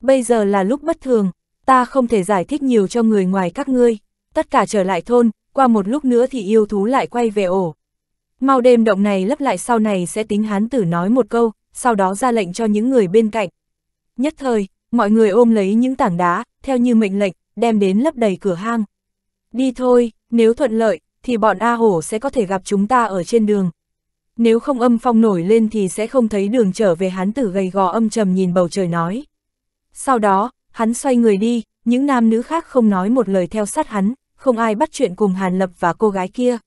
Bây giờ là lúc bất thường, ta không thể giải thích nhiều cho người ngoài các ngươi, tất cả trở lại thôn, qua một lúc nữa thì yêu thú lại quay về ổ, Mau đêm động này lấp lại sau này sẽ tính hán tử nói một câu, sau đó ra lệnh cho những người bên cạnh. Nhất thời, mọi người ôm lấy những tảng đá, theo như mệnh lệnh, đem đến lấp đầy cửa hang. Đi thôi, nếu thuận lợi, thì bọn A Hổ sẽ có thể gặp chúng ta ở trên đường. Nếu không âm phong nổi lên thì sẽ không thấy đường trở về hán tử gầy gò âm trầm nhìn bầu trời nói. Sau đó, hắn xoay người đi, những nam nữ khác không nói một lời theo sát hắn, không ai bắt chuyện cùng Hàn Lập và cô gái kia.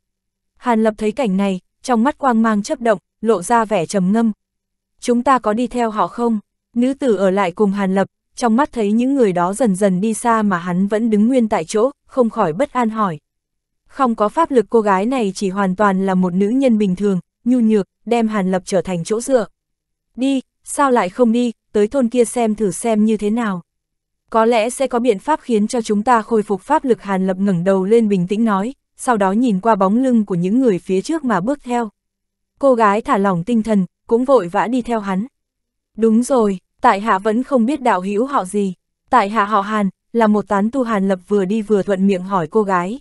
Hàn Lập thấy cảnh này, trong mắt quang mang chấp động, lộ ra vẻ trầm ngâm. Chúng ta có đi theo họ không? Nữ tử ở lại cùng Hàn Lập, trong mắt thấy những người đó dần dần đi xa mà hắn vẫn đứng nguyên tại chỗ, không khỏi bất an hỏi. Không có pháp lực cô gái này chỉ hoàn toàn là một nữ nhân bình thường, nhu nhược, đem Hàn Lập trở thành chỗ dựa. Đi, sao lại không đi, tới thôn kia xem thử xem như thế nào. Có lẽ sẽ có biện pháp khiến cho chúng ta khôi phục pháp lực Hàn Lập ngẩng đầu lên bình tĩnh nói, sau đó nhìn qua bóng lưng của những người phía trước mà bước theo. Cô gái thả lỏng tinh thần, cũng vội vã đi theo hắn. Đúng rồi, tại hạ vẫn không biết đạo hữu họ gì. Tại hạ họ Hàn, là một tán tu Hàn lập vừa đi vừa thuận miệng hỏi cô gái.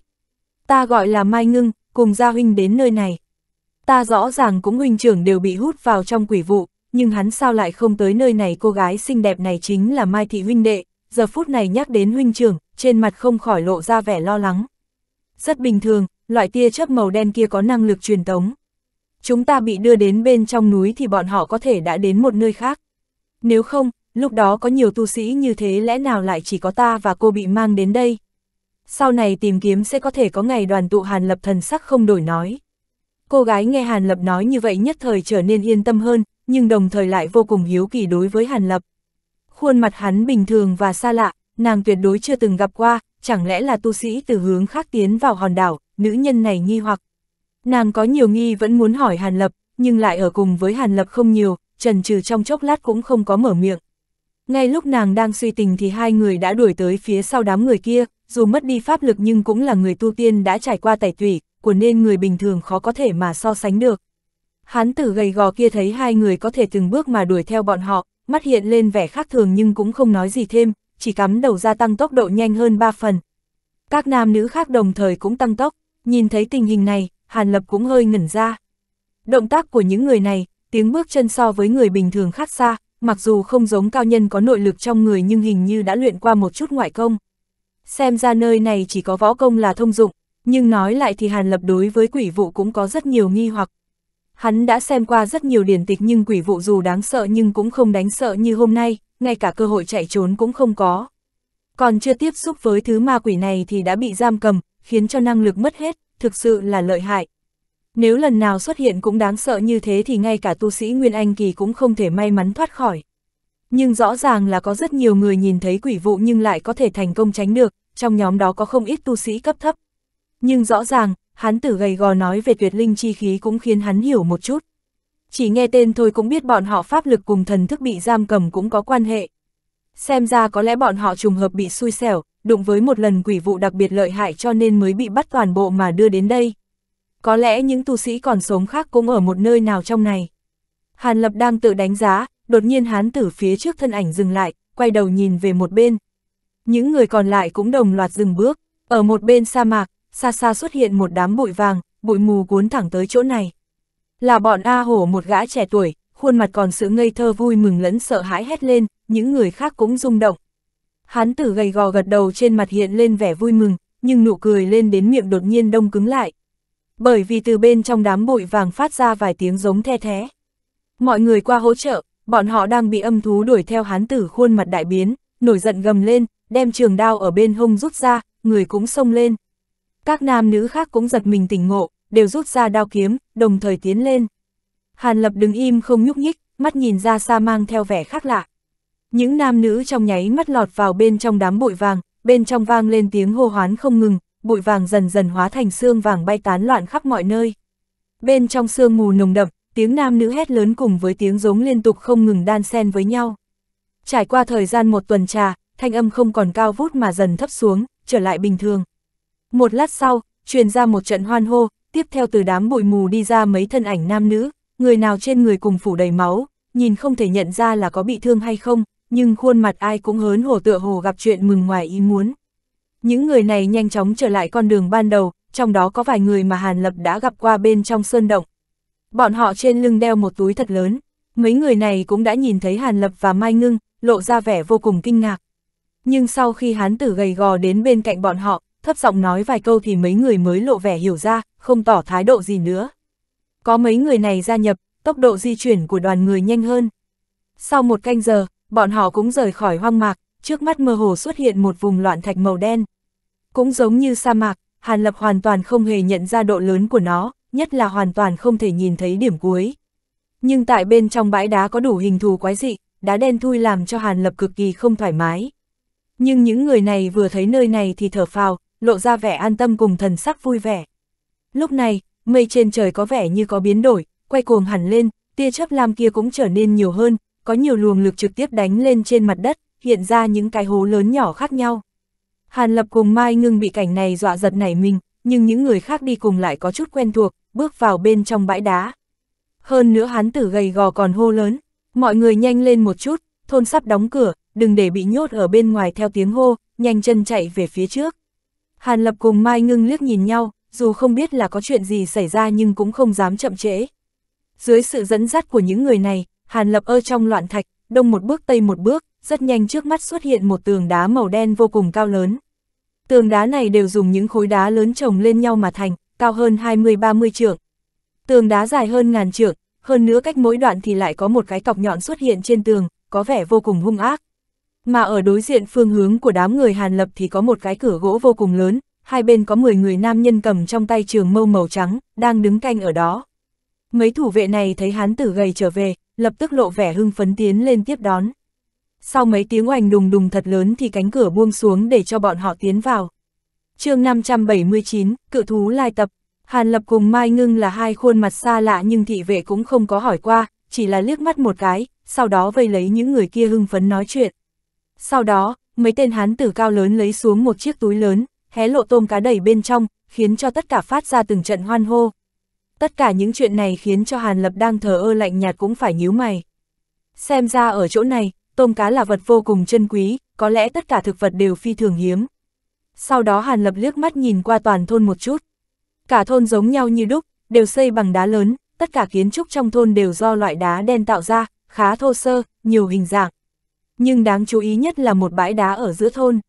Ta gọi là Mai Ngưng, cùng gia huynh đến nơi này. Ta rõ ràng cũng huynh trưởng đều bị hút vào trong quỷ vụ, nhưng hắn sao lại không tới nơi này cô gái xinh đẹp này chính là Mai Thị huynh đệ. Giờ phút này nhắc đến huynh trưởng, trên mặt không khỏi lộ ra vẻ lo lắng. Rất bình thường, loại tia chớp màu đen kia có năng lực truyền tống. Chúng ta bị đưa đến bên trong núi thì bọn họ có thể đã đến một nơi khác. Nếu không, lúc đó có nhiều tu sĩ như thế lẽ nào lại chỉ có ta và cô bị mang đến đây. Sau này tìm kiếm sẽ có thể có ngày đoàn tụ Hàn Lập thần sắc không đổi nói. Cô gái nghe Hàn Lập nói như vậy nhất thời trở nên yên tâm hơn, nhưng đồng thời lại vô cùng hiếu kỳ đối với Hàn Lập. Khuôn mặt hắn bình thường và xa lạ, nàng tuyệt đối chưa từng gặp qua, chẳng lẽ là tu sĩ từ hướng khác tiến vào hòn đảo, nữ nhân này nghi hoặc. Nàng có nhiều nghi vẫn muốn hỏi Hàn Lập, nhưng lại ở cùng với Hàn Lập không nhiều, trần trừ trong chốc lát cũng không có mở miệng. Ngay lúc nàng đang suy tình thì hai người đã đuổi tới phía sau đám người kia, dù mất đi pháp lực nhưng cũng là người tu tiên đã trải qua tẩy tủy, của nên người bình thường khó có thể mà so sánh được. Hán tử gầy gò kia thấy hai người có thể từng bước mà đuổi theo bọn họ, mắt hiện lên vẻ khác thường nhưng cũng không nói gì thêm, chỉ cắm đầu ra tăng tốc độ nhanh hơn 3 phần. Các nam nữ khác đồng thời cũng tăng tốc, nhìn thấy tình hình này, Hàn Lập cũng hơi ngẩn ra. Động tác của những người này, tiếng bước chân so với người bình thường khác xa, mặc dù không giống cao nhân có nội lực trong người nhưng hình như đã luyện qua một chút ngoại công. Xem ra nơi này chỉ có võ công là thông dụng, nhưng nói lại thì Hàn Lập đối với quỷ vụ cũng có rất nhiều nghi hoặc. Hắn đã xem qua rất nhiều điển tịch nhưng quỷ vụ dù đáng sợ nhưng cũng không đánh sợ như hôm nay, ngay cả cơ hội chạy trốn cũng không có. Còn chưa tiếp xúc với thứ ma quỷ này thì đã bị giam cầm, khiến cho năng lực mất hết, thực sự là lợi hại. Nếu lần nào xuất hiện cũng đáng sợ như thế thì ngay cả tu sĩ Nguyên Anh Kỳ cũng không thể may mắn thoát khỏi. Nhưng rõ ràng là có rất nhiều người nhìn thấy quỷ vụ nhưng lại có thể thành công tránh được, trong nhóm đó có không ít tu sĩ cấp thấp. Nhưng rõ ràng, Hán tử gầy gò nói về tuyệt linh chi khí cũng khiến hắn hiểu một chút. Chỉ nghe tên thôi cũng biết bọn họ pháp lực cùng thần thức bị giam cầm cũng có quan hệ. Xem ra có lẽ bọn họ trùng hợp bị xui xẻo, đụng với một lần quỷ vụ đặc biệt lợi hại cho nên mới bị bắt toàn bộ mà đưa đến đây. Có lẽ những tu sĩ còn sống khác cũng ở một nơi nào trong này. Hàn Lập đang tự đánh giá, đột nhiên hán tử phía trước thân ảnh dừng lại, quay đầu nhìn về một bên. Những người còn lại cũng đồng loạt dừng bước, ở một bên sa mạc, xa xa xuất hiện một đám bụi vàng, bụi mù cuốn thẳng tới chỗ này. Là bọn A Hổ một gã trẻ tuổi, khuôn mặt còn sự ngây thơ vui mừng lẫn sợ hãi hét lên, những người khác cũng rung động. Hán tử gầy gò gật đầu trên mặt hiện lên vẻ vui mừng, nhưng nụ cười lên đến miệng đột nhiên đông cứng lại. Bởi vì từ bên trong đám bụi vàng phát ra vài tiếng giống the thé Mọi người qua hỗ trợ, bọn họ đang bị âm thú đuổi theo hán tử khuôn mặt đại biến, nổi giận gầm lên, đem trường đao ở bên hông rút ra, người cũng xông lên. Các nam nữ khác cũng giật mình tỉnh ngộ, đều rút ra đao kiếm, đồng thời tiến lên. Hàn Lập đứng im không nhúc nhích, mắt nhìn ra xa mang theo vẻ khác lạ. Những nam nữ trong nháy mắt lọt vào bên trong đám bụi vàng, bên trong vang lên tiếng hô hoán không ngừng, bụi vàng dần dần hóa thành xương vàng bay tán loạn khắp mọi nơi. Bên trong sương mù nồng đậm, tiếng nam nữ hét lớn cùng với tiếng giống liên tục không ngừng đan xen với nhau. Trải qua thời gian một tuần trà, thanh âm không còn cao vút mà dần thấp xuống, trở lại bình thường. Một lát sau, truyền ra một trận hoan hô, tiếp theo từ đám bụi mù đi ra mấy thân ảnh nam nữ, người nào trên người cùng phủ đầy máu, nhìn không thể nhận ra là có bị thương hay không, nhưng khuôn mặt ai cũng hớn hổ tựa hồ gặp chuyện mừng ngoài ý muốn. Những người này nhanh chóng trở lại con đường ban đầu, trong đó có vài người mà Hàn Lập đã gặp qua bên trong sơn động. Bọn họ trên lưng đeo một túi thật lớn, mấy người này cũng đã nhìn thấy Hàn Lập và Mai Ngưng, lộ ra vẻ vô cùng kinh ngạc. Nhưng sau khi hán tử gầy gò đến bên cạnh bọn họ, thấp giọng nói vài câu thì mấy người mới lộ vẻ hiểu ra, không tỏ thái độ gì nữa. Có mấy người này gia nhập, tốc độ di chuyển của đoàn người nhanh hơn. Sau một canh giờ, bọn họ cũng rời khỏi hoang mạc, trước mắt mơ hồ xuất hiện một vùng loạn thạch màu đen. Cũng giống như sa mạc, Hàn Lập hoàn toàn không hề nhận ra độ lớn của nó, nhất là hoàn toàn không thể nhìn thấy điểm cuối. Nhưng tại bên trong bãi đá có đủ hình thù quái dị, đá đen thui làm cho Hàn Lập cực kỳ không thoải mái. Nhưng những người này vừa thấy nơi này thì thở phào, lộ ra vẻ an tâm cùng thần sắc vui vẻ. Lúc này, mây trên trời có vẻ như có biến đổi, quay cuồng hẳn lên, tia chớp lam kia cũng trở nên nhiều hơn, có nhiều luồng lực trực tiếp đánh lên trên mặt đất, hiện ra những cái hố lớn nhỏ khác nhau. Hàn Lập cùng Mai Ngưng bị cảnh này dọa giật nảy mình, nhưng những người khác đi cùng lại có chút quen thuộc, bước vào bên trong bãi đá. Hơn nữa hắn tử gầy gò còn hô lớn, mọi người nhanh lên một chút, thôn sắp đóng cửa, đừng để bị nhốt ở bên ngoài theo tiếng hô, nhanh chân chạy về phía trước. Hàn Lập cùng Mai Ngưng liếc nhìn nhau, dù không biết là có chuyện gì xảy ra nhưng cũng không dám chậm trễ. Dưới sự dẫn dắt của những người này, Hàn Lập ở trong loạn thạch, đông một bước tây một bước, rất nhanh trước mắt xuất hiện một tường đá màu đen vô cùng cao lớn. Tường đá này đều dùng những khối đá lớn chồng lên nhau mà thành, cao hơn 20-30 trượng. Tường đá dài hơn ngàn trượng, hơn nữa cách mỗi đoạn thì lại có một cái cọc nhọn xuất hiện trên tường, có vẻ vô cùng hung ác. Mà ở đối diện phương hướng của đám người Hàn Lập thì có một cái cửa gỗ vô cùng lớn, hai bên có 10 người nam nhân cầm trong tay trường mâu màu trắng, đang đứng canh ở đó. Mấy thủ vệ này thấy hán tử gầy trở về, lập tức lộ vẻ hưng phấn tiến lên tiếp đón. Sau mấy tiếng oành đùng đùng thật lớn thì cánh cửa buông xuống để cho bọn họ tiến vào. chương 579, cự thú lai tập, Hàn Lập cùng Mai Ngưng là hai khuôn mặt xa lạ nhưng thị vệ cũng không có hỏi qua, chỉ là liếc mắt một cái, sau đó vây lấy những người kia hưng phấn nói chuyện. Sau đó, mấy tên hán tử cao lớn lấy xuống một chiếc túi lớn, hé lộ tôm cá đầy bên trong, khiến cho tất cả phát ra từng trận hoan hô. Tất cả những chuyện này khiến cho Hàn Lập đang thờ ơ lạnh nhạt cũng phải nhíu mày. Xem ra ở chỗ này, tôm cá là vật vô cùng chân quý, có lẽ tất cả thực vật đều phi thường hiếm. Sau đó Hàn Lập liếc mắt nhìn qua toàn thôn một chút. Cả thôn giống nhau như đúc, đều xây bằng đá lớn, tất cả kiến trúc trong thôn đều do loại đá đen tạo ra, khá thô sơ, nhiều hình dạng nhưng đáng chú ý nhất là một bãi đá ở giữa thôn.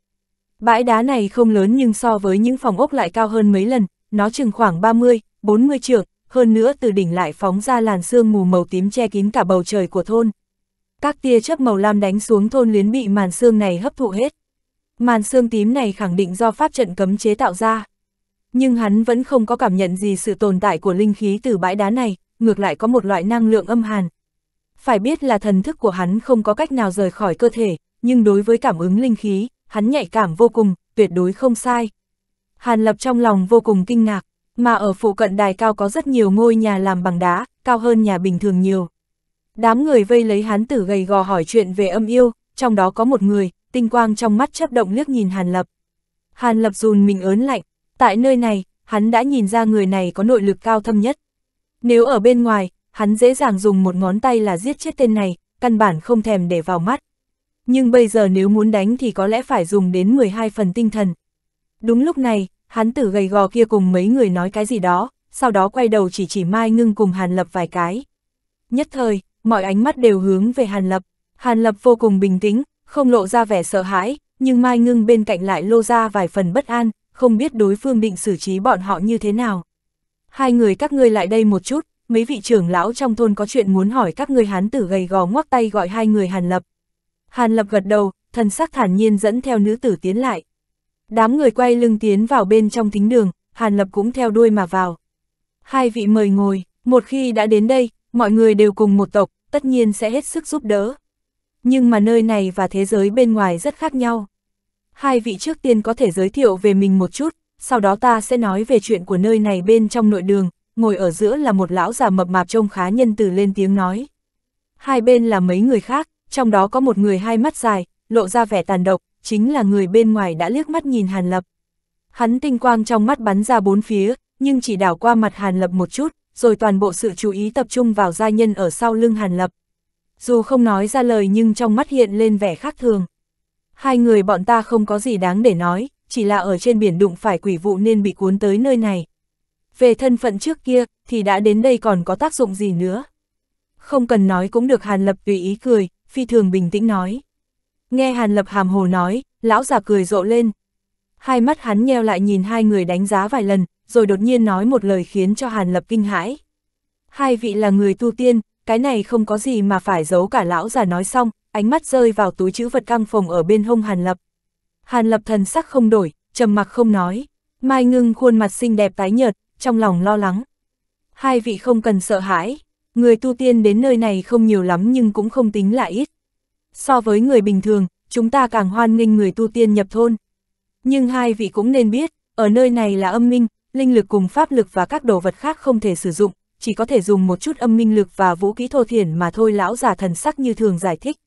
Bãi đá này không lớn nhưng so với những phòng ốc lại cao hơn mấy lần, nó chừng khoảng 30, 40 trượng, hơn nữa từ đỉnh lại phóng ra làn sương mù màu tím che kín cả bầu trời của thôn. Các tia chớp màu lam đánh xuống thôn luyến bị màn sương này hấp thụ hết. Màn sương tím này khẳng định do pháp trận cấm chế tạo ra. Nhưng hắn vẫn không có cảm nhận gì sự tồn tại của linh khí từ bãi đá này, ngược lại có một loại năng lượng âm hàn, phải biết là thần thức của hắn không có cách nào rời khỏi cơ thể, nhưng đối với cảm ứng linh khí, hắn nhạy cảm vô cùng, tuyệt đối không sai. Hàn Lập trong lòng vô cùng kinh ngạc, mà ở phụ cận đài cao có rất nhiều ngôi nhà làm bằng đá, cao hơn nhà bình thường nhiều. Đám người vây lấy hán tử gầy gò hỏi chuyện về âm yêu, trong đó có một người, tinh quang trong mắt chấp động liếc nhìn Hàn Lập. Hàn Lập dùn mình ớn lạnh, tại nơi này, hắn đã nhìn ra người này có nội lực cao thâm nhất. Nếu ở bên ngoài, hắn dễ dàng dùng một ngón tay là giết chết tên này, căn bản không thèm để vào mắt. Nhưng bây giờ nếu muốn đánh thì có lẽ phải dùng đến 12 phần tinh thần. Đúng lúc này, hắn tử gầy gò kia cùng mấy người nói cái gì đó, sau đó quay đầu chỉ chỉ Mai Ngưng cùng Hàn Lập vài cái. Nhất thời, mọi ánh mắt đều hướng về Hàn Lập. Hàn Lập vô cùng bình tĩnh, không lộ ra vẻ sợ hãi, nhưng Mai Ngưng bên cạnh lại lô ra vài phần bất an, không biết đối phương định xử trí bọn họ như thế nào. Hai người các ngươi lại đây một chút, mấy vị trưởng lão trong thôn có chuyện muốn hỏi các người hán tử gầy gò ngoắc tay gọi hai người Hàn Lập. Hàn Lập gật đầu, thần sắc thản nhiên dẫn theo nữ tử tiến lại. Đám người quay lưng tiến vào bên trong thính đường, Hàn Lập cũng theo đuôi mà vào. Hai vị mời ngồi, một khi đã đến đây, mọi người đều cùng một tộc, tất nhiên sẽ hết sức giúp đỡ. Nhưng mà nơi này và thế giới bên ngoài rất khác nhau. Hai vị trước tiên có thể giới thiệu về mình một chút, sau đó ta sẽ nói về chuyện của nơi này bên trong nội đường, ngồi ở giữa là một lão già mập mạp trông khá nhân từ lên tiếng nói. Hai bên là mấy người khác, trong đó có một người hai mắt dài, lộ ra vẻ tàn độc, chính là người bên ngoài đã liếc mắt nhìn Hàn Lập. Hắn tinh quang trong mắt bắn ra bốn phía, nhưng chỉ đảo qua mặt Hàn Lập một chút, rồi toàn bộ sự chú ý tập trung vào gia nhân ở sau lưng Hàn Lập. Dù không nói ra lời nhưng trong mắt hiện lên vẻ khác thường. Hai người bọn ta không có gì đáng để nói, chỉ là ở trên biển đụng phải quỷ vụ nên bị cuốn tới nơi này về thân phận trước kia, thì đã đến đây còn có tác dụng gì nữa. Không cần nói cũng được Hàn Lập tùy ý cười, phi thường bình tĩnh nói. Nghe Hàn Lập hàm hồ nói, lão già cười rộ lên. Hai mắt hắn nheo lại nhìn hai người đánh giá vài lần, rồi đột nhiên nói một lời khiến cho Hàn Lập kinh hãi. Hai vị là người tu tiên, cái này không có gì mà phải giấu cả lão già nói xong, ánh mắt rơi vào túi chữ vật căng phòng ở bên hông Hàn Lập. Hàn Lập thần sắc không đổi, trầm mặc không nói. Mai ngưng khuôn mặt xinh đẹp tái nhợt, trong lòng lo lắng. Hai vị không cần sợ hãi, người tu tiên đến nơi này không nhiều lắm nhưng cũng không tính là ít. So với người bình thường, chúng ta càng hoan nghênh người tu tiên nhập thôn. Nhưng hai vị cũng nên biết, ở nơi này là âm minh, linh lực cùng pháp lực và các đồ vật khác không thể sử dụng, chỉ có thể dùng một chút âm minh lực và vũ kỹ thô thiển mà thôi lão già thần sắc như thường giải thích.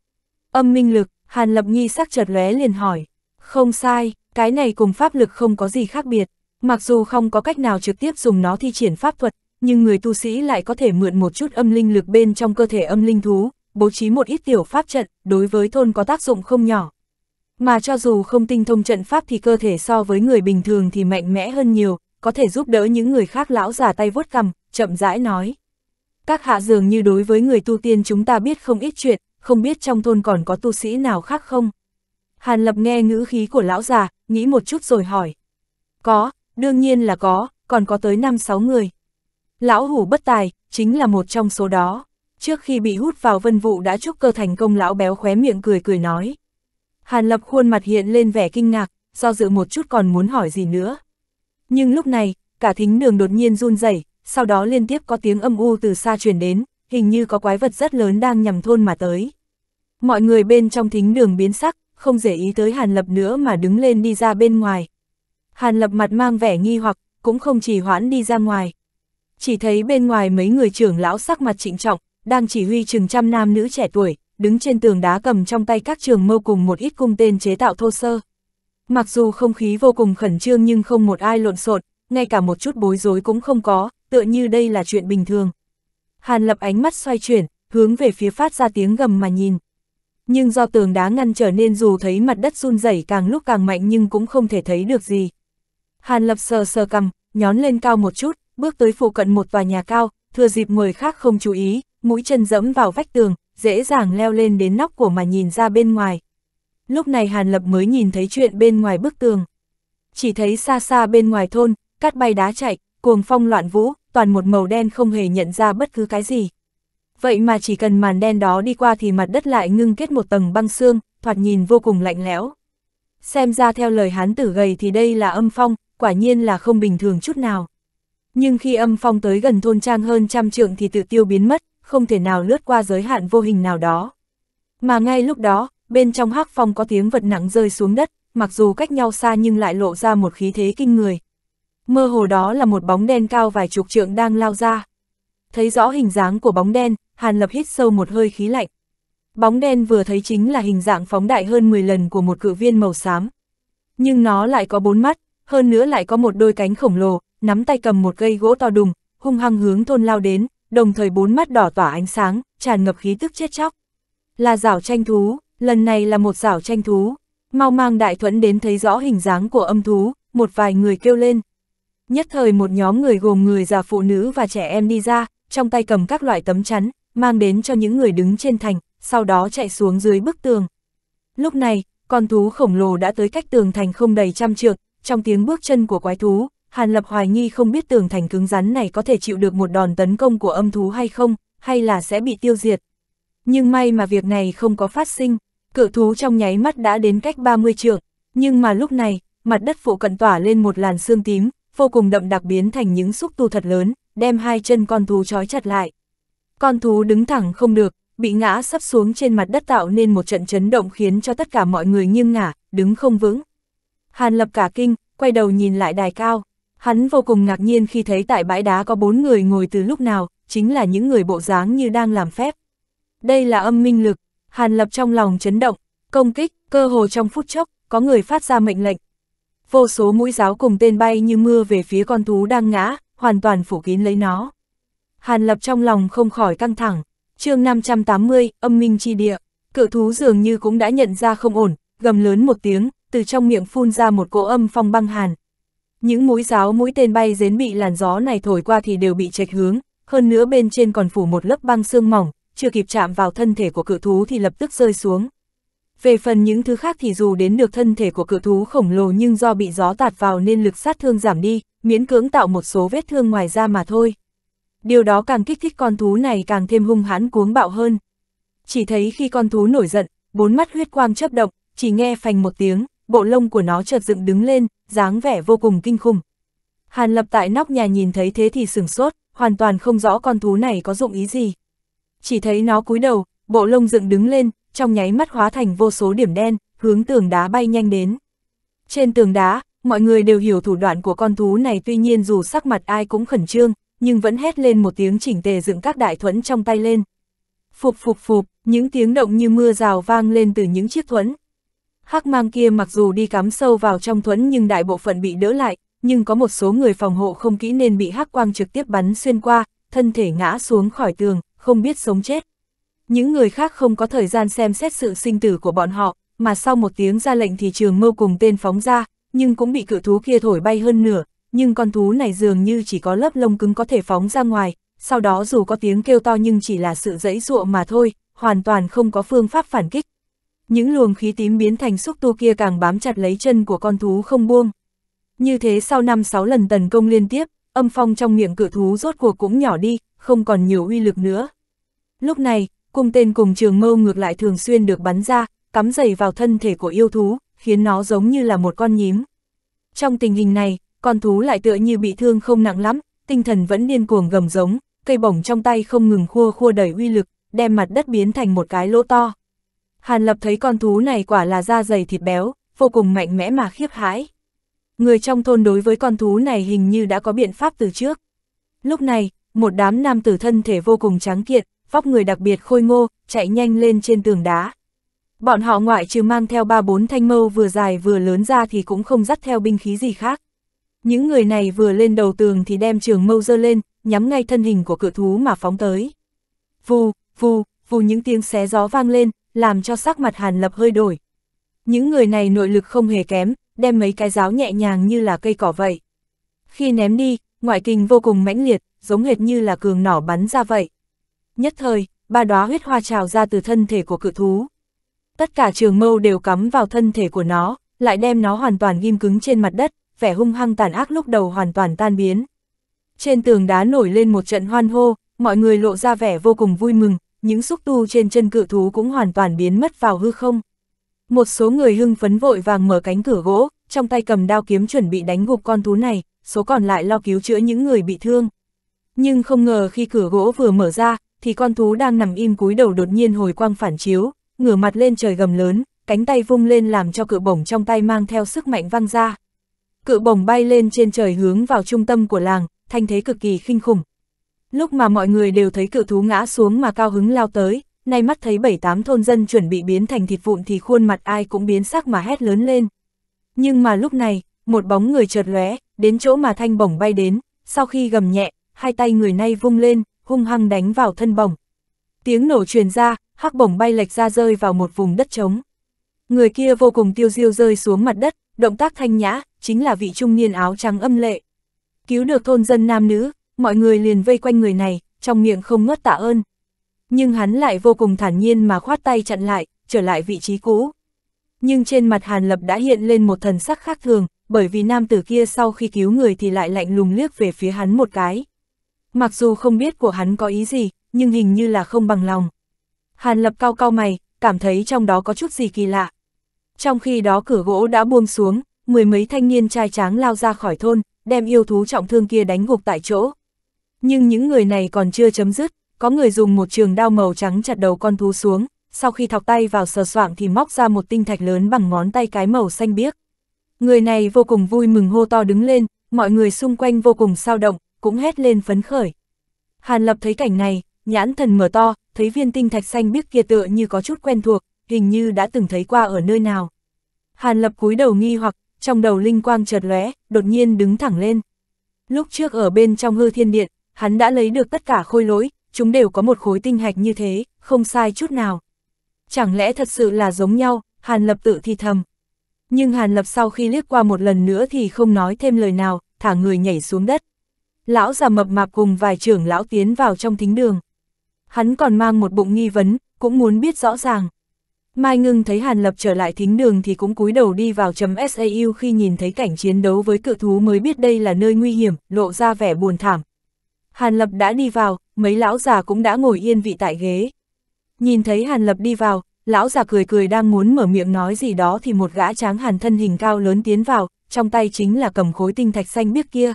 Âm minh lực, Hàn Lập Nghi sắc chợt lóe liền hỏi, không sai, cái này cùng pháp lực không có gì khác biệt. Mặc dù không có cách nào trực tiếp dùng nó thi triển pháp thuật, nhưng người tu sĩ lại có thể mượn một chút âm linh lực bên trong cơ thể âm linh thú, bố trí một ít tiểu pháp trận, đối với thôn có tác dụng không nhỏ. Mà cho dù không tinh thông trận pháp thì cơ thể so với người bình thường thì mạnh mẽ hơn nhiều, có thể giúp đỡ những người khác lão già tay vuốt cằm, chậm rãi nói. Các hạ dường như đối với người tu tiên chúng ta biết không ít chuyện, không biết trong thôn còn có tu sĩ nào khác không? Hàn Lập nghe ngữ khí của lão già, nghĩ một chút rồi hỏi. Có, Đương nhiên là có, còn có tới 5-6 người. Lão hủ bất tài, chính là một trong số đó. Trước khi bị hút vào vân vụ đã chúc cơ thành công lão béo khóe miệng cười cười nói. Hàn lập khuôn mặt hiện lên vẻ kinh ngạc, do dự một chút còn muốn hỏi gì nữa. Nhưng lúc này, cả thính đường đột nhiên run rẩy, sau đó liên tiếp có tiếng âm u từ xa truyền đến, hình như có quái vật rất lớn đang nhằm thôn mà tới. Mọi người bên trong thính đường biến sắc, không dễ ý tới Hàn Lập nữa mà đứng lên đi ra bên ngoài, Hàn lập mặt mang vẻ nghi hoặc, cũng không chỉ hoãn đi ra ngoài. Chỉ thấy bên ngoài mấy người trưởng lão sắc mặt trịnh trọng, đang chỉ huy chừng trăm nam nữ trẻ tuổi, đứng trên tường đá cầm trong tay các trường mâu cùng một ít cung tên chế tạo thô sơ. Mặc dù không khí vô cùng khẩn trương nhưng không một ai lộn xộn, ngay cả một chút bối rối cũng không có, tựa như đây là chuyện bình thường. Hàn lập ánh mắt xoay chuyển, hướng về phía phát ra tiếng gầm mà nhìn. Nhưng do tường đá ngăn trở nên dù thấy mặt đất run rẩy càng lúc càng mạnh nhưng cũng không thể thấy được gì. Hàn Lập sờ sờ cầm, nhón lên cao một chút, bước tới phụ cận một tòa nhà cao, thừa dịp người khác không chú ý, mũi chân dẫm vào vách tường, dễ dàng leo lên đến nóc của mà nhìn ra bên ngoài. Lúc này Hàn Lập mới nhìn thấy chuyện bên ngoài bức tường. Chỉ thấy xa xa bên ngoài thôn, cát bay đá chạy, cuồng phong loạn vũ, toàn một màu đen không hề nhận ra bất cứ cái gì. Vậy mà chỉ cần màn đen đó đi qua thì mặt đất lại ngưng kết một tầng băng xương, thoạt nhìn vô cùng lạnh lẽo. Xem ra theo lời hán tử gầy thì đây là âm phong, quả nhiên là không bình thường chút nào. Nhưng khi âm phong tới gần thôn trang hơn trăm trượng thì tự tiêu biến mất, không thể nào lướt qua giới hạn vô hình nào đó. Mà ngay lúc đó, bên trong hắc phong có tiếng vật nặng rơi xuống đất, mặc dù cách nhau xa nhưng lại lộ ra một khí thế kinh người. Mơ hồ đó là một bóng đen cao vài chục trượng đang lao ra. Thấy rõ hình dáng của bóng đen, Hàn Lập hít sâu một hơi khí lạnh. Bóng đen vừa thấy chính là hình dạng phóng đại hơn 10 lần của một cự viên màu xám. Nhưng nó lại có bốn mắt, hơn nữa lại có một đôi cánh khổng lồ, nắm tay cầm một cây gỗ to đùng, hung hăng hướng thôn lao đến, đồng thời bốn mắt đỏ tỏa ánh sáng, tràn ngập khí tức chết chóc. Là rảo tranh thú, lần này là một rảo tranh thú. Mau mang đại thuẫn đến thấy rõ hình dáng của âm thú, một vài người kêu lên. Nhất thời một nhóm người gồm người già phụ nữ và trẻ em đi ra, trong tay cầm các loại tấm chắn, mang đến cho những người đứng trên thành, sau đó chạy xuống dưới bức tường. Lúc này, con thú khổng lồ đã tới cách tường thành không đầy trăm trượng, trong tiếng bước chân của quái thú, Hàn Lập hoài nghi không biết tường thành cứng rắn này có thể chịu được một đòn tấn công của âm thú hay không, hay là sẽ bị tiêu diệt. Nhưng may mà việc này không có phát sinh, cự thú trong nháy mắt đã đến cách 30 trượng, nhưng mà lúc này, mặt đất phụ cận tỏa lên một làn xương tím, vô cùng đậm đặc biến thành những xúc tu thật lớn, đem hai chân con thú trói chặt lại. Con thú đứng thẳng không được, bị ngã sắp xuống trên mặt đất tạo nên một trận chấn động khiến cho tất cả mọi người nghiêng ngả, đứng không vững. Hàn lập cả kinh, quay đầu nhìn lại đài cao. Hắn vô cùng ngạc nhiên khi thấy tại bãi đá có bốn người ngồi từ lúc nào, chính là những người bộ dáng như đang làm phép. Đây là âm minh lực, Hàn lập trong lòng chấn động, công kích, cơ hồ trong phút chốc, có người phát ra mệnh lệnh. Vô số mũi giáo cùng tên bay như mưa về phía con thú đang ngã, hoàn toàn phủ kín lấy nó. Hàn lập trong lòng không khỏi căng thẳng, chương 580, âm minh chi địa, cự thú dường như cũng đã nhận ra không ổn, gầm lớn một tiếng, từ trong miệng phun ra một cỗ âm phong băng hàn. Những mũi giáo mũi tên bay dến bị làn gió này thổi qua thì đều bị chệch hướng, hơn nữa bên trên còn phủ một lớp băng xương mỏng, chưa kịp chạm vào thân thể của cự thú thì lập tức rơi xuống. Về phần những thứ khác thì dù đến được thân thể của cự thú khổng lồ nhưng do bị gió tạt vào nên lực sát thương giảm đi, miễn cưỡng tạo một số vết thương ngoài ra mà thôi. Điều đó càng kích thích con thú này càng thêm hung hãn cuống bạo hơn. Chỉ thấy khi con thú nổi giận, bốn mắt huyết quang chớp động, chỉ nghe phành một tiếng, bộ lông của nó chợt dựng đứng lên, dáng vẻ vô cùng kinh khủng. Hàn lập tại nóc nhà nhìn thấy thế thì sửng sốt, hoàn toàn không rõ con thú này có dụng ý gì. Chỉ thấy nó cúi đầu, bộ lông dựng đứng lên, trong nháy mắt hóa thành vô số điểm đen, hướng tường đá bay nhanh đến. Trên tường đá, mọi người đều hiểu thủ đoạn của con thú này tuy nhiên dù sắc mặt ai cũng khẩn trương, nhưng vẫn hét lên một tiếng chỉnh tề dựng các đại thuẫn trong tay lên. Phục phục phục, những tiếng động như mưa rào vang lên từ những chiếc thuẫn, hắc mang kia mặc dù đi cắm sâu vào trong thuẫn nhưng đại bộ phận bị đỡ lại, nhưng có một số người phòng hộ không kỹ nên bị hắc quang trực tiếp bắn xuyên qua, thân thể ngã xuống khỏi tường, không biết sống chết. Những người khác không có thời gian xem xét sự sinh tử của bọn họ, mà sau một tiếng ra lệnh thì trường mâu cùng tên phóng ra, nhưng cũng bị cự thú kia thổi bay hơn nửa, nhưng con thú này dường như chỉ có lớp lông cứng có thể phóng ra ngoài, sau đó dù có tiếng kêu to nhưng chỉ là sự dẫy dụa mà thôi, hoàn toàn không có phương pháp phản kích, những luồng khí tím biến thành xúc tu kia càng bám chặt lấy chân của con thú không buông. Như thế sau 5-6 lần tấn công liên tiếp, âm phong trong miệng cự thú rốt cuộc cũng nhỏ đi, không còn nhiều uy lực nữa. Lúc này, cung tên cùng trường mâu ngược lại thường xuyên được bắn ra, cắm dày vào thân thể của yêu thú, khiến nó giống như là một con nhím. Trong tình hình này, con thú lại tựa như bị thương không nặng lắm, tinh thần vẫn điên cuồng gầm giống, cây bổng trong tay không ngừng khua khua đầy uy lực, đem mặt đất biến thành một cái lỗ to. Hàn Lập thấy con thú này quả là da dày thịt béo, vô cùng mạnh mẽ mà khiếp hãi. Người trong thôn đối với con thú này hình như đã có biện pháp từ trước. Lúc này, một đám nam tử thân thể vô cùng trắng kiện, vóc người đặc biệt khôi ngô, chạy nhanh lên trên tường đá. Bọn họ ngoại trừ mang theo ba bốn thanh mâu vừa dài vừa lớn ra thì cũng không dắt theo binh khí gì khác. Những người này vừa lên đầu tường thì đem trường mâu dơ lên, nhắm ngay thân hình của cự thú mà phóng tới. Vù, vù, vù những tiếng xé gió vang lên, làm cho sắc mặt Hàn Lập hơi đổi. Những người này nội lực không hề kém, đem mấy cái giáo nhẹ nhàng như là cây cỏ vậy. Khi ném đi, ngoại kinh vô cùng mãnh liệt, giống hệt như là cường nỏ bắn ra vậy. Nhất thời, ba đóa huyết hoa trào ra từ thân thể của cự thú. Tất cả trường mâu đều cắm vào thân thể của nó, lại đem nó hoàn toàn ghim cứng trên mặt đất, vẻ hung hăng tàn ác lúc đầu hoàn toàn tan biến. Trên tường đá nổi lên một trận hoan hô, mọi người lộ ra vẻ vô cùng vui mừng, những xúc tu trên chân cự thú cũng hoàn toàn biến mất vào hư không. Một số người hưng phấn vội vàng mở cánh cửa gỗ, trong tay cầm đao kiếm chuẩn bị đánh gục con thú này, số còn lại lo cứu chữa những người bị thương. Nhưng không ngờ khi cửa gỗ vừa mở ra, thì con thú đang nằm im cúi đầu đột nhiên hồi quang phản chiếu, ngửa mặt lên trời gầm lớn, cánh tay vung lên làm cho cự bổng trong tay mang theo sức mạnh văng ra. Cự bổng bay lên trên trời hướng vào trung tâm của làng, thanh thế cực kỳ khinh khủng, Lúc mà mọi người đều thấy cự thú ngã xuống mà cao hứng lao tới, nay mắt thấy bảy tám thôn dân chuẩn bị biến thành thịt vụn thì khuôn mặt ai cũng biến sắc mà hét lớn lên. Nhưng mà lúc này, một bóng người chợt lóe, đến chỗ mà thanh bổng bay đến, sau khi gầm nhẹ, hai tay người nay vung lên, hung hăng đánh vào thân bổng. Tiếng nổ truyền ra, hắc bổng bay lệch ra rơi vào một vùng đất trống. Người kia vô cùng tiêu diêu rơi xuống mặt đất, động tác thanh nhã, chính là vị trung niên áo trắng âm lệ. Cứu được thôn dân nam nữ, mọi người liền vây quanh người này, trong miệng không ngớt tạ ơn. Nhưng hắn lại vô cùng thản nhiên mà khoát tay chặn lại, trở lại vị trí cũ. Nhưng trên mặt Hàn Lập đã hiện lên một thần sắc khác thường, bởi vì nam tử kia sau khi cứu người thì lại lạnh lùng liếc về phía hắn một cái. Mặc dù không biết của hắn có ý gì, nhưng hình như là không bằng lòng. Hàn Lập cao cao mày, cảm thấy trong đó có chút gì kỳ lạ. Trong khi đó cửa gỗ đã buông xuống, mười mấy thanh niên trai tráng lao ra khỏi thôn, đem yêu thú trọng thương kia đánh gục tại chỗ. Nhưng những người này còn chưa chấm dứt, có người dùng một trường đao màu trắng chặt đầu con thú xuống, sau khi thọc tay vào sờ soạng thì móc ra một tinh thạch lớn bằng ngón tay cái màu xanh biếc. Người này vô cùng vui mừng hô to đứng lên, mọi người xung quanh vô cùng sao động, cũng hét lên phấn khởi. Hàn Lập thấy cảnh này, nhãn thần mở to, thấy viên tinh thạch xanh biếc kia tựa như có chút quen thuộc, hình như đã từng thấy qua ở nơi nào. Hàn Lập cúi đầu nghi hoặc, trong đầu linh quang chợt lóe, đột nhiên đứng thẳng lên. Lúc trước ở bên trong hư thiên điện, hắn đã lấy được tất cả khôi lỗi, chúng đều có một khối tinh hạch như thế, không sai chút nào. Chẳng lẽ thật sự là giống nhau, Hàn Lập tự thì thầm. Nhưng Hàn Lập sau khi liếc qua một lần nữa thì không nói thêm lời nào, thả người nhảy xuống đất. Lão già mập mạp cùng vài trưởng lão tiến vào trong thính đường. Hắn còn mang một bụng nghi vấn, cũng muốn biết rõ ràng. Mai ngưng thấy Hàn Lập trở lại thính đường thì cũng cúi đầu đi vào chấm SAU khi nhìn thấy cảnh chiến đấu với cự thú mới biết đây là nơi nguy hiểm, lộ ra vẻ buồn thảm, Hàn Lập đã đi vào, mấy lão già cũng đã ngồi yên vị tại ghế. Nhìn thấy Hàn Lập đi vào, lão già cười cười đang muốn mở miệng nói gì đó thì một gã tráng hàn thân hình cao lớn tiến vào, trong tay chính là cầm khối tinh thạch xanh biếc kia.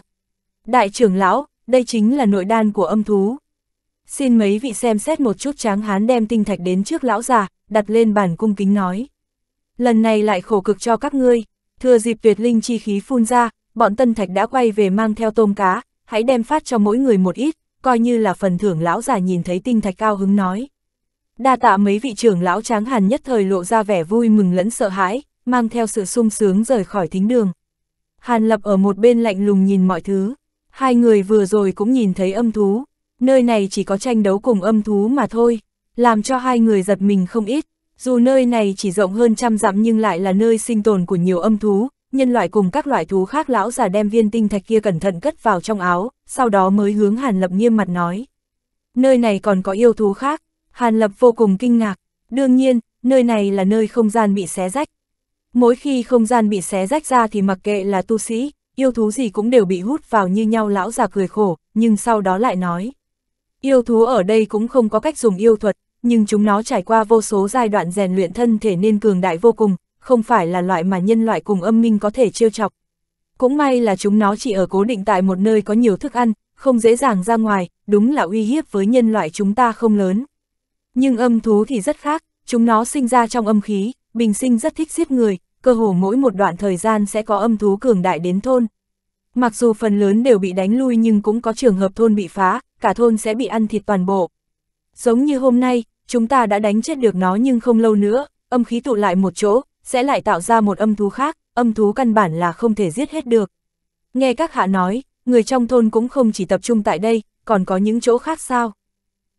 Đại trưởng lão, đây chính là nội đan của âm thú. Xin mấy vị xem xét một chút tráng hán đem tinh thạch đến trước lão già, đặt lên bàn cung kính nói. Lần này lại khổ cực cho các ngươi, thừa dịp tuyệt linh chi khí phun ra, bọn tân thạch đã quay về mang theo tôm cá, hãy đem phát cho mỗi người một ít, coi như là phần thưởng lão già nhìn thấy tinh thạch cao hứng nói. Đa tạ mấy vị trưởng lão tráng hàn nhất thời lộ ra vẻ vui mừng lẫn sợ hãi, mang theo sự sung sướng rời khỏi thính đường. Hàn lập ở một bên lạnh lùng nhìn mọi thứ, hai người vừa rồi cũng nhìn thấy âm thú, nơi này chỉ có tranh đấu cùng âm thú mà thôi, làm cho hai người giật mình không ít, dù nơi này chỉ rộng hơn trăm dặm nhưng lại là nơi sinh tồn của nhiều âm thú, nhân loại cùng các loại thú khác lão già đem viên tinh thạch kia cẩn thận cất vào trong áo, sau đó mới hướng Hàn Lập nghiêm mặt nói. Nơi này còn có yêu thú khác, Hàn Lập vô cùng kinh ngạc, đương nhiên, nơi này là nơi không gian bị xé rách. Mỗi khi không gian bị xé rách ra thì mặc kệ là tu sĩ, yêu thú gì cũng đều bị hút vào như nhau lão già cười khổ, nhưng sau đó lại nói. Yêu thú ở đây cũng không có cách dùng yêu thuật, nhưng chúng nó trải qua vô số giai đoạn rèn luyện thân thể nên cường đại vô cùng, không phải là loại mà nhân loại cùng âm minh có thể trêu chọc. Cũng may là chúng nó chỉ ở cố định tại một nơi có nhiều thức ăn, không dễ dàng ra ngoài, đúng là uy hiếp với nhân loại chúng ta không lớn. Nhưng âm thú thì rất khác, chúng nó sinh ra trong âm khí, bình sinh rất thích giết người, cơ hồ mỗi một đoạn thời gian sẽ có âm thú cường đại đến thôn. Mặc dù phần lớn đều bị đánh lui nhưng cũng có trường hợp thôn bị phá, cả thôn sẽ bị ăn thịt toàn bộ. Giống như hôm nay, chúng ta đã đánh chết được nó nhưng không lâu nữa, âm khí tụ lại một chỗ, sẽ lại tạo ra một âm thú khác, âm thú căn bản là không thể giết hết được. Nghe các hạ nói, người trong thôn cũng không chỉ tập trung tại đây, còn có những chỗ khác sao?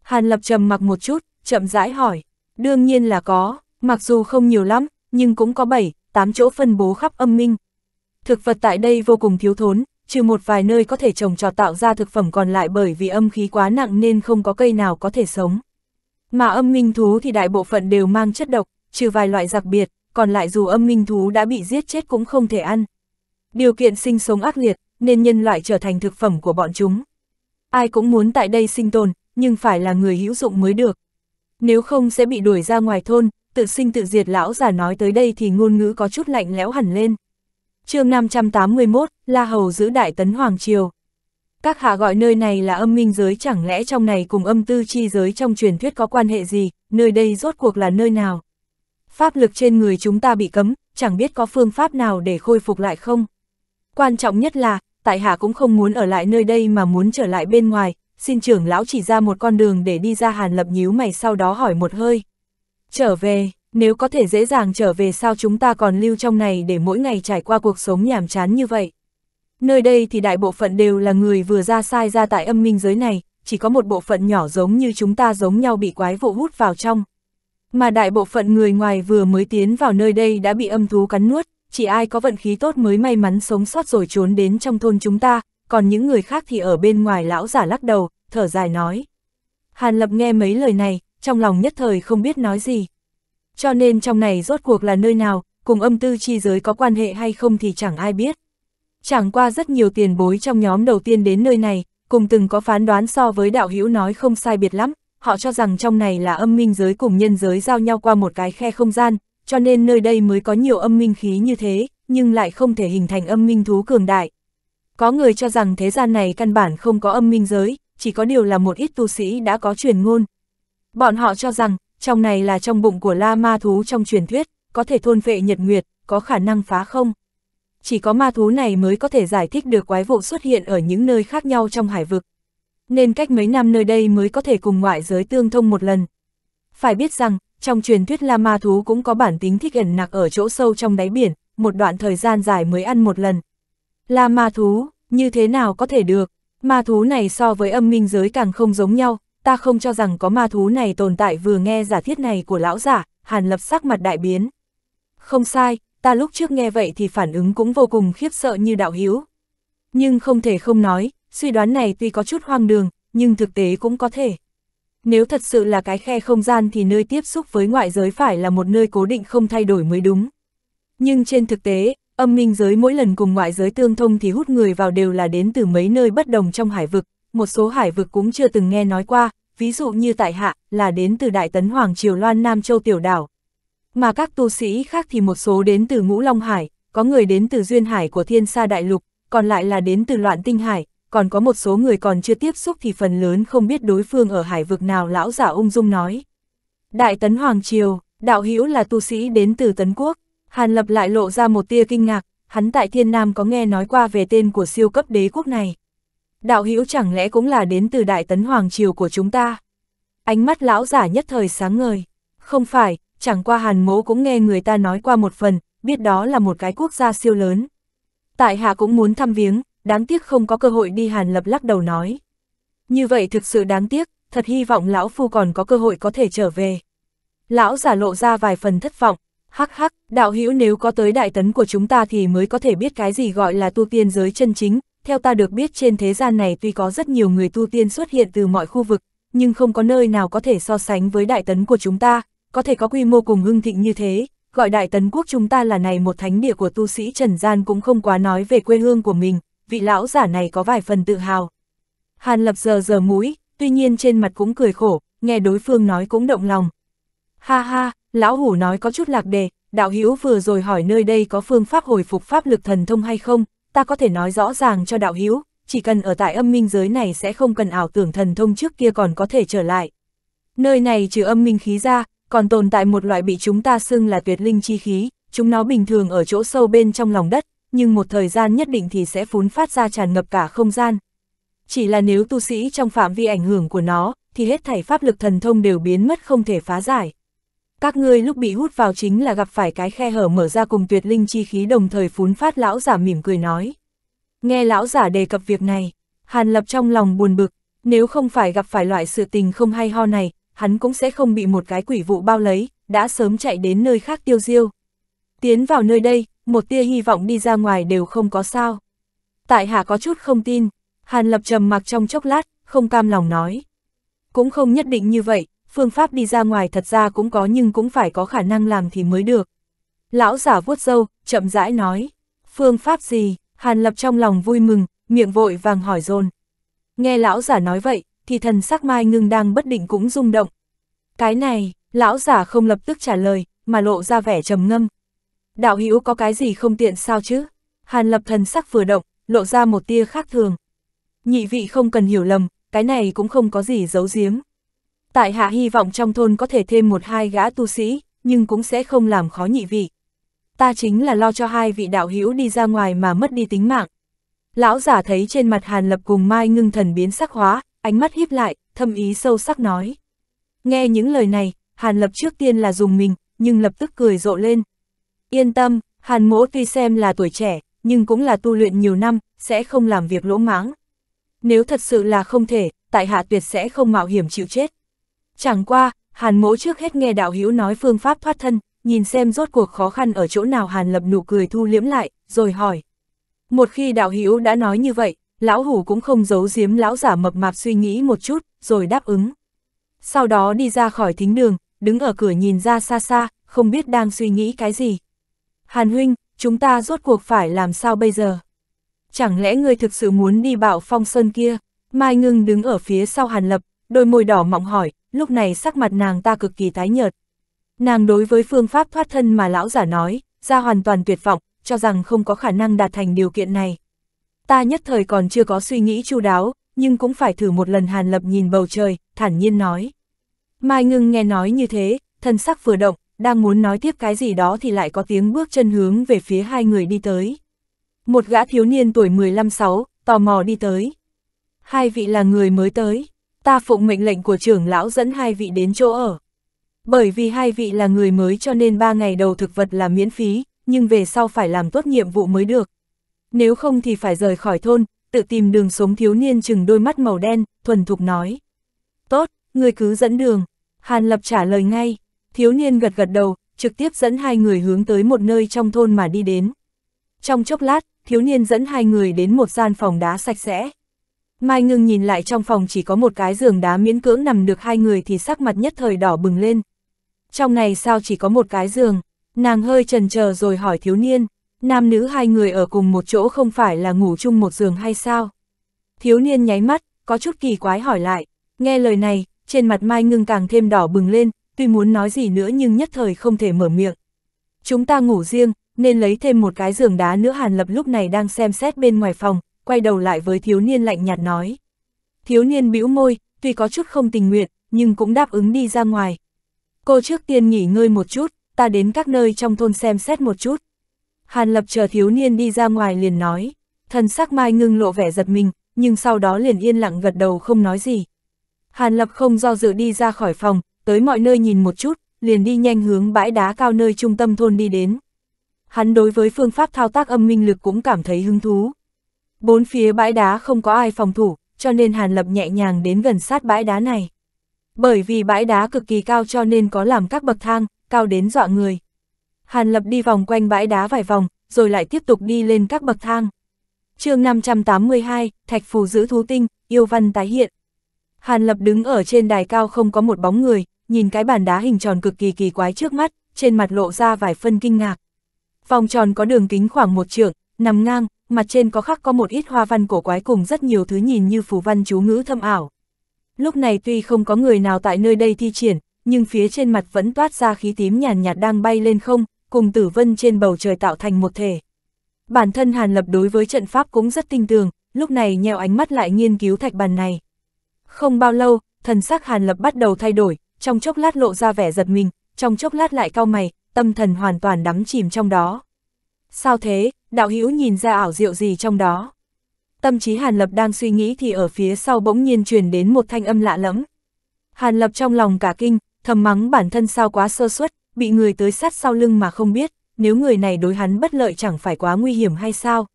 Hàn Lập trầm mặc một chút, chậm rãi hỏi, đương nhiên là có, mặc dù không nhiều lắm, nhưng cũng có 7, 8 chỗ phân bố khắp âm minh. Thực vật tại đây vô cùng thiếu thốn, trừ một vài nơi có thể trồng trọt tạo ra thực phẩm còn lại bởi vì âm khí quá nặng nên không có cây nào có thể sống. Mà âm minh thú thì đại bộ phận đều mang chất độc, trừ vài loại đặc biệt, còn lại dù âm minh thú đã bị giết chết cũng không thể ăn. Điều kiện sinh sống ác liệt, nên nhân loại trở thành thực phẩm của bọn chúng. Ai cũng muốn tại đây sinh tồn, nhưng phải là người hữu dụng mới được. Nếu không sẽ bị đuổi ra ngoài thôn, tự sinh tự diệt lão già nói tới đây thì ngôn ngữ có chút lạnh lẽo hẳn lên. chương 581, La Hầu giữ Đại Tấn Hoàng Triều. Các hạ gọi nơi này là âm minh giới chẳng lẽ trong này cùng âm tư chi giới trong truyền thuyết có quan hệ gì, nơi đây rốt cuộc là nơi nào? pháp lực trên người chúng ta bị cấm, chẳng biết có phương pháp nào để khôi phục lại không. Quan trọng nhất là, tại hạ cũng không muốn ở lại nơi đây mà muốn trở lại bên ngoài, xin trưởng lão chỉ ra một con đường để đi ra hàn lập nhíu mày sau đó hỏi một hơi. Trở về, nếu có thể dễ dàng trở về sao chúng ta còn lưu trong này để mỗi ngày trải qua cuộc sống nhàm chán như vậy. Nơi đây thì đại bộ phận đều là người vừa ra sai ra tại âm minh giới này, chỉ có một bộ phận nhỏ giống như chúng ta giống nhau bị quái vụ hút vào trong. Mà đại bộ phận người ngoài vừa mới tiến vào nơi đây đã bị âm thú cắn nuốt, chỉ ai có vận khí tốt mới may mắn sống sót rồi trốn đến trong thôn chúng ta, còn những người khác thì ở bên ngoài lão giả lắc đầu, thở dài nói. Hàn Lập nghe mấy lời này, trong lòng nhất thời không biết nói gì. Cho nên trong này rốt cuộc là nơi nào, cùng âm tư chi giới có quan hệ hay không thì chẳng ai biết. Chẳng qua rất nhiều tiền bối trong nhóm đầu tiên đến nơi này, cùng từng có phán đoán so với đạo hữu nói không sai biệt lắm, họ cho rằng trong này là âm minh giới cùng nhân giới giao nhau qua một cái khe không gian, cho nên nơi đây mới có nhiều âm minh khí như thế, nhưng lại không thể hình thành âm minh thú cường đại. Có người cho rằng thế gian này căn bản không có âm minh giới, chỉ có điều là một ít tu sĩ đã có truyền ngôn. Bọn họ cho rằng, trong này là trong bụng của la ma thú trong truyền thuyết, có thể thôn vệ nhật nguyệt, có khả năng phá không. Chỉ có ma thú này mới có thể giải thích được quái vụ xuất hiện ở những nơi khác nhau trong hải vực, nên cách mấy năm nơi đây mới có thể cùng ngoại giới tương thông một lần. Phải biết rằng, trong truyền thuyết La Ma Thú cũng có bản tính thích ẩn nặc ở chỗ sâu trong đáy biển, một đoạn thời gian dài mới ăn một lần. La Ma Thú, như thế nào có thể được? Ma thú này so với âm minh giới càng không giống nhau, ta không cho rằng có ma thú này tồn tại vừa nghe giả thiết này của lão giả, hàn lập sắc mặt đại biến. Không sai, ta lúc trước nghe vậy thì phản ứng cũng vô cùng khiếp sợ như đạo hiếu, nhưng không thể không nói, suy đoán này tuy có chút hoang đường, nhưng thực tế cũng có thể. Nếu thật sự là cái khe không gian thì nơi tiếp xúc với ngoại giới phải là một nơi cố định không thay đổi mới đúng. Nhưng trên thực tế, âm minh giới mỗi lần cùng ngoại giới tương thông thì hút người vào đều là đến từ mấy nơi bất đồng trong hải vực, một số hải vực cũng chưa từng nghe nói qua, ví dụ như tại hạ là đến từ Đại Tấn Hoàng Triều Loan Nam Châu Tiểu Đảo. Mà các tu sĩ khác thì một số đến từ Ngũ Long Hải, có người đến từ Duyên Hải của Thiên Sa Đại Lục, còn lại là đến từ loạn tinh hải, còn có một số người còn chưa tiếp xúc thì phần lớn không biết đối phương ở hải vực nào lão giả ung dung nói. Đại tấn Hoàng Triều, đạo hữu là tu sĩ đến từ tấn quốc, Hàn Lập lại lộ ra một tia kinh ngạc, hắn tại thiên nam có nghe nói qua về tên của siêu cấp đế quốc này. Đạo hữu chẳng lẽ cũng là đến từ đại tấn Hoàng Triều của chúng ta? Ánh mắt lão giả nhất thời sáng ngời. Không phải, chẳng qua hàn mỗ cũng nghe người ta nói qua một phần, biết đó là một cái quốc gia siêu lớn tại hạ cũng muốn thăm viếng, đáng tiếc không có cơ hội đi Hàn Lập lắc đầu nói. Như vậy thực sự đáng tiếc, thật hy vọng lão phu còn có cơ hội có thể trở về. Lão giả lộ ra vài phần thất vọng, hắc hắc, đạo hữu nếu có tới đại tấn của chúng ta thì mới có thể biết cái gì gọi là tu tiên giới chân chính, theo ta được biết trên thế gian này tuy có rất nhiều người tu tiên xuất hiện từ mọi khu vực, nhưng không có nơi nào có thể so sánh với đại tấn của chúng ta, có thể có quy mô cùng hưng thịnh như thế, gọi Đại Tấn Quốc chúng ta là này một thánh địa của tu sĩ Trần Gian cũng không quá nói về quê hương của mình, vị lão giả này có vài phần tự hào. Hàn Lập giờ giờ mũi, tuy nhiên trên mặt cũng cười khổ, nghe đối phương nói cũng động lòng. Ha ha, lão hủ nói có chút lạc đề, đạo hữu vừa rồi hỏi nơi đây có phương pháp hồi phục pháp lực thần thông hay không, ta có thể nói rõ ràng cho đạo hữu, chỉ cần ở tại âm minh giới này sẽ không cần ảo tưởng thần thông trước kia còn có thể trở lại. Nơi này trừ âm minh khí ra, còn tồn tại một loại bị chúng ta xưng là tuyệt linh chi khí, chúng nó bình thường ở chỗ sâu bên trong lòng đất, nhưng một thời gian nhất định thì sẽ phún phát ra tràn ngập cả không gian. Chỉ là nếu tu sĩ trong phạm vi ảnh hưởng của nó, thì hết thảy pháp lực thần thông đều biến mất không thể phá giải. Các ngươi lúc bị hút vào chính là gặp phải cái khe hở mở ra cùng tuyệt linh chi khí đồng thời phún phát lão giả mỉm cười nói. Nghe lão giả đề cập việc này, Hàn Lập trong lòng buồn bực, nếu không phải gặp phải loại sự tình không hay ho này, hắn cũng sẽ không bị một cái quỷ vụ bao lấy, đã sớm chạy đến nơi khác tiêu diêu. Tiến vào nơi đây, một tia hy vọng đi ra ngoài đều không có sao. Tại hạ có chút không tin, Hàn Lập trầm mặc trong chốc lát, không cam lòng nói. Cũng không nhất định như vậy, phương pháp đi ra ngoài thật ra cũng có nhưng cũng phải có khả năng làm thì mới được. Lão giả vuốt râu chậm rãi nói, phương pháp gì, Hàn Lập trong lòng vui mừng, miệng vội vàng hỏi dồn Nghe lão giả nói vậy, thì thần sắc Mai Ngưng đang bất định cũng rung động. Cái này, lão giả không lập tức trả lời, mà lộ ra vẻ trầm ngâm. Đạo hữu có cái gì không tiện sao chứ? Hàn lập thần sắc vừa động, lộ ra một tia khác thường. Nhị vị không cần hiểu lầm, cái này cũng không có gì giấu giếm. Tại hạ hy vọng trong thôn có thể thêm một hai gã tu sĩ, nhưng cũng sẽ không làm khó nhị vị. Ta chính là lo cho hai vị đạo hữu đi ra ngoài mà mất đi tính mạng. Lão giả thấy trên mặt Hàn Lập cùng Mai ngưng thần biến sắc hóa, ánh mắt híp lại, thâm ý sâu sắc nói. Nghe những lời này, Hàn Lập trước tiên là dùng mình, nhưng lập tức cười rộ lên. Yên tâm, Hàn Mỗ tuy xem là tuổi trẻ, nhưng cũng là tu luyện nhiều năm, sẽ không làm việc lỗ mãng. Nếu thật sự là không thể, tại hạ tuyệt sẽ không mạo hiểm chịu chết. Chẳng qua, Hàn Mỗ trước hết nghe đạo hữu nói phương pháp thoát thân, nhìn xem rốt cuộc khó khăn ở chỗ nào Hàn Lập nụ cười thu liễm lại, rồi hỏi. Một khi đạo hữu đã nói như vậy, lão hủ cũng không giấu giếm lão giả mập mạp suy nghĩ một chút, rồi đáp ứng. Sau đó đi ra khỏi thính đường, đứng ở cửa nhìn ra xa xa, không biết đang suy nghĩ cái gì. Hàn huynh, chúng ta rốt cuộc phải làm sao bây giờ? Chẳng lẽ ngươi thực sự muốn đi bạo phong sơn kia? Mai ngưng đứng ở phía sau hàn lập, đôi môi đỏ mọng hỏi, lúc này sắc mặt nàng ta cực kỳ tái nhợt. Nàng đối với phương pháp thoát thân mà lão giả nói, ra hoàn toàn tuyệt vọng, cho rằng không có khả năng đạt thành điều kiện này ta nhất thời còn chưa có suy nghĩ chu đáo, nhưng cũng phải thử một lần Hàn Lập nhìn bầu trời, thản nhiên nói. Mai ngưng nghe nói như thế, thân sắc vừa động, đang muốn nói tiếp cái gì đó thì lại có tiếng bước chân hướng về phía hai người đi tới. Một gã thiếu niên tuổi 15-6, tò mò đi tới. Hai vị là người mới tới, ta phụng mệnh lệnh của trưởng lão dẫn hai vị đến chỗ ở. Bởi vì hai vị là người mới cho nên ba ngày đầu thực vật là miễn phí, nhưng về sau phải làm tốt nhiệm vụ mới được nếu không thì phải rời khỏi thôn, tự tìm đường sống thiếu niên chừng đôi mắt màu đen, thuần thục nói. Tốt, người cứ dẫn đường. Hàn Lập trả lời ngay, thiếu niên gật gật đầu, trực tiếp dẫn hai người hướng tới một nơi trong thôn mà đi đến. Trong chốc lát, thiếu niên dẫn hai người đến một gian phòng đá sạch sẽ. Mai ngưng nhìn lại trong phòng chỉ có một cái giường đá miễn cưỡng nằm được hai người thì sắc mặt nhất thời đỏ bừng lên. Trong này sao chỉ có một cái giường, nàng hơi trần chờ rồi hỏi thiếu niên, Nam nữ hai người ở cùng một chỗ không phải là ngủ chung một giường hay sao? Thiếu niên nháy mắt, có chút kỳ quái hỏi lại. Nghe lời này, trên mặt Mai Ngưng càng thêm đỏ bừng lên, tuy muốn nói gì nữa nhưng nhất thời không thể mở miệng. Chúng ta ngủ riêng, nên lấy thêm một cái giường đá nữa Hàn Lập lúc này đang xem xét bên ngoài phòng, quay đầu lại với thiếu niên lạnh nhạt nói. Thiếu niên bĩu môi, tuy có chút không tình nguyện, nhưng cũng đáp ứng đi ra ngoài. Cô trước tiên nghỉ ngơi một chút, ta đến các nơi trong thôn xem xét một chút. Hàn Lập chờ thiếu niên đi ra ngoài liền nói, thần sắc Mai Ngưng lộ vẻ giật mình, nhưng sau đó liền yên lặng gật đầu không nói gì. Hàn Lập không do dự đi ra khỏi phòng, tới mọi nơi nhìn một chút, liền đi nhanh hướng bãi đá cao nơi trung tâm thôn đi đến. Hắn đối với phương pháp thao tác âm minh lực cũng cảm thấy hứng thú. Bốn phía bãi đá không có ai phòng thủ, cho nên Hàn Lập nhẹ nhàng đến gần sát bãi đá này. Bởi vì bãi đá cực kỳ cao cho nên có làm các bậc thang, cao đến dọa người. Hàn Lập đi vòng quanh bãi đá vài vòng, rồi lại tiếp tục đi lên các bậc thang. chương 582, Thạch Phù giữ thú tinh, yêu văn tái hiện. Hàn Lập đứng ở trên đài cao không có một bóng người, nhìn cái bàn đá hình tròn cực kỳ kỳ quái trước mắt, trên mặt lộ ra vài phân kinh ngạc. Vòng tròn có đường kính khoảng một trượng, nằm ngang, mặt trên có khắc có một ít hoa văn cổ quái cùng rất nhiều thứ nhìn như phù văn chú ngữ thâm ảo. Lúc này tuy không có người nào tại nơi đây thi triển, nhưng phía trên mặt vẫn toát ra khí tím nhàn nhạt, nhạt đang bay lên không, cùng tử vân trên bầu trời tạo thành một thể. Bản thân Hàn Lập đối với trận pháp cũng rất tinh tường, lúc này nheo ánh mắt lại nghiên cứu thạch bàn này. Không bao lâu, thần sắc Hàn Lập bắt đầu thay đổi, trong chốc lát lộ ra vẻ giật mình, trong chốc lát lại cau mày, tâm thần hoàn toàn đắm chìm trong đó. Sao thế, đạo hữu nhìn ra ảo diệu gì trong đó? Tâm trí Hàn Lập đang suy nghĩ thì ở phía sau bỗng nhiên truyền đến một thanh âm lạ lẫm. Hàn Lập trong lòng cả kinh, thầm mắng bản thân sao quá sơ suất, bị người tới sát sau lưng mà không biết, nếu người này đối hắn bất lợi chẳng phải quá nguy hiểm hay sao.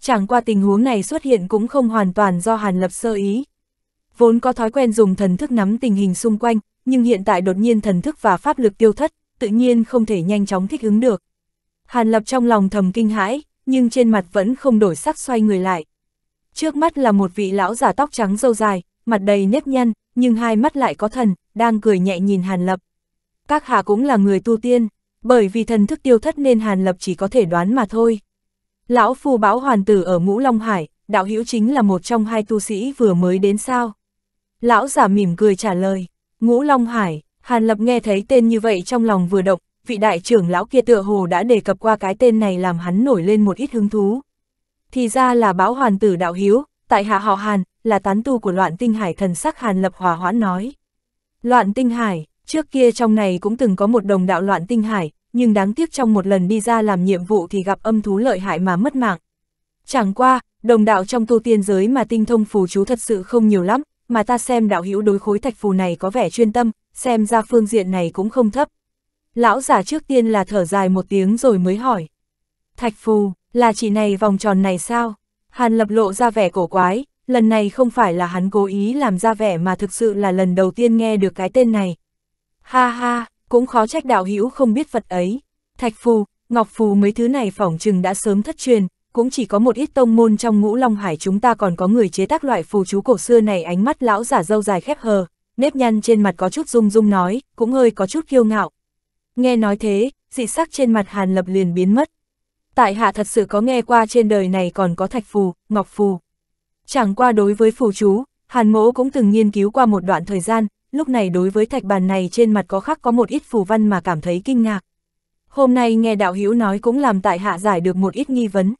Chẳng qua tình huống này xuất hiện cũng không hoàn toàn do Hàn Lập sơ ý. Vốn có thói quen dùng thần thức nắm tình hình xung quanh, nhưng hiện tại đột nhiên thần thức và pháp lực tiêu thất, tự nhiên không thể nhanh chóng thích ứng được. Hàn Lập trong lòng thầm kinh hãi, nhưng trên mặt vẫn không đổi sắc xoay người lại. Trước mắt là một vị lão giả tóc trắng râu dài, mặt đầy nếp nhăn, nhưng hai mắt lại có thần, đang cười nhẹ nhìn Hàn Lập các hạ cũng là người tu tiên, bởi vì thần thức tiêu thất nên Hàn Lập chỉ có thể đoán mà thôi. Lão Phu Bão Hoàn Tử ở Ngũ Long Hải, đạo hữu chính là một trong hai tu sĩ vừa mới đến sao. Lão giả mỉm cười trả lời, Ngũ Long Hải, Hàn Lập nghe thấy tên như vậy trong lòng vừa động, vị đại trưởng lão kia tựa hồ đã đề cập qua cái tên này làm hắn nổi lên một ít hứng thú. Thì ra là Bão Hoàn Tử đạo hiếu, tại hạ họ Hàn, là tán tu của loạn tinh hải thần sắc Hàn Lập hòa hoãn nói. Loạn tinh hải, Trước kia trong này cũng từng có một đồng đạo loạn tinh hải, nhưng đáng tiếc trong một lần đi ra làm nhiệm vụ thì gặp âm thú lợi hại mà mất mạng. Chẳng qua, đồng đạo trong tu tiên giới mà tinh thông phù chú thật sự không nhiều lắm, mà ta xem đạo hữu đối khối thạch phù này có vẻ chuyên tâm, xem ra phương diện này cũng không thấp. Lão giả trước tiên là thở dài một tiếng rồi mới hỏi. Thạch phù, là chỉ này vòng tròn này sao? Hàn lập lộ ra vẻ cổ quái, lần này không phải là hắn cố ý làm ra vẻ mà thực sự là lần đầu tiên nghe được cái tên này, Ha ha, cũng khó trách đạo hữu không biết Phật ấy. Thạch phù, ngọc phù mấy thứ này phỏng chừng đã sớm thất truyền, cũng chỉ có một ít tông môn trong ngũ Long Hải chúng ta còn có người chế tác loại phù chú cổ xưa này ánh mắt lão giả dâu dài khép hờ, nếp nhăn trên mặt có chút rung rung nói, cũng hơi có chút kiêu ngạo. Nghe nói thế, dị sắc trên mặt Hàn Lập liền biến mất. Tại hạ thật sự có nghe qua trên đời này còn có thạch phù, ngọc phù. Chẳng qua đối với phù chú, Hàn Mỗ cũng từng nghiên cứu qua một đoạn thời gian, lúc này đối với thạch bàn này trên mặt có khắc có một ít phù văn mà cảm thấy kinh ngạc. Hôm nay nghe đạo hữu nói cũng làm tại hạ giải được một ít nghi vấn.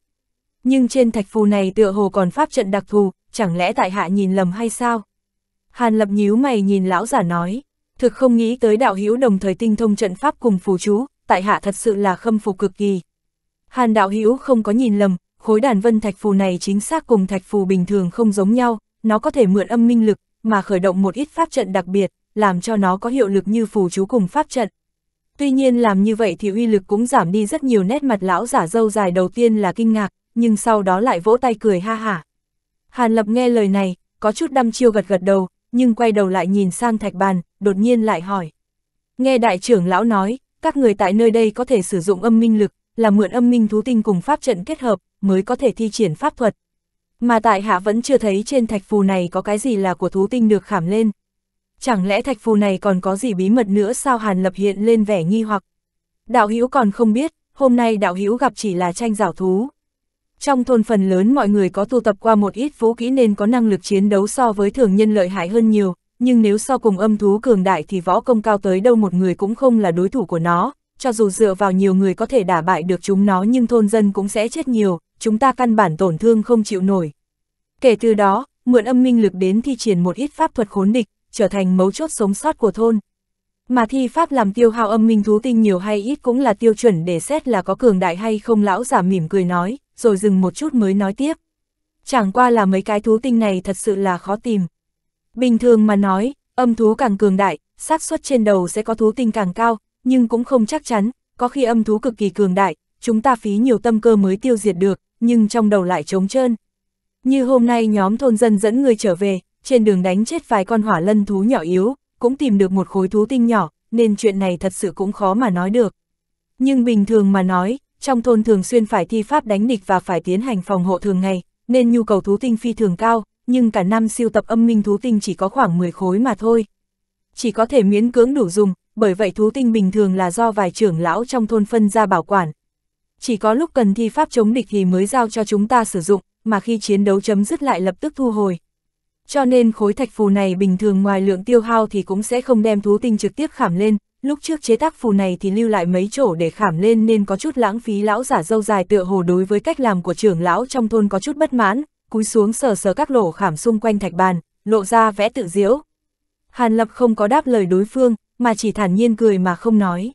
Nhưng trên thạch phù này tựa hồ còn pháp trận đặc thù, chẳng lẽ tại hạ nhìn lầm hay sao? Hàn lập nhíu mày nhìn lão giả nói, thực không nghĩ tới đạo hữu đồng thời tinh thông trận pháp cùng phù chú, tại hạ thật sự là khâm phục cực kỳ. Hàn đạo hữu không có nhìn lầm, khối đàn vân thạch phù này chính xác cùng thạch phù bình thường không giống nhau, nó có thể mượn âm minh lực, mà khởi động một ít pháp trận đặc biệt, làm cho nó có hiệu lực như phù chú cùng pháp trận. Tuy nhiên làm như vậy thì uy lực cũng giảm đi rất nhiều nét mặt lão giả dâu dài đầu tiên là kinh ngạc, nhưng sau đó lại vỗ tay cười ha hả. Hàn Lập nghe lời này, có chút đăm chiêu gật gật đầu, nhưng quay đầu lại nhìn sang thạch bàn, đột nhiên lại hỏi. Nghe đại trưởng lão nói, các người tại nơi đây có thể sử dụng âm minh lực, là mượn âm minh thú tinh cùng pháp trận kết hợp, mới có thể thi triển pháp thuật, mà tại hạ vẫn chưa thấy trên thạch phù này có cái gì là của thú tinh được khảm lên. Chẳng lẽ thạch phù này còn có gì bí mật nữa sao Hàn Lập hiện lên vẻ nghi hoặc. Đạo Hữu còn không biết, hôm nay đạo Hữu gặp chỉ là tranh giảo thú. Trong thôn phần lớn mọi người có tu tập qua một ít vũ kỹ nên có năng lực chiến đấu so với thường nhân lợi hại hơn nhiều, nhưng nếu so cùng âm thú cường đại thì võ công cao tới đâu một người cũng không là đối thủ của nó, cho dù dựa vào nhiều người có thể đả bại được chúng nó nhưng thôn dân cũng sẽ chết nhiều, chúng ta căn bản tổn thương không chịu nổi. Kể từ đó, mượn âm minh lực đến thi triển một ít pháp thuật khốn địch, trở thành mấu chốt sống sót của thôn. Mà thi pháp làm tiêu hao âm minh thú tinh nhiều hay ít cũng là tiêu chuẩn để xét là có cường đại hay không lão giả mỉm cười nói, rồi dừng một chút mới nói tiếp. Chẳng qua là mấy cái thú tinh này thật sự là khó tìm. Bình thường mà nói, âm thú càng cường đại, xác suất trên đầu sẽ có thú tinh càng cao, nhưng cũng không chắc chắn, có khi âm thú cực kỳ cường đại, chúng ta phí nhiều tâm cơ mới tiêu diệt được, nhưng trong đầu lại trống trơn. Như hôm nay nhóm thôn dân dẫn người trở về, trên đường đánh chết vài con hỏa lân thú nhỏ yếu, cũng tìm được một khối thú tinh nhỏ, nên chuyện này thật sự cũng khó mà nói được. Nhưng bình thường mà nói, trong thôn thường xuyên phải thi pháp đánh địch và phải tiến hành phòng hộ thường ngày, nên nhu cầu thú tinh phi thường cao, nhưng cả năm siêu tập âm minh thú tinh chỉ có khoảng 10 khối mà thôi. Chỉ có thể miễn cưỡng đủ dùng, bởi vậy thú tinh bình thường là do vài trưởng lão trong thôn phân ra bảo quản, chỉ có lúc cần thi pháp chống địch thì mới giao cho chúng ta sử dụng, mà khi chiến đấu chấm dứt lại lập tức thu hồi. Cho nên khối thạch phù này bình thường ngoài lượng tiêu hao thì cũng sẽ không đem thú tinh trực tiếp khảm lên, lúc trước chế tác phù này thì lưu lại mấy chỗ để khảm lên nên có chút lãng phí lão giả dâu dài tựa hồ đối với cách làm của trưởng lão trong thôn có chút bất mãn, cúi xuống sờ sờ các lỗ khảm xung quanh thạch bàn, lộ ra vẽ tự diễu. Hàn Lập không có đáp lời đối phương, mà chỉ thản nhiên cười mà không nói.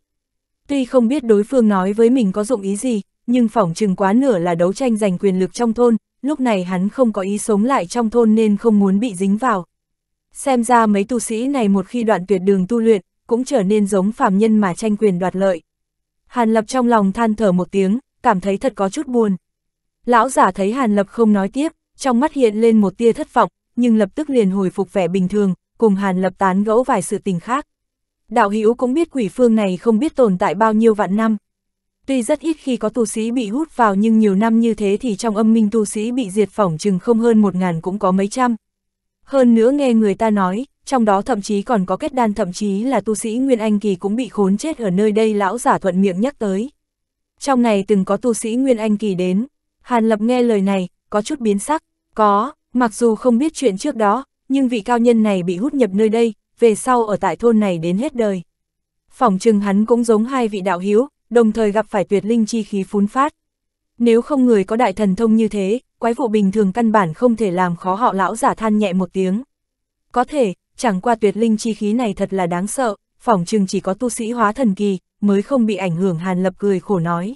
Tuy không biết đối phương nói với mình có dụng ý gì, nhưng phỏng chừng quá nửa là đấu tranh giành quyền lực trong thôn, lúc này hắn không có ý sống lại trong thôn nên không muốn bị dính vào. Xem ra mấy tu sĩ này một khi đoạn tuyệt đường tu luyện, cũng trở nên giống phàm nhân mà tranh quyền đoạt lợi. Hàn Lập trong lòng than thở một tiếng, cảm thấy thật có chút buồn. Lão giả thấy Hàn Lập không nói tiếp, trong mắt hiện lên một tia thất vọng, nhưng lập tức liền hồi phục vẻ bình thường, cùng Hàn Lập tán gẫu vài sự tình khác đạo hữu cũng biết quỷ phương này không biết tồn tại bao nhiêu vạn năm. Tuy rất ít khi có tu sĩ bị hút vào nhưng nhiều năm như thế thì trong âm minh tu sĩ bị diệt phỏng chừng không hơn một ngàn cũng có mấy trăm. Hơn nữa nghe người ta nói, trong đó thậm chí còn có kết đan thậm chí là tu sĩ Nguyên Anh Kỳ cũng bị khốn chết ở nơi đây lão giả thuận miệng nhắc tới. Trong này từng có tu sĩ Nguyên Anh Kỳ đến, Hàn Lập nghe lời này, có chút biến sắc, có, mặc dù không biết chuyện trước đó, nhưng vị cao nhân này bị hút nhập nơi đây, về sau ở tại thôn này đến hết đời. Phỏng chừng hắn cũng giống hai vị đạo hiếu, đồng thời gặp phải tuyệt linh chi khí phún phát. Nếu không người có đại thần thông như thế, quái vụ bình thường căn bản không thể làm khó họ lão giả than nhẹ một tiếng. Có thể, chẳng qua tuyệt linh chi khí này thật là đáng sợ, phỏng chừng chỉ có tu sĩ hóa thần kỳ, mới không bị ảnh hưởng hàn lập cười khổ nói.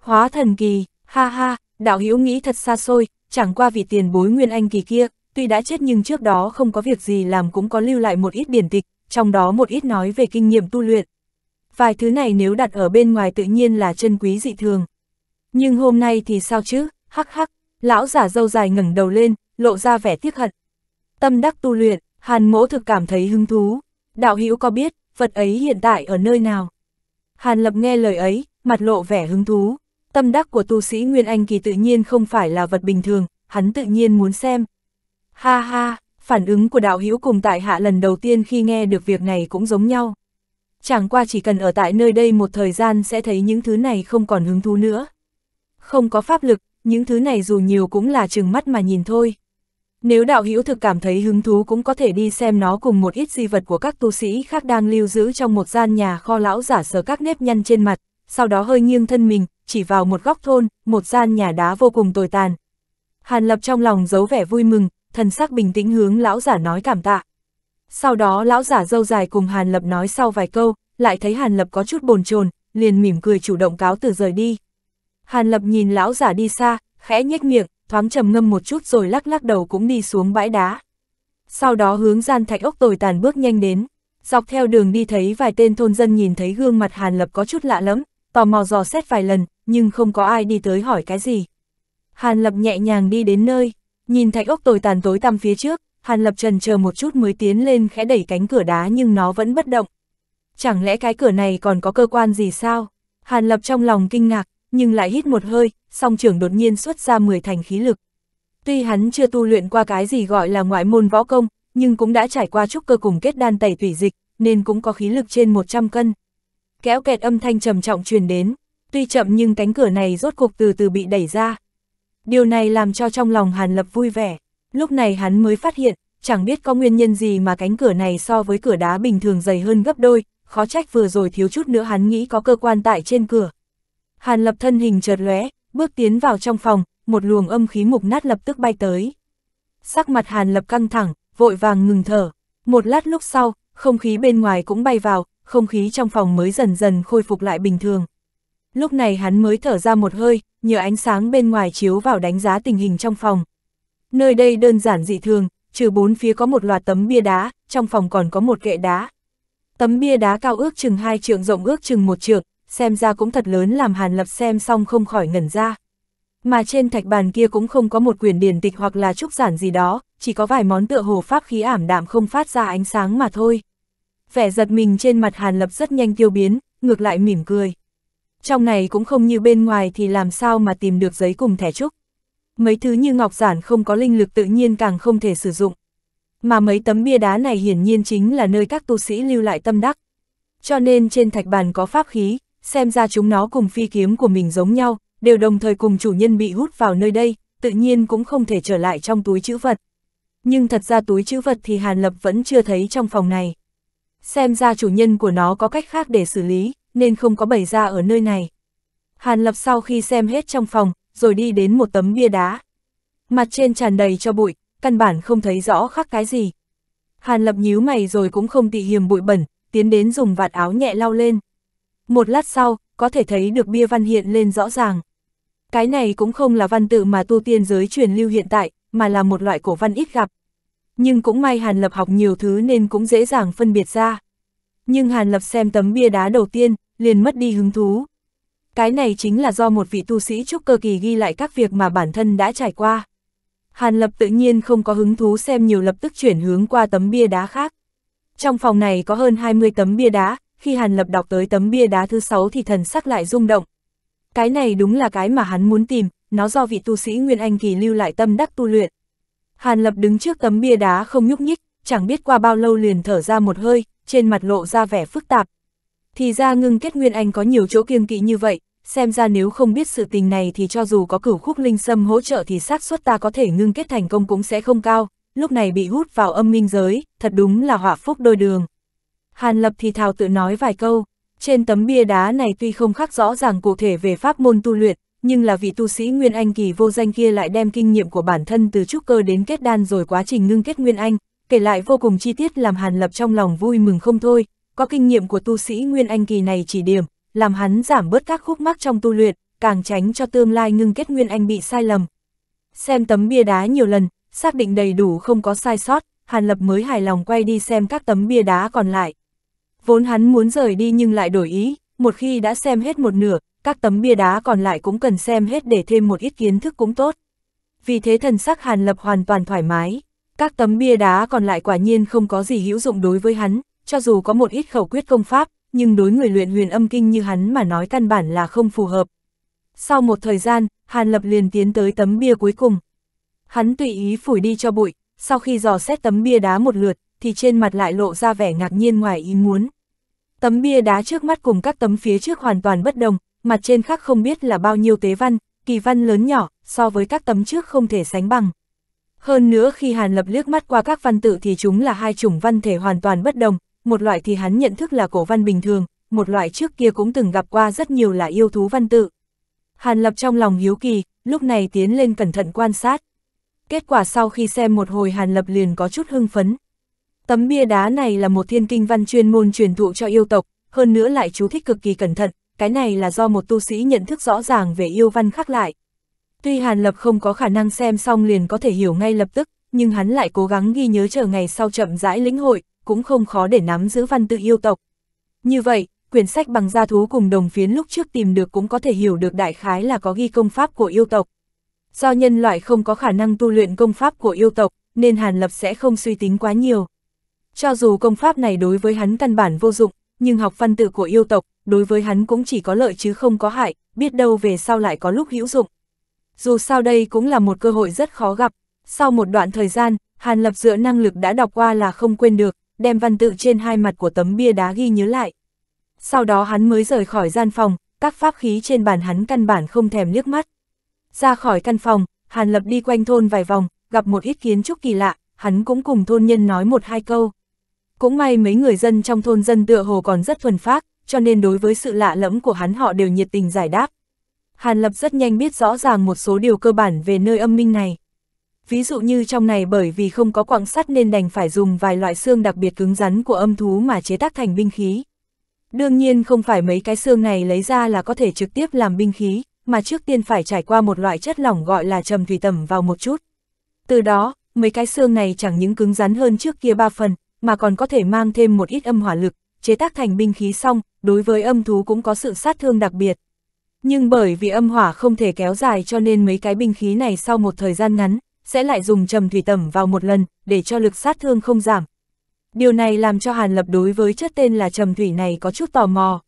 Hóa thần kỳ, ha ha, đạo hiếu nghĩ thật xa xôi, chẳng qua vị tiền bối nguyên anh kỳ kia, tuy đã chết nhưng trước đó không có việc gì làm cũng có lưu lại một ít điển tịch, trong đó một ít nói về kinh nghiệm tu luyện. Vài thứ này nếu đặt ở bên ngoài tự nhiên là chân quý dị thường. Nhưng hôm nay thì sao chứ, hắc hắc, lão giả dâu dài ngẩng đầu lên, lộ ra vẻ tiếc hận. Tâm đắc tu luyện, hàn mỗ thực cảm thấy hứng thú. Đạo hữu có biết, vật ấy hiện tại ở nơi nào? Hàn lập nghe lời ấy, mặt lộ vẻ hứng thú. Tâm đắc của tu sĩ Nguyên Anh kỳ tự nhiên không phải là vật bình thường, hắn tự nhiên muốn xem, Ha ha, phản ứng của đạo hữu cùng tại hạ lần đầu tiên khi nghe được việc này cũng giống nhau. Chẳng qua chỉ cần ở tại nơi đây một thời gian sẽ thấy những thứ này không còn hứng thú nữa. Không có pháp lực, những thứ này dù nhiều cũng là chừng mắt mà nhìn thôi. Nếu đạo hữu thực cảm thấy hứng thú cũng có thể đi xem nó cùng một ít di vật của các tu sĩ khác đang lưu giữ trong một gian nhà kho lão giả sờ các nếp nhăn trên mặt, sau đó hơi nghiêng thân mình, chỉ vào một góc thôn, một gian nhà đá vô cùng tồi tàn. Hàn Lập trong lòng giấu vẻ vui mừng, thần sắc bình tĩnh hướng lão giả nói cảm tạ. Sau đó lão giả dâu dài cùng Hàn Lập nói sau vài câu, lại thấy Hàn Lập có chút bồn chồn, liền mỉm cười chủ động cáo từ rời đi. Hàn Lập nhìn lão giả đi xa, khẽ nhếch miệng, thoáng trầm ngâm một chút rồi lắc lắc đầu cũng đi xuống bãi đá. Sau đó hướng gian thạch ốc tồi tàn bước nhanh đến, dọc theo đường đi thấy vài tên thôn dân nhìn thấy gương mặt Hàn Lập có chút lạ lắm tò mò dò xét vài lần, nhưng không có ai đi tới hỏi cái gì. Hàn Lập nhẹ nhàng đi đến nơi, Nhìn thạch ốc tồi tàn tối tăm phía trước, Hàn Lập Trần chờ một chút mới tiến lên khẽ đẩy cánh cửa đá nhưng nó vẫn bất động. Chẳng lẽ cái cửa này còn có cơ quan gì sao? Hàn Lập trong lòng kinh ngạc, nhưng lại hít một hơi, song trưởng đột nhiên xuất ra 10 thành khí lực. Tuy hắn chưa tu luyện qua cái gì gọi là ngoại môn võ công, nhưng cũng đã trải qua trúc cơ cùng kết đan tẩy tủy dịch, nên cũng có khí lực trên 100 cân. Kéo kẹt âm thanh trầm trọng truyền đến, tuy chậm nhưng cánh cửa này rốt cục từ từ bị đẩy ra, Điều này làm cho trong lòng Hàn Lập vui vẻ. Lúc này hắn mới phát hiện, chẳng biết có nguyên nhân gì mà cánh cửa này so với cửa đá bình thường dày hơn gấp đôi, khó trách vừa rồi thiếu chút nữa hắn nghĩ có cơ quan tại trên cửa. Hàn Lập thân hình chợt lóe, bước tiến vào trong phòng, một luồng âm khí mục nát lập tức bay tới. Sắc mặt Hàn Lập căng thẳng, vội vàng ngừng thở. Một lát lúc sau, không khí bên ngoài cũng bay vào, không khí trong phòng mới dần dần khôi phục lại bình thường lúc này hắn mới thở ra một hơi, nhờ ánh sáng bên ngoài chiếu vào đánh giá tình hình trong phòng. Nơi đây đơn giản dị thường, trừ bốn phía có một loạt tấm bia đá, trong phòng còn có một kệ đá. Tấm bia đá cao ước chừng hai trượng rộng ước chừng một trượng, xem ra cũng thật lớn làm Hàn Lập xem xong không khỏi ngẩn ra. Mà trên thạch bàn kia cũng không có một quyền điển tịch hoặc là trúc giản gì đó, chỉ có vài món tựa hồ pháp khí ảm đạm không phát ra ánh sáng mà thôi. Vẻ giật mình trên mặt Hàn Lập rất nhanh tiêu biến, ngược lại mỉm cười trong này cũng không như bên ngoài thì làm sao mà tìm được giấy cùng thẻ trúc. Mấy thứ như ngọc giản không có linh lực tự nhiên càng không thể sử dụng. Mà mấy tấm bia đá này hiển nhiên chính là nơi các tu sĩ lưu lại tâm đắc. Cho nên trên thạch bàn có pháp khí, xem ra chúng nó cùng phi kiếm của mình giống nhau, đều đồng thời cùng chủ nhân bị hút vào nơi đây, tự nhiên cũng không thể trở lại trong túi chữ vật. Nhưng thật ra túi chữ vật thì Hàn Lập vẫn chưa thấy trong phòng này. Xem ra chủ nhân của nó có cách khác để xử lý, nên không có bày ra ở nơi này. Hàn Lập sau khi xem hết trong phòng, rồi đi đến một tấm bia đá. Mặt trên tràn đầy cho bụi, căn bản không thấy rõ khắc cái gì. Hàn Lập nhíu mày rồi cũng không tị hiểm bụi bẩn, tiến đến dùng vạt áo nhẹ lau lên. Một lát sau, có thể thấy được bia văn hiện lên rõ ràng. Cái này cũng không là văn tự mà tu tiên giới truyền lưu hiện tại, mà là một loại cổ văn ít gặp. Nhưng cũng may Hàn Lập học nhiều thứ nên cũng dễ dàng phân biệt ra. Nhưng Hàn Lập xem tấm bia đá đầu tiên, liền mất đi hứng thú. Cái này chính là do một vị tu sĩ trúc cơ kỳ ghi lại các việc mà bản thân đã trải qua. Hàn Lập tự nhiên không có hứng thú xem nhiều lập tức chuyển hướng qua tấm bia đá khác. Trong phòng này có hơn 20 tấm bia đá, khi Hàn Lập đọc tới tấm bia đá thứ 6 thì thần sắc lại rung động. Cái này đúng là cái mà hắn muốn tìm, nó do vị tu sĩ Nguyên Anh kỳ lưu lại tâm đắc tu luyện. Hàn Lập đứng trước tấm bia đá không nhúc nhích, chẳng biết qua bao lâu liền thở ra một hơi, trên mặt lộ ra vẻ phức tạp, thì ra ngưng kết Nguyên Anh có nhiều chỗ kiêng kỵ như vậy, xem ra nếu không biết sự tình này thì cho dù có cửu khúc linh sâm hỗ trợ thì xác suất ta có thể ngưng kết thành công cũng sẽ không cao, lúc này bị hút vào âm minh giới, thật đúng là hỏa phúc đôi đường. Hàn Lập thì thào tự nói vài câu, trên tấm bia đá này tuy không khắc rõ ràng cụ thể về pháp môn tu luyện, nhưng là vị tu sĩ Nguyên Anh kỳ vô danh kia lại đem kinh nghiệm của bản thân từ trúc cơ đến kết đan rồi quá trình ngưng kết Nguyên Anh, kể lại vô cùng chi tiết làm Hàn Lập trong lòng vui mừng không thôi, có kinh nghiệm của tu sĩ Nguyên Anh kỳ này chỉ điểm, làm hắn giảm bớt các khúc mắc trong tu luyện, càng tránh cho tương lai ngưng kết Nguyên Anh bị sai lầm. Xem tấm bia đá nhiều lần, xác định đầy đủ không có sai sót, Hàn Lập mới hài lòng quay đi xem các tấm bia đá còn lại. Vốn hắn muốn rời đi nhưng lại đổi ý, một khi đã xem hết một nửa, các tấm bia đá còn lại cũng cần xem hết để thêm một ít kiến thức cũng tốt. Vì thế thần sắc Hàn Lập hoàn toàn thoải mái, các tấm bia đá còn lại quả nhiên không có gì hữu dụng đối với hắn, cho dù có một ít khẩu quyết công pháp, nhưng đối người luyện huyền âm kinh như hắn mà nói căn bản là không phù hợp. Sau một thời gian, Hàn Lập liền tiến tới tấm bia cuối cùng. Hắn tùy ý phủi đi cho bụi, sau khi dò xét tấm bia đá một lượt, thì trên mặt lại lộ ra vẻ ngạc nhiên ngoài ý muốn. Tấm bia đá trước mắt cùng các tấm phía trước hoàn toàn bất đồng, mặt trên khác không biết là bao nhiêu tế văn, kỳ văn lớn nhỏ, so với các tấm trước không thể sánh bằng. Hơn nữa khi Hàn Lập liếc mắt qua các văn tự thì chúng là hai chủng văn thể hoàn toàn bất đồng, một loại thì hắn nhận thức là cổ văn bình thường, một loại trước kia cũng từng gặp qua rất nhiều là yêu thú văn tự. Hàn Lập trong lòng hiếu kỳ, lúc này tiến lên cẩn thận quan sát. Kết quả sau khi xem một hồi Hàn Lập liền có chút hưng phấn. Tấm bia đá này là một thiên kinh văn chuyên môn truyền thụ cho yêu tộc, hơn nữa lại chú thích cực kỳ cẩn thận, cái này là do một tu sĩ nhận thức rõ ràng về yêu văn khác lại. Tuy Hàn Lập không có khả năng xem xong liền có thể hiểu ngay lập tức, nhưng hắn lại cố gắng ghi nhớ chờ ngày sau chậm rãi lĩnh hội, cũng không khó để nắm giữ văn tự yêu tộc. Như vậy, quyển sách bằng gia thú cùng đồng phiến lúc trước tìm được cũng có thể hiểu được đại khái là có ghi công pháp của yêu tộc. Do nhân loại không có khả năng tu luyện công pháp của yêu tộc, nên Hàn Lập sẽ không suy tính quá nhiều. Cho dù công pháp này đối với hắn căn bản vô dụng, nhưng học văn tự của yêu tộc, đối với hắn cũng chỉ có lợi chứ không có hại, biết đâu về sau lại có lúc hữu dụng. Dù sao đây cũng là một cơ hội rất khó gặp, sau một đoạn thời gian, Hàn Lập dựa năng lực đã đọc qua là không quên được, đem văn tự trên hai mặt của tấm bia đá ghi nhớ lại. Sau đó hắn mới rời khỏi gian phòng, các pháp khí trên bàn hắn căn bản không thèm liếc mắt. Ra khỏi căn phòng, Hàn Lập đi quanh thôn vài vòng, gặp một ít kiến trúc kỳ lạ, hắn cũng cùng thôn nhân nói một hai câu. Cũng may mấy người dân trong thôn dân tựa hồ còn rất thuần phác, cho nên đối với sự lạ lẫm của hắn họ đều nhiệt tình giải đáp. Hàn Lập rất nhanh biết rõ ràng một số điều cơ bản về nơi âm minh này ví dụ như trong này bởi vì không có quặng sắt nên đành phải dùng vài loại xương đặc biệt cứng rắn của âm thú mà chế tác thành binh khí. Đương nhiên không phải mấy cái xương này lấy ra là có thể trực tiếp làm binh khí, mà trước tiên phải trải qua một loại chất lỏng gọi là trầm thủy tẩm vào một chút. Từ đó, mấy cái xương này chẳng những cứng rắn hơn trước kia ba phần, mà còn có thể mang thêm một ít âm hỏa lực, chế tác thành binh khí xong, đối với âm thú cũng có sự sát thương đặc biệt. Nhưng bởi vì âm hỏa không thể kéo dài cho nên mấy cái binh khí này sau một thời gian ngắn, sẽ lại dùng trầm thủy tẩm vào một lần, để cho lực sát thương không giảm. Điều này làm cho Hàn Lập đối với chất tên là trầm thủy này có chút tò mò.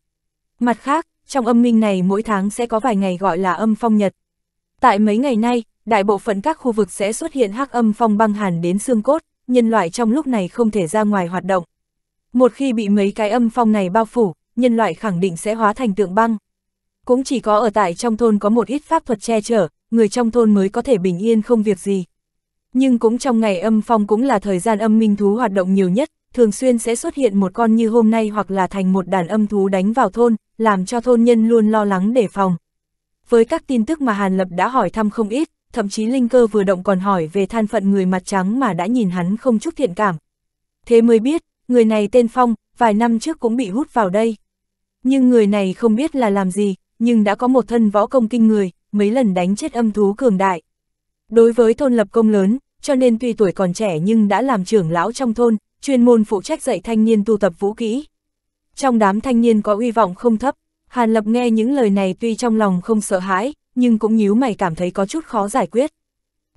Mặt khác, trong âm minh này mỗi tháng sẽ có vài ngày gọi là âm phong nhật. Tại mấy ngày nay, đại bộ phận các khu vực sẽ xuất hiện hắc âm phong băng hàn đến xương cốt, nhân loại trong lúc này không thể ra ngoài hoạt động. Một khi bị mấy cái âm phong này bao phủ, nhân loại khẳng định sẽ hóa thành tượng băng. Cũng chỉ có ở tại trong thôn có một ít pháp thuật che chở, người trong thôn mới có thể bình yên không việc gì. Nhưng cũng trong ngày âm phong cũng là thời gian âm minh thú hoạt động nhiều nhất, thường xuyên sẽ xuất hiện một con như hôm nay hoặc là thành một đàn âm thú đánh vào thôn, làm cho thôn nhân luôn lo lắng đề phòng. Với các tin tức mà Hàn Lập đã hỏi thăm không ít, thậm chí Linh Cơ vừa động còn hỏi về than phận người mặt trắng mà đã nhìn hắn không chút thiện cảm. Thế mới biết, người này tên Phong, vài năm trước cũng bị hút vào đây. Nhưng người này không biết là làm gì, nhưng đã có một thân võ công kinh người, mấy lần đánh chết âm thú cường đại. Đối với thôn lập công lớn, cho nên tuy tuổi còn trẻ nhưng đã làm trưởng lão trong thôn, chuyên môn phụ trách dạy thanh niên tu tập vũ kỹ. Trong đám thanh niên có uy vọng không thấp, Hàn Lập nghe những lời này tuy trong lòng không sợ hãi, nhưng cũng nhíu mày cảm thấy có chút khó giải quyết.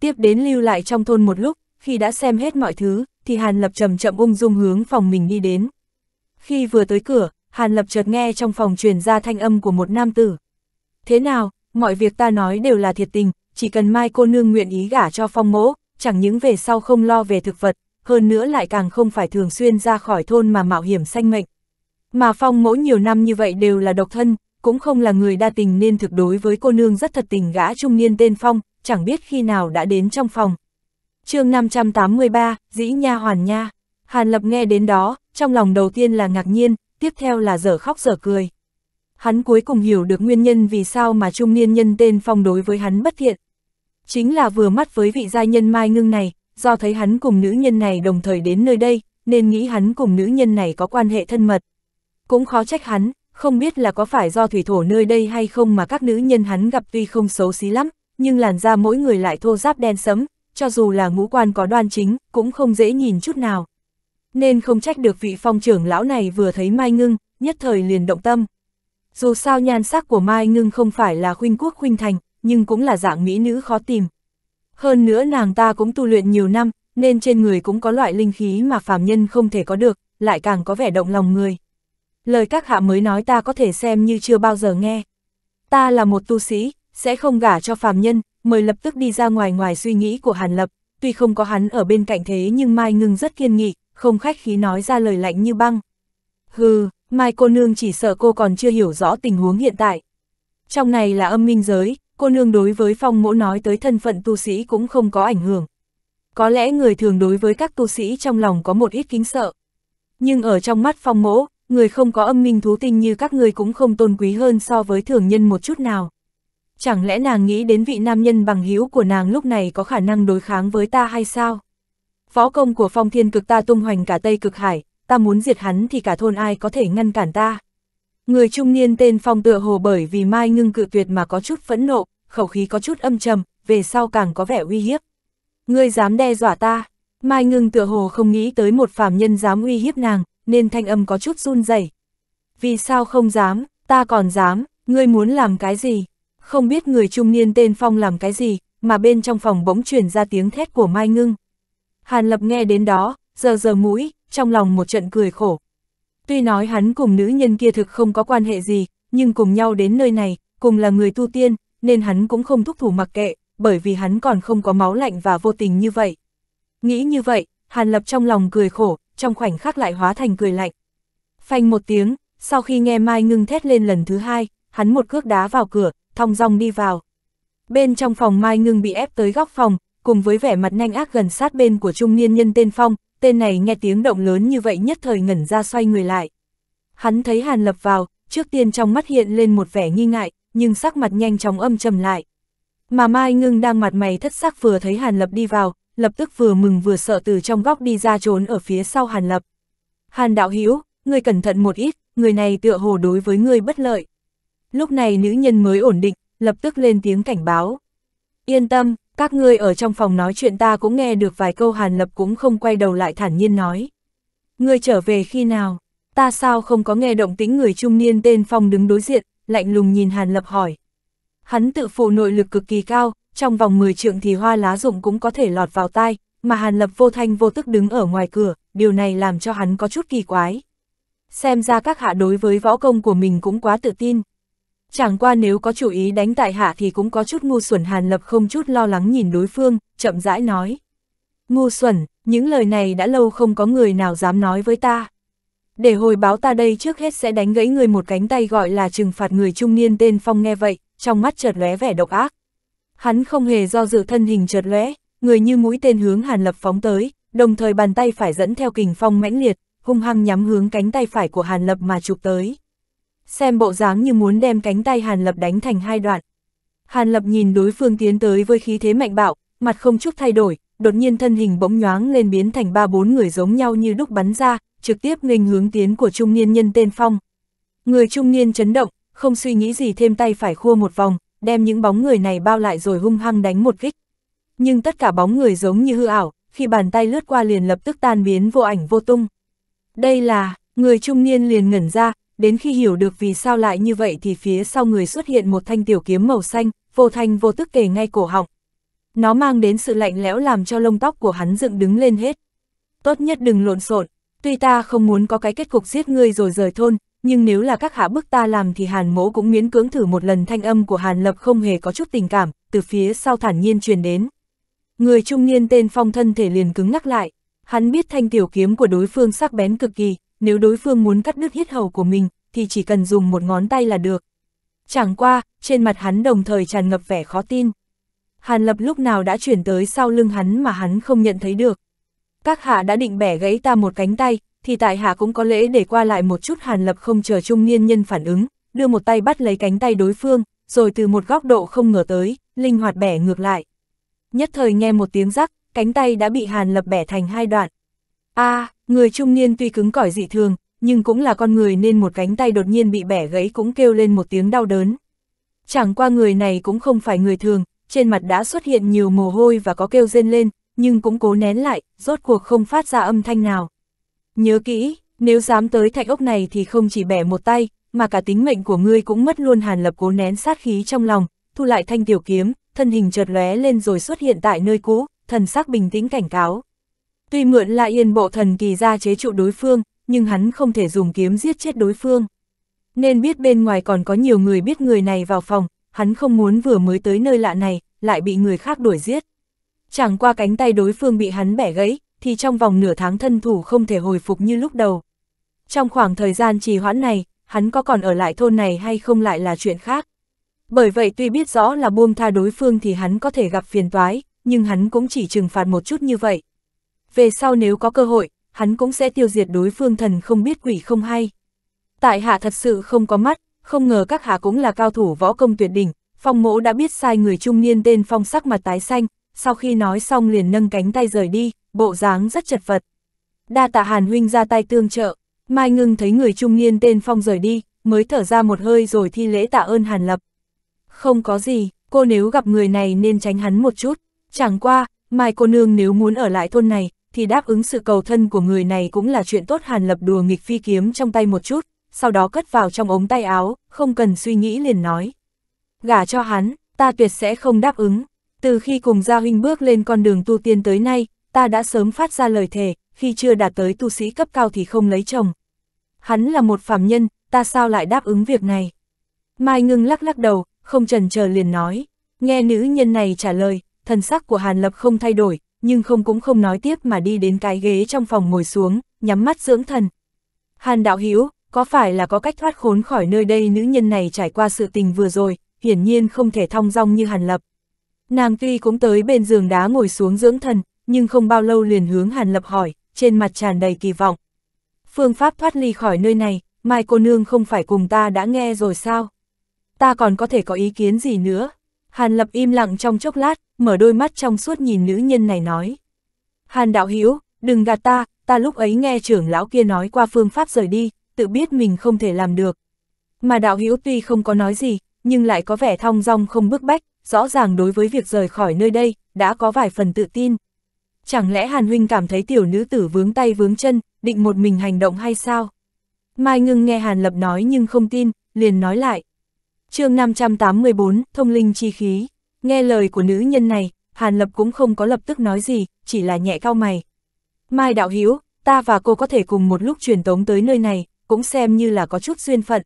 Tiếp đến lưu lại trong thôn một lúc, khi đã xem hết mọi thứ, thì Hàn Lập chậm chậm ung dung hướng phòng mình đi đến. Khi vừa tới cửa, Hàn Lập chợt nghe trong phòng truyền ra thanh âm của một nam tử. Thế nào, mọi việc ta nói đều là thiệt tình, chỉ cần Mai cô nương nguyện ý gả cho phong mỗ, chẳng những về sau không lo về thực vật, hơn nữa lại càng không phải thường xuyên ra khỏi thôn mà mạo hiểm sanh mệnh. Mà phong mỗ nhiều năm như vậy đều là độc thân, cũng không là người đa tình nên thực đối với cô nương rất thật tình gã trung niên tên phong, chẳng biết khi nào đã đến trong phòng. chương 583, Dĩ Nha Hoàn Nha. Hàn Lập nghe đến đó, trong lòng đầu tiên là ngạc nhiên, tiếp theo là dở khóc dở cười. Hắn cuối cùng hiểu được nguyên nhân vì sao mà trung niên nhân tên Phong đối với hắn bất thiện, chính là vừa mắt với vị gia nhân Mai Ngưng này, do thấy hắn cùng nữ nhân này đồng thời đến nơi đây, nên nghĩ hắn cùng nữ nhân này có quan hệ thân mật. Cũng khó trách hắn, không biết là có phải do thủy thổ nơi đây hay không mà các nữ nhân hắn gặp tuy không xấu xí lắm, nhưng làn da mỗi người lại thô ráp đen sẫm, cho dù là ngũ quan có đoan chính, cũng không dễ nhìn chút nào. Nên không trách được vị phong trưởng lão này vừa thấy Mai Ngưng, nhất thời liền động tâm. Dù sao nhan sắc của Mai Ngưng không phải là khuynh quốc khuynh thành, nhưng cũng là dạng mỹ nữ khó tìm. Hơn nữa nàng ta cũng tu luyện nhiều năm, nên trên người cũng có loại linh khí mà phàm nhân không thể có được, lại càng có vẻ động lòng người. Lời các hạ mới nói ta có thể xem như chưa bao giờ nghe. Ta là một tu sĩ, sẽ không gả cho phàm nhân, mời lập tức đi ra ngoài ngoài suy nghĩ của Hàn Lập, tuy không có hắn ở bên cạnh thế nhưng Mai Ngưng rất kiên nghị, không khách khí nói ra lời lạnh như băng. Hừ, Mai cô nương chỉ sợ cô còn chưa hiểu rõ tình huống hiện tại. Trong này là âm minh giới, cô nương đối với phong mỗ nói tới thân phận tu sĩ cũng không có ảnh hưởng. Có lẽ người thường đối với các tu sĩ trong lòng có một ít kính sợ. Nhưng ở trong mắt phong mỗ, người không có âm minh thú tinh như các người cũng không tôn quý hơn so với thường nhân một chút nào. Chẳng lẽ nàng nghĩ đến vị nam nhân bằng hữu của nàng lúc này có khả năng đối kháng với ta hay sao? Võ công của phong thiên cực ta tung hoành cả Tây cực hải, ta muốn diệt hắn thì cả thôn ai có thể ngăn cản ta. Người trung niên tên Phong tựa hồ bởi vì Mai Ngưng cự tuyệt mà có chút phẫn nộ, khẩu khí có chút âm trầm, về sau càng có vẻ uy hiếp. Ngươi dám đe dọa ta? Mai Ngưng tựa hồ không nghĩ tới một phàm nhân dám uy hiếp nàng, nên thanh âm có chút run rẩy. Vì sao không dám, ta còn dám, ngươi muốn làm cái gì? Không biết người trung niên tên Phong làm cái gì, mà bên trong phòng bỗng truyền ra tiếng thét của Mai Ngưng. Hàn Lập nghe đến đó, giờ giờ mũi, trong lòng một trận cười khổ, Tuy nói hắn cùng nữ nhân kia thực không có quan hệ gì, nhưng cùng nhau đến nơi này, cùng là người tu tiên, nên hắn cũng không thúc thủ mặc kệ, bởi vì hắn còn không có máu lạnh và vô tình như vậy. Nghĩ như vậy, Hàn Lập trong lòng cười khổ, trong khoảnh khắc lại hóa thành cười lạnh. Phanh một tiếng, sau khi nghe Mai ngưng thét lên lần thứ hai, hắn một cước đá vào cửa, thong dong đi vào. Bên trong phòng Mai ngưng bị ép tới góc phòng, cùng với vẻ mặt nhanh ác gần sát bên của trung niên nhân tên Phong, tên này nghe tiếng động lớn như vậy nhất thời ngẩn ra xoay người lại. Hắn thấy Hàn Lập vào, trước tiên trong mắt hiện lên một vẻ nghi ngại, nhưng sắc mặt nhanh chóng âm trầm lại. Mà Mai Ngưng đang mặt mày thất sắc vừa thấy Hàn Lập đi vào, lập tức vừa mừng vừa sợ từ trong góc đi ra trốn ở phía sau Hàn Lập. Hàn đạo Hiếu, ngươi cẩn thận một ít, người này tựa hồ đối với ngươi bất lợi. Lúc này nữ nhân mới ổn định, lập tức lên tiếng cảnh báo. Yên tâm, các ngươi ở trong phòng nói chuyện ta cũng nghe được vài câu Hàn Lập cũng không quay đầu lại thản nhiên nói. Ngươi trở về khi nào? Ta sao không có nghe động tính người trung niên tên Phong đứng đối diện, lạnh lùng nhìn Hàn Lập hỏi. Hắn tự phụ nội lực cực kỳ cao, trong vòng 10 trượng thì hoa lá rụng cũng có thể lọt vào tai, mà Hàn Lập vô thanh vô tức đứng ở ngoài cửa, điều này làm cho hắn có chút kỳ quái. Xem ra các hạ đối với võ công của mình cũng quá tự tin, Chẳng qua nếu có chủ ý đánh tại hạ thì cũng có chút ngu xuẩn Hàn Lập không chút lo lắng nhìn đối phương, chậm rãi nói. Ngu xuẩn, những lời này đã lâu không có người nào dám nói với ta. Để hồi báo ta đây trước hết sẽ đánh gãy người một cánh tay gọi là trừng phạt người trung niên tên Phong nghe vậy, trong mắt chợt lóe vẻ độc ác. Hắn không hề do dự thân hình chợt lóe, người như mũi tên hướng Hàn Lập phóng tới, đồng thời bàn tay phải dẫn theo kình phong mãnh liệt, hung hăng nhắm hướng cánh tay phải của Hàn Lập mà chụp tới xem bộ dáng như muốn đem cánh tay Hàn Lập đánh thành hai đoạn. Hàn Lập nhìn đối phương tiến tới với khí thế mạnh bạo, mặt không chút thay đổi, đột nhiên thân hình bỗng nhoáng lên biến thành ba bốn người giống nhau như đúc bắn ra, trực tiếp nghênh hướng tiến của trung niên nhân tên Phong. Người trung niên chấn động, không suy nghĩ gì thêm tay phải khua một vòng, đem những bóng người này bao lại rồi hung hăng đánh một kích. Nhưng tất cả bóng người giống như hư ảo, khi bàn tay lướt qua liền lập tức tan biến vô ảnh vô tung. Đây là, người trung niên liền ngẩn ra, đến khi hiểu được vì sao lại như vậy thì phía sau người xuất hiện một thanh tiểu kiếm màu xanh, vô thanh vô tức kề ngay cổ họng. Nó mang đến sự lạnh lẽo làm cho lông tóc của hắn dựng đứng lên hết. Tốt nhất đừng lộn xộn, tuy ta không muốn có cái kết cục giết ngươi rồi rời thôn, nhưng nếu là các hạ bức ta làm thì hàn mỗ cũng miễn cưỡng thử một lần thanh âm của hàn lập không hề có chút tình cảm, từ phía sau thản nhiên truyền đến. Người trung niên tên phong thân thể liền cứng ngắc lại, hắn biết thanh tiểu kiếm của đối phương sắc bén cực kỳ, nếu đối phương muốn cắt đứt hết hầu của mình, thì chỉ cần dùng một ngón tay là được. Chẳng qua, trên mặt hắn đồng thời tràn ngập vẻ khó tin. Hàn lập lúc nào đã chuyển tới sau lưng hắn mà hắn không nhận thấy được. Các hạ đã định bẻ gãy ta một cánh tay, thì tại hạ cũng có lễ để qua lại một chút hàn lập không chờ trung niên nhân phản ứng, đưa một tay bắt lấy cánh tay đối phương, rồi từ một góc độ không ngờ tới, linh hoạt bẻ ngược lại. Nhất thời nghe một tiếng rắc, cánh tay đã bị hàn lập bẻ thành hai đoạn a à, người trung niên tuy cứng cỏi dị thường, nhưng cũng là con người nên một cánh tay đột nhiên bị bẻ gãy cũng kêu lên một tiếng đau đớn. Chẳng qua người này cũng không phải người thường, trên mặt đã xuất hiện nhiều mồ hôi và có kêu rên lên, nhưng cũng cố nén lại, rốt cuộc không phát ra âm thanh nào. Nhớ kỹ, nếu dám tới thạch ốc này thì không chỉ bẻ một tay, mà cả tính mệnh của ngươi cũng mất luôn hàn lập cố nén sát khí trong lòng, thu lại thanh tiểu kiếm, thân hình chợt lóe lên rồi xuất hiện tại nơi cũ, thần sắc bình tĩnh cảnh cáo. Tuy mượn La Yên bộ thần kỳ ra chế trụ đối phương, nhưng hắn không thể dùng kiếm giết chết đối phương. Nên biết bên ngoài còn có nhiều người biết người này vào phòng, hắn không muốn vừa mới tới nơi lạ này, lại bị người khác đuổi giết. Chẳng qua cánh tay đối phương bị hắn bẻ gãy, thì trong vòng nửa tháng thân thủ không thể hồi phục như lúc đầu. Trong khoảng thời gian trì hoãn này, hắn có còn ở lại thôn này hay không lại là chuyện khác. Bởi vậy tuy biết rõ là buông tha đối phương thì hắn có thể gặp phiền toái, nhưng hắn cũng chỉ trừng phạt một chút như vậy, về sau nếu có cơ hội, hắn cũng sẽ tiêu diệt đối phương thần không biết quỷ không hay. Tại hạ thật sự không có mắt, không ngờ các hạ cũng là cao thủ võ công tuyệt đỉnh, phong mỗ đã biết sai người trung niên tên phong sắc mặt tái xanh, sau khi nói xong liền nâng cánh tay rời đi, bộ dáng rất chật vật. Đa tạ hàn huynh ra tay tương trợ, mai ngưng thấy người trung niên tên phong rời đi, mới thở ra một hơi rồi thi lễ tạ ơn hàn lập. Không có gì, cô nếu gặp người này nên tránh hắn một chút, chẳng qua, mai cô nương nếu muốn ở lại thôn này, thì đáp ứng sự cầu thân của người này cũng là chuyện tốt hàn lập đùa nghịch phi kiếm trong tay một chút, sau đó cất vào trong ống tay áo, không cần suy nghĩ liền nói. Gả cho hắn, ta tuyệt sẽ không đáp ứng. Từ khi cùng Gia Huynh bước lên con đường tu tiên tới nay, ta đã sớm phát ra lời thề, khi chưa đạt tới tu sĩ cấp cao thì không lấy chồng. Hắn là một phàm nhân, ta sao lại đáp ứng việc này? Mai ngưng lắc lắc đầu, không trần chờ liền nói. Nghe nữ nhân này trả lời, thần sắc của Hàn Lập không thay đổi, nhưng không cũng không nói tiếp mà đi đến cái ghế trong phòng ngồi xuống, nhắm mắt dưỡng thần. Hàn đạo Hiếu có phải là có cách thoát khốn khỏi nơi đây nữ nhân này trải qua sự tình vừa rồi, hiển nhiên không thể thong dong như Hàn Lập. Nàng tuy cũng tới bên giường đá ngồi xuống dưỡng thần, nhưng không bao lâu liền hướng Hàn Lập hỏi, trên mặt tràn đầy kỳ vọng. Phương pháp thoát ly khỏi nơi này, Mai cô nương không phải cùng ta đã nghe rồi sao? Ta còn có thể có ý kiến gì nữa? Hàn Lập im lặng trong chốc lát, mở đôi mắt trong suốt nhìn nữ nhân này nói. Hàn đạo Hiếu đừng gạt ta, ta lúc ấy nghe trưởng lão kia nói qua phương pháp rời đi, tự biết mình không thể làm được. Mà đạo Hiếu tuy không có nói gì, nhưng lại có vẻ thong dong không bức bách, rõ ràng đối với việc rời khỏi nơi đây, đã có vài phần tự tin. Chẳng lẽ Hàn Huynh cảm thấy tiểu nữ tử vướng tay vướng chân, định một mình hành động hay sao? Mai ngưng nghe Hàn Lập nói nhưng không tin, liền nói lại chương 584, thông linh chi khí. Nghe lời của nữ nhân này, Hàn Lập cũng không có lập tức nói gì, chỉ là nhẹ cao mày. Mai Đạo Hiếu, ta và cô có thể cùng một lúc truyền tống tới nơi này, cũng xem như là có chút duyên phận.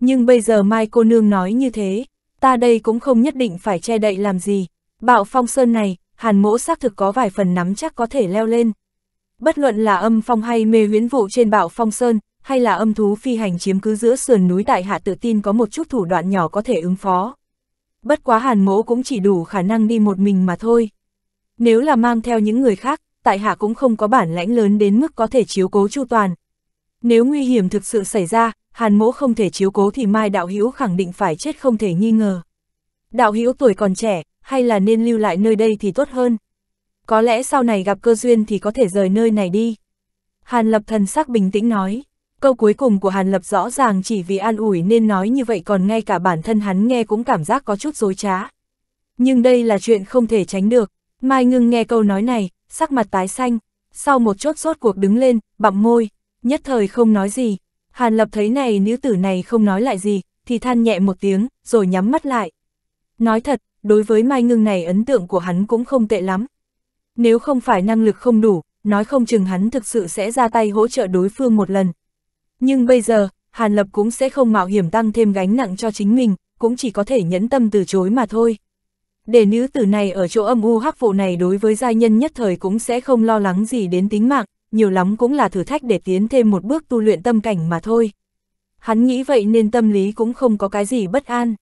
Nhưng bây giờ Mai cô nương nói như thế, ta đây cũng không nhất định phải che đậy làm gì. Bạo phong sơn này, Hàn mỗ xác thực có vài phần nắm chắc có thể leo lên. Bất luận là âm phong hay mê huyến vụ trên bạo phong sơn, hay là âm thú phi hành chiếm cứ giữa sườn núi tại hạ tự tin có một chút thủ đoạn nhỏ có thể ứng phó. Bất quá hàn mỗ cũng chỉ đủ khả năng đi một mình mà thôi. Nếu là mang theo những người khác, tại hạ cũng không có bản lãnh lớn đến mức có thể chiếu cố chu toàn. Nếu nguy hiểm thực sự xảy ra, hàn mỗ không thể chiếu cố thì mai đạo hữu khẳng định phải chết không thể nghi ngờ. Đạo hữu tuổi còn trẻ, hay là nên lưu lại nơi đây thì tốt hơn. Có lẽ sau này gặp cơ duyên thì có thể rời nơi này đi. Hàn lập thần sắc bình tĩnh nói. Câu cuối cùng của Hàn Lập rõ ràng chỉ vì an ủi nên nói như vậy còn ngay cả bản thân hắn nghe cũng cảm giác có chút dối trá. Nhưng đây là chuyện không thể tránh được. Mai ngưng nghe câu nói này, sắc mặt tái xanh. Sau một chốt sốt cuộc đứng lên, bặm môi, nhất thời không nói gì. Hàn Lập thấy này nữ tử này không nói lại gì, thì than nhẹ một tiếng, rồi nhắm mắt lại. Nói thật, đối với Mai Ngưng này ấn tượng của hắn cũng không tệ lắm. Nếu không phải năng lực không đủ, nói không chừng hắn thực sự sẽ ra tay hỗ trợ đối phương một lần, nhưng bây giờ, Hàn Lập cũng sẽ không mạo hiểm tăng thêm gánh nặng cho chính mình, cũng chỉ có thể nhẫn tâm từ chối mà thôi. Để nữ tử này ở chỗ âm u hắc vụ này đối với giai nhân nhất thời cũng sẽ không lo lắng gì đến tính mạng, nhiều lắm cũng là thử thách để tiến thêm một bước tu luyện tâm cảnh mà thôi. Hắn nghĩ vậy nên tâm lý cũng không có cái gì bất an.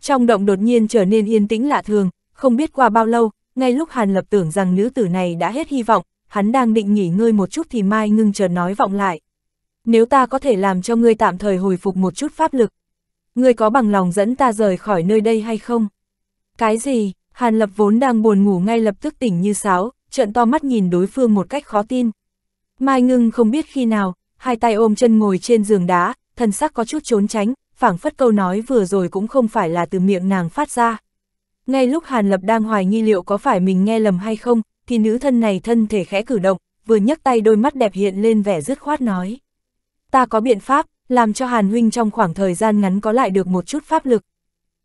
Trong động đột nhiên trở nên yên tĩnh lạ thường, không biết qua bao lâu, ngay lúc Hàn Lập tưởng rằng nữ tử này đã hết hy vọng, hắn đang định nghỉ ngơi một chút thì Mai ngưng chờ nói vọng lại nếu ta có thể làm cho ngươi tạm thời hồi phục một chút pháp lực. Ngươi có bằng lòng dẫn ta rời khỏi nơi đây hay không? Cái gì, Hàn Lập vốn đang buồn ngủ ngay lập tức tỉnh như sáo, trợn to mắt nhìn đối phương một cách khó tin. Mai ngưng không biết khi nào, hai tay ôm chân ngồi trên giường đá, thần sắc có chút trốn tránh, phảng phất câu nói vừa rồi cũng không phải là từ miệng nàng phát ra. Ngay lúc Hàn Lập đang hoài nghi liệu có phải mình nghe lầm hay không, thì nữ thân này thân thể khẽ cử động, vừa nhấc tay đôi mắt đẹp hiện lên vẻ dứt khoát nói ta có biện pháp, làm cho Hàn Huynh trong khoảng thời gian ngắn có lại được một chút pháp lực.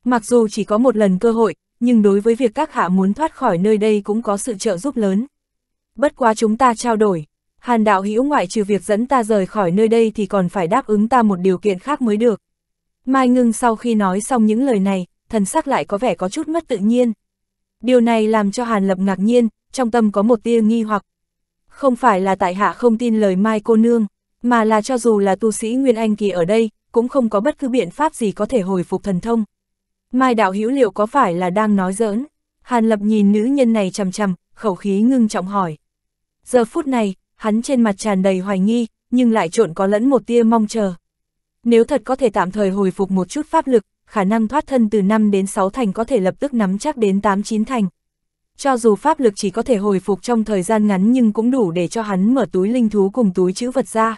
Mặc dù chỉ có một lần cơ hội, nhưng đối với việc các hạ muốn thoát khỏi nơi đây cũng có sự trợ giúp lớn. Bất quá chúng ta trao đổi, Hàn đạo hữu ngoại trừ việc dẫn ta rời khỏi nơi đây thì còn phải đáp ứng ta một điều kiện khác mới được. Mai ngưng sau khi nói xong những lời này, thần sắc lại có vẻ có chút mất tự nhiên. Điều này làm cho Hàn Lập ngạc nhiên, trong tâm có một tia nghi hoặc. Không phải là tại hạ không tin lời Mai cô nương mà là cho dù là tu sĩ Nguyên Anh kỳ ở đây, cũng không có bất cứ biện pháp gì có thể hồi phục thần thông. Mai đạo hữu liệu có phải là đang nói giỡn? Hàn Lập nhìn nữ nhân này chầm chầm, khẩu khí ngưng trọng hỏi. Giờ phút này, hắn trên mặt tràn đầy hoài nghi, nhưng lại trộn có lẫn một tia mong chờ. Nếu thật có thể tạm thời hồi phục một chút pháp lực, khả năng thoát thân từ 5 đến 6 thành có thể lập tức nắm chắc đến 8 chín thành. Cho dù pháp lực chỉ có thể hồi phục trong thời gian ngắn nhưng cũng đủ để cho hắn mở túi linh thú cùng túi chữ vật ra.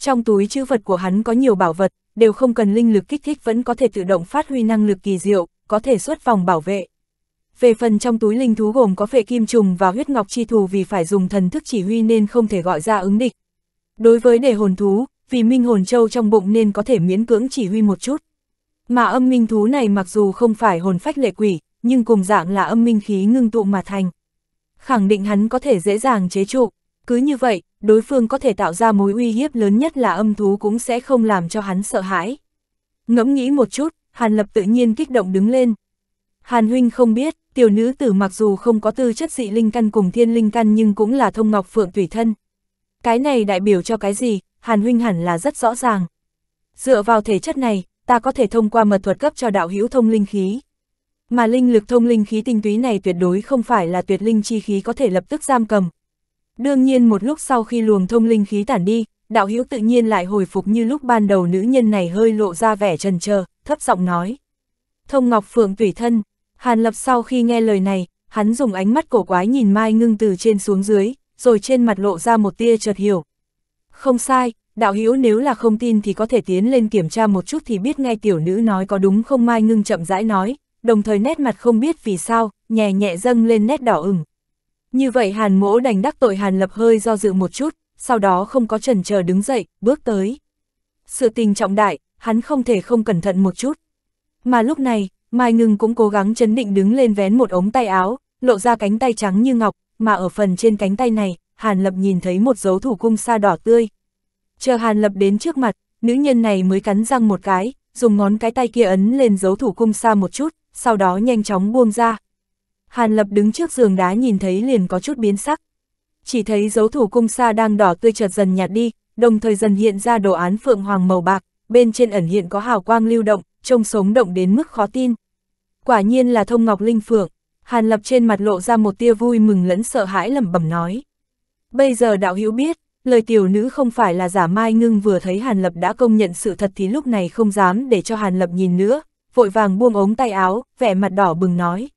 Trong túi chữ vật của hắn có nhiều bảo vật, đều không cần linh lực kích thích vẫn có thể tự động phát huy năng lực kỳ diệu, có thể xuất vòng bảo vệ. Về phần trong túi linh thú gồm có phệ kim trùng và huyết ngọc chi thù vì phải dùng thần thức chỉ huy nên không thể gọi ra ứng địch. Đối với đề hồn thú, vì minh hồn châu trong bụng nên có thể miễn cưỡng chỉ huy một chút. Mà âm minh thú này mặc dù không phải hồn phách lệ quỷ, nhưng cùng dạng là âm minh khí ngưng tụ mà thành. Khẳng định hắn có thể dễ dàng chế trụ. Cứ như vậy, đối phương có thể tạo ra mối uy hiếp lớn nhất là âm thú cũng sẽ không làm cho hắn sợ hãi. Ngẫm nghĩ một chút, Hàn Lập tự nhiên kích động đứng lên. Hàn Huynh không biết, tiểu nữ tử mặc dù không có tư chất dị linh căn cùng thiên linh căn nhưng cũng là thông ngọc phượng tùy thân. Cái này đại biểu cho cái gì, Hàn Huynh hẳn là rất rõ ràng. Dựa vào thể chất này, ta có thể thông qua mật thuật cấp cho đạo hữu thông linh khí. Mà linh lực thông linh khí tinh túy này tuyệt đối không phải là tuyệt linh chi khí có thể lập tức giam cầm, Đương nhiên một lúc sau khi luồng thông linh khí tản đi, đạo hữu tự nhiên lại hồi phục như lúc ban đầu nữ nhân này hơi lộ ra vẻ trần chờ thấp giọng nói. Thông Ngọc Phượng tùy thân, Hàn Lập sau khi nghe lời này, hắn dùng ánh mắt cổ quái nhìn Mai Ngưng từ trên xuống dưới, rồi trên mặt lộ ra một tia chợt hiểu. Không sai, đạo hữu nếu là không tin thì có thể tiến lên kiểm tra một chút thì biết ngay tiểu nữ nói có đúng không Mai Ngưng chậm rãi nói, đồng thời nét mặt không biết vì sao, nhẹ nhẹ dâng lên nét đỏ ửng, như vậy Hàn mỗ đành đắc tội Hàn lập hơi do dự một chút, sau đó không có chần chờ đứng dậy, bước tới. Sự tình trọng đại, hắn không thể không cẩn thận một chút. Mà lúc này, Mai Ngưng cũng cố gắng chấn định đứng lên vén một ống tay áo, lộ ra cánh tay trắng như ngọc, mà ở phần trên cánh tay này, Hàn Lập nhìn thấy một dấu thủ cung sa đỏ tươi. Chờ Hàn Lập đến trước mặt, nữ nhân này mới cắn răng một cái, dùng ngón cái tay kia ấn lên dấu thủ cung sa một chút, sau đó nhanh chóng buông ra, Hàn Lập đứng trước giường đá nhìn thấy liền có chút biến sắc. Chỉ thấy dấu thủ cung sa đang đỏ tươi chợt dần nhạt đi, đồng thời dần hiện ra đồ án phượng hoàng màu bạc, bên trên ẩn hiện có hào quang lưu động, trông sống động đến mức khó tin. Quả nhiên là thông ngọc linh phượng, Hàn Lập trên mặt lộ ra một tia vui mừng lẫn sợ hãi lẩm bẩm nói. Bây giờ đạo hữu biết, lời tiểu nữ không phải là giả mai ngưng vừa thấy Hàn Lập đã công nhận sự thật thì lúc này không dám để cho Hàn Lập nhìn nữa, vội vàng buông ống tay áo, vẻ mặt đỏ bừng nói.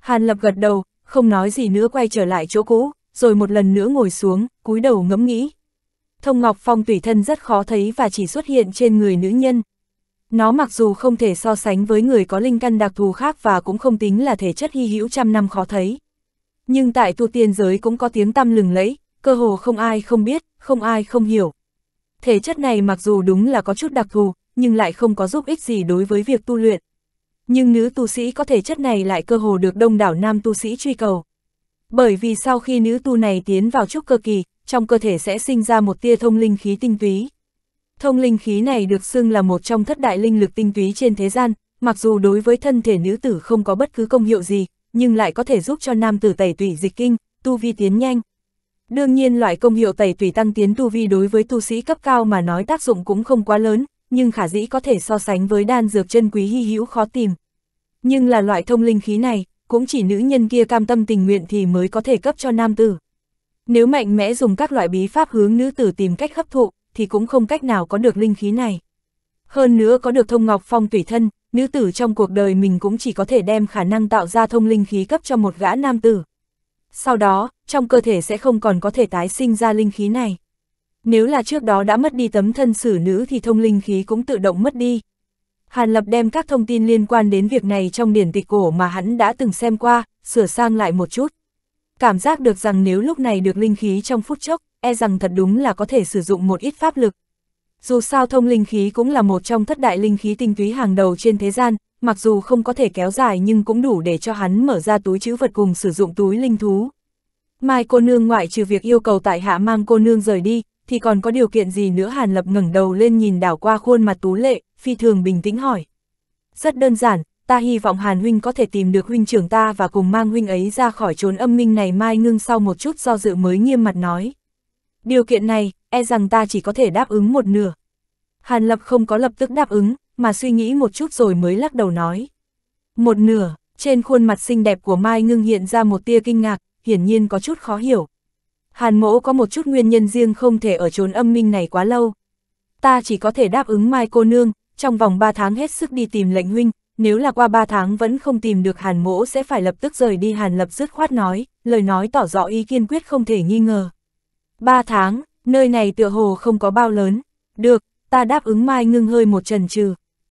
Hàn Lập gật đầu, không nói gì nữa quay trở lại chỗ cũ, rồi một lần nữa ngồi xuống, cúi đầu ngẫm nghĩ. Thông Ngọc Phong tùy thân rất khó thấy và chỉ xuất hiện trên người nữ nhân. Nó mặc dù không thể so sánh với người có linh căn đặc thù khác và cũng không tính là thể chất hy hữu trăm năm khó thấy. Nhưng tại tu tiên giới cũng có tiếng tăm lừng lẫy, cơ hồ không ai không biết, không ai không hiểu. Thể chất này mặc dù đúng là có chút đặc thù, nhưng lại không có giúp ích gì đối với việc tu luyện nhưng nữ tu sĩ có thể chất này lại cơ hồ được đông đảo nam tu sĩ truy cầu. Bởi vì sau khi nữ tu này tiến vào trúc cơ kỳ, trong cơ thể sẽ sinh ra một tia thông linh khí tinh túy. Thông linh khí này được xưng là một trong thất đại linh lực tinh túy trên thế gian, mặc dù đối với thân thể nữ tử không có bất cứ công hiệu gì, nhưng lại có thể giúp cho nam tử tẩy tủy dịch kinh, tu vi tiến nhanh. Đương nhiên loại công hiệu tẩy tủy tăng tiến tu vi đối với tu sĩ cấp cao mà nói tác dụng cũng không quá lớn, nhưng khả dĩ có thể so sánh với đan dược chân quý hy hữu khó tìm. Nhưng là loại thông linh khí này, cũng chỉ nữ nhân kia cam tâm tình nguyện thì mới có thể cấp cho nam tử. Nếu mạnh mẽ dùng các loại bí pháp hướng nữ tử tìm cách hấp thụ, thì cũng không cách nào có được linh khí này. Hơn nữa có được thông ngọc phong tùy thân, nữ tử trong cuộc đời mình cũng chỉ có thể đem khả năng tạo ra thông linh khí cấp cho một gã nam tử. Sau đó, trong cơ thể sẽ không còn có thể tái sinh ra linh khí này. Nếu là trước đó đã mất đi tấm thân xử nữ thì thông linh khí cũng tự động mất đi. Hàn Lập đem các thông tin liên quan đến việc này trong điển tịch cổ mà hắn đã từng xem qua, sửa sang lại một chút. Cảm giác được rằng nếu lúc này được linh khí trong phút chốc, e rằng thật đúng là có thể sử dụng một ít pháp lực. Dù sao thông linh khí cũng là một trong thất đại linh khí tinh túy hàng đầu trên thế gian, mặc dù không có thể kéo dài nhưng cũng đủ để cho hắn mở ra túi chữ vật cùng sử dụng túi linh thú. Mai cô nương ngoại trừ việc yêu cầu tại hạ mang cô nương rời đi, thì còn có điều kiện gì nữa Hàn Lập ngẩng đầu lên nhìn đảo qua khuôn mặt tú lệ, phi thường bình tĩnh hỏi. Rất đơn giản, ta hy vọng Hàn Huynh có thể tìm được huynh trưởng ta và cùng mang huynh ấy ra khỏi trốn âm minh này mai ngưng sau một chút do dự mới nghiêm mặt nói. Điều kiện này, e rằng ta chỉ có thể đáp ứng một nửa. Hàn Lập không có lập tức đáp ứng, mà suy nghĩ một chút rồi mới lắc đầu nói. Một nửa, trên khuôn mặt xinh đẹp của Mai Ngưng hiện ra một tia kinh ngạc, hiển nhiên có chút khó hiểu. Hàn mỗ có một chút nguyên nhân riêng không thể ở trốn âm minh này quá lâu. Ta chỉ có thể đáp ứng mai cô nương, trong vòng 3 tháng hết sức đi tìm lệnh huynh, nếu là qua 3 tháng vẫn không tìm được hàn mỗ sẽ phải lập tức rời đi hàn lập dứt khoát nói, lời nói tỏ rõ ý kiên quyết không thể nghi ngờ. 3 tháng, nơi này tựa hồ không có bao lớn, được, ta đáp ứng mai ngưng hơi một trần trừ,